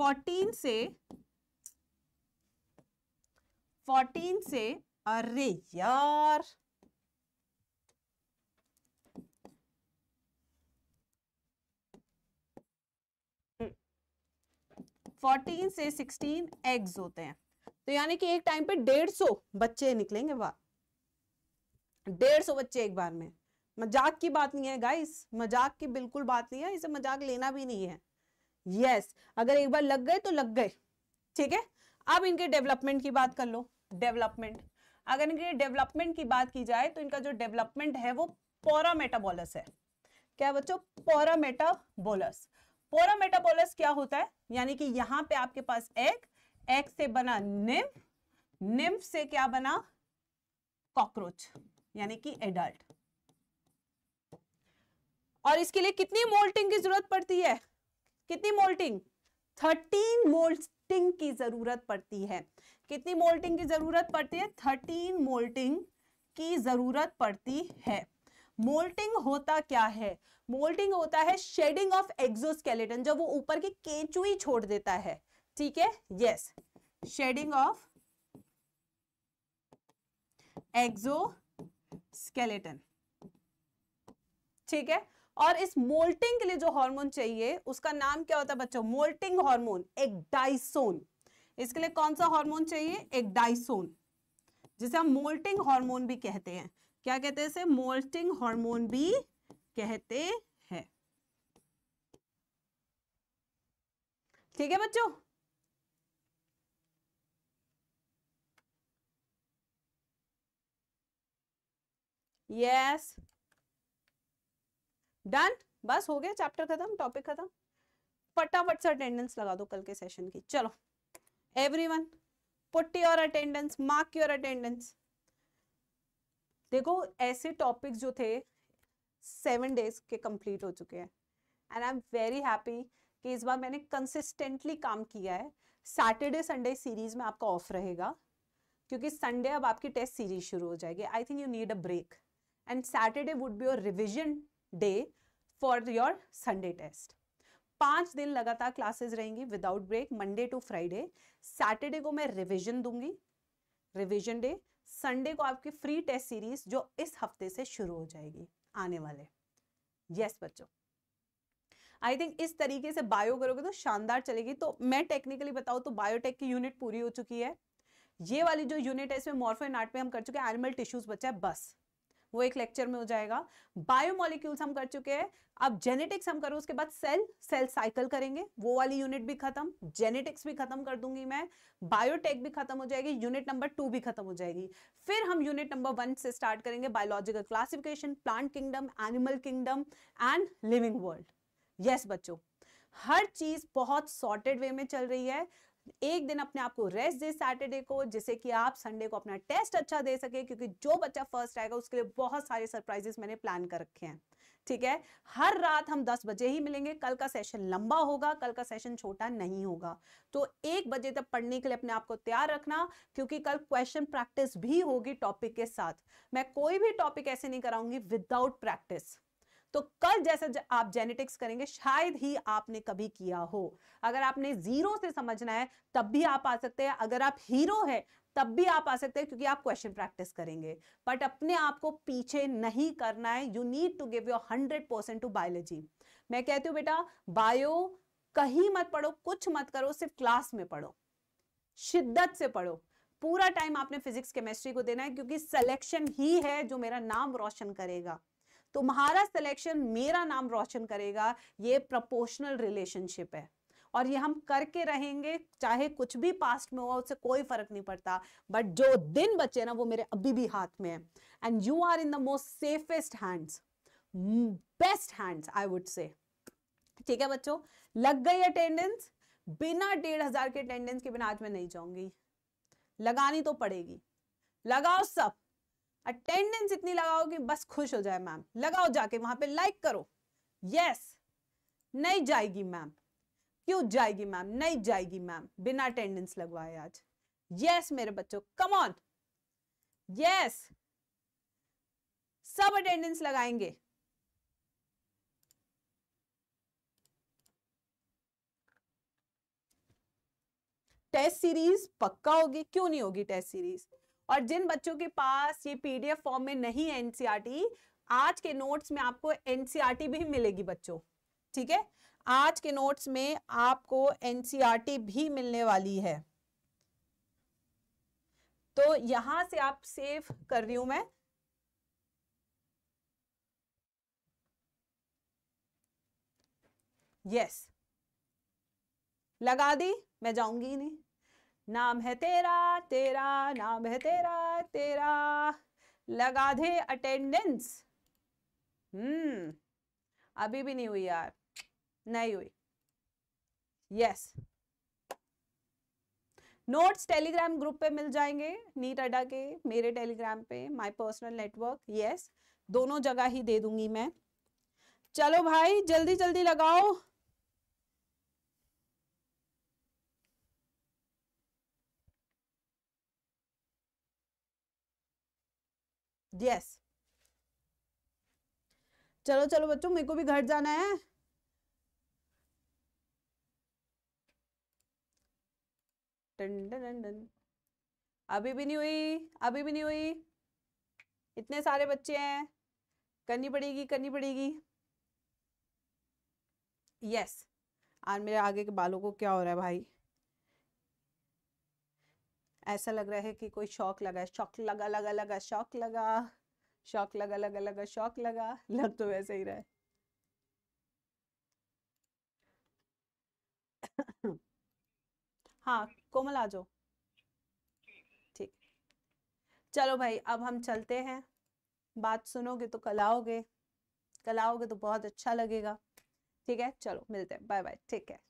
14 से 14 से अरे यार फोर्टीन से सिक्सटीन एग्स होते हैं तो यानी कि एक टाइम पे डेढ़ सौ बच्चे निकलेंगे वाह डेढ़ सौ बच्चे एक बार में मजाक की बात नहीं है गाइस मजाक की बिल्कुल बात नहीं है इसे मजाक लेना भी नहीं है यस yes, अगर एक बार लग गए तो लग गए ठीक है अब इनके डेवलपमेंट की बात कर लो डेवलपमेंट अगर इनके डेवलपमेंट की बात की जाए तो इनका जो डेवलपमेंट है वो पोरा मेटाबोलस है क्या बच्चों पोरा मेटाबोलस पोरा मेटाबोलस क्या होता है यानी कि यहाँ पे आपके पास एक एक से बना निम्फ निम्फ से क्या बना कॉकरोच यानी कि एडल्ट और इसके लिए कितनी मोल्टिंग की जरूरत पड़ती है कितनी मोल्टिंग थर्टीन मोल्टिंग की जरूरत पड़ती है कितनी मोल्टिंग की जरूरत पड़ती है थर्टीन मोल्टिंग की जरूरत पड़ती है मोल्टिंग होता क्या है मोल्टिंग होता है शेडिंग ऑफ एक्सोस्केलेटन जब वो ऊपर की केंचुई छोड़ देता है ठीक है yes shedding of exoskeleton skeleton ठीक है और इस मोल्टिंग के लिए जो हार्मोन चाहिए उसका नाम क्या होता है बच्चों मोल्टिंग हार्मोन डाइसोन इसके लिए कौन सा हार्मोन चाहिए एक डाइसोन जिसे हम मोल्टिंग हार्मोन भी कहते हैं क्या कहते हैं इसे मोल्टिंग हार्मोन भी कहते हैं ठीक है बच्चों यस yes. डन बस हो गया चैप्टर खत्म टॉपिक खत्म फटाफट से अटेंडेंस लगा दो कल के सेशन की चलो everyone put your attendance mark your attendance देखो ऐसे टॉपिक जो थे सेवन डेज के कंप्लीट हो चुके हैं and I am very happy कि इस बार मैंने कंसिस्टेंटली काम किया है सैटरडे संडे सीरीज में आपका ऑफ रहेगा क्योंकि संडे अब आपकी टेस्ट सीरीज शुरू हो जाएगी I think you need a break and Saturday would be your revision day for your Sunday test पांच दिन लगातार क्लासेस रहेंगी without break Monday to Friday Saturday को मैं रिविजन दूंगी रिविजन डे संडे को आपकी फ्री टेस्ट सीरीज जो इस हफ्ते से शुरू हो जाएगी आने वाले यस yes, बच्चों आई थिंक इस तरीके से बायो करोगे तो शानदार चलेगी तो मैं टेक्निकली बताऊं तो बायोटेक की यूनिट पूरी हो चुकी है ये वाली जो यूनिट है इसमें मॉर्फो एंड आर्ट में हम कर चुके हैं एनिमल टिश्यूज बचा है बस वो एक लेक्चर में हो जाएगा बायोमोलिक्यूल्स हम कर चुके हैं अब जेनेटिक्स हम करो उसके बाद सेल सेल साइकिल करेंगे वो वाली यूनिट भी खत्म जेनेटिक्स भी खत्म कर दूंगी मैं बायोटेक भी खत्म हो जाएगी यूनिट नंबर टू भी खत्म हो जाएगी फिर हम यूनिट नंबर वन से स्टार्ट करेंगे biological classification plant kingdom animal kingdom and living world yes बच्चों हर चीज बहुत सॉर्टेड वे में चल रही है एक दिन अपने आप को रेस्ट दे सैटरडे को जिससे कि आप संडे को अपना टेस्ट अच्छा दे सके क्योंकि जो बच्चा फर्स्ट आएगा उसके लिए बहुत सारे सरप्राइजेस मैंने प्लान कर रखे हैं ठीक है हर रात हम 10 बजे ही मिलेंगे कल का सेशन लंबा होगा कल का सेशन छोटा नहीं होगा तो एक बजे तक पढ़ने के लिए अपने आप को तैयार रखना क्योंकि कल क्वेश्चन प्रैक्टिस भी होगी टॉपिक के साथ मैं कोई भी टॉपिक ऐसे नहीं कराऊंगी विदाउट प्रैक्टिस तो कल जैसा आप जेनेटिक्स करेंगे शायद ही आपने कभी किया हो अगर आपने जीरो से समझना है तब भी आप आ सकते हैं अगर आप हीरो है तब भी आप आ सकते हैं क्योंकि आप क्वेश्चन प्रैक्टिस करेंगे बट अपने आप को पीछे नहीं करना है you need to give your hundred percent to biology मैं कहती हूँ बेटा बायो कहीं मत पढ़ो कुछ मत करो सिर्फ क्लास में पढ़ो शिद्दत से पढ़ो पूरा टाइम आपने फिजिक्स केमिस्ट्री को देना है क्योंकि सिलेक्शन ही है जो मेरा नाम रोशन करेगा तुम्हारा सिलेक्शन मेरा नाम रोशन करेगा ये प्रपोर्शनल रिलेशनशिप है और ये हम करके रहेंगे चाहे कुछ भी पास्ट में हुआ उससे कोई फर्क नहीं पड़ता बट जो दिन बचे ना वो मेरे अभी भी हाथ में है and you are in the most safest hands best hands I would say ठीक है बच्चों लग गई अटेंडेंस बिना डेढ़ हजार के अटेंडेंस के बिना आज मैं नहीं जाऊंगी लगानी तो पड़ेगी लगाओ सब अटेंडेंस इतनी लगाओ कि बस खुश हो जाए मैम लगाओ जाके वहां पे लाइक करो यस नहीं जाएगी मैम क्यों जाएगी मैम नहीं जाएगी मैम बिना अटेंडेंस लगवाए आज यस मेरे बच्चों कम ऑन यस सब अटेंडेंस लगाएंगे टेस्ट सीरीज पक्का होगी क्यों नहीं होगी टेस्ट सीरीज और जिन बच्चों के पास ये पीडीएफ फॉर्म में नहीं है एनसीआरटी e आज के नोट्स में आपको एनसीआरटी e भी मिलेगी बच्चों ठीक है आज के नोट्स में आपको एनसीआरटी e भी मिलने वाली है तो यहां से आप सेव कर रही हूं मैं यस yes. लगा दी मैं जाऊंगी नहीं नाम है तेरा तेरा नाम है तेरा तेरा लगा दे अटेंडेंस हम्म अभी भी नहीं हुई यार नहीं हुई यस नोट्स टेलीग्राम ग्रुप पे मिल जाएंगे नीट अड्डा के मेरे टेलीग्राम पे माय पर्सनल नेटवर्क यस दोनों जगह ही दे दूंगी मैं चलो भाई जल्दी जल्दी लगाओ यस चलो चलो बच्चों मेरे को भी घर जाना है दन दन दन। अभी भी नहीं हुई अभी भी नहीं हुई इतने सारे बच्चे हैं करनी पड़ेगी करनी पड़ेगी यस आज मेरे आगे के बालों को क्या हो रहा है भाई ऐसा लग रहा है कि कोई शौक लगा शौक लगा लगा लगा शौक लगा शौक लगा लगा लगा शौक लगा लग तो वैसे ही रहा हाँ कोमल आ जाओ ठीक चलो भाई अब हम चलते हैं बात सुनोगे तो कलाओगे कलाओगे तो बहुत अच्छा लगेगा ठीक है चलो मिलते हैं बाय बाय ठीक है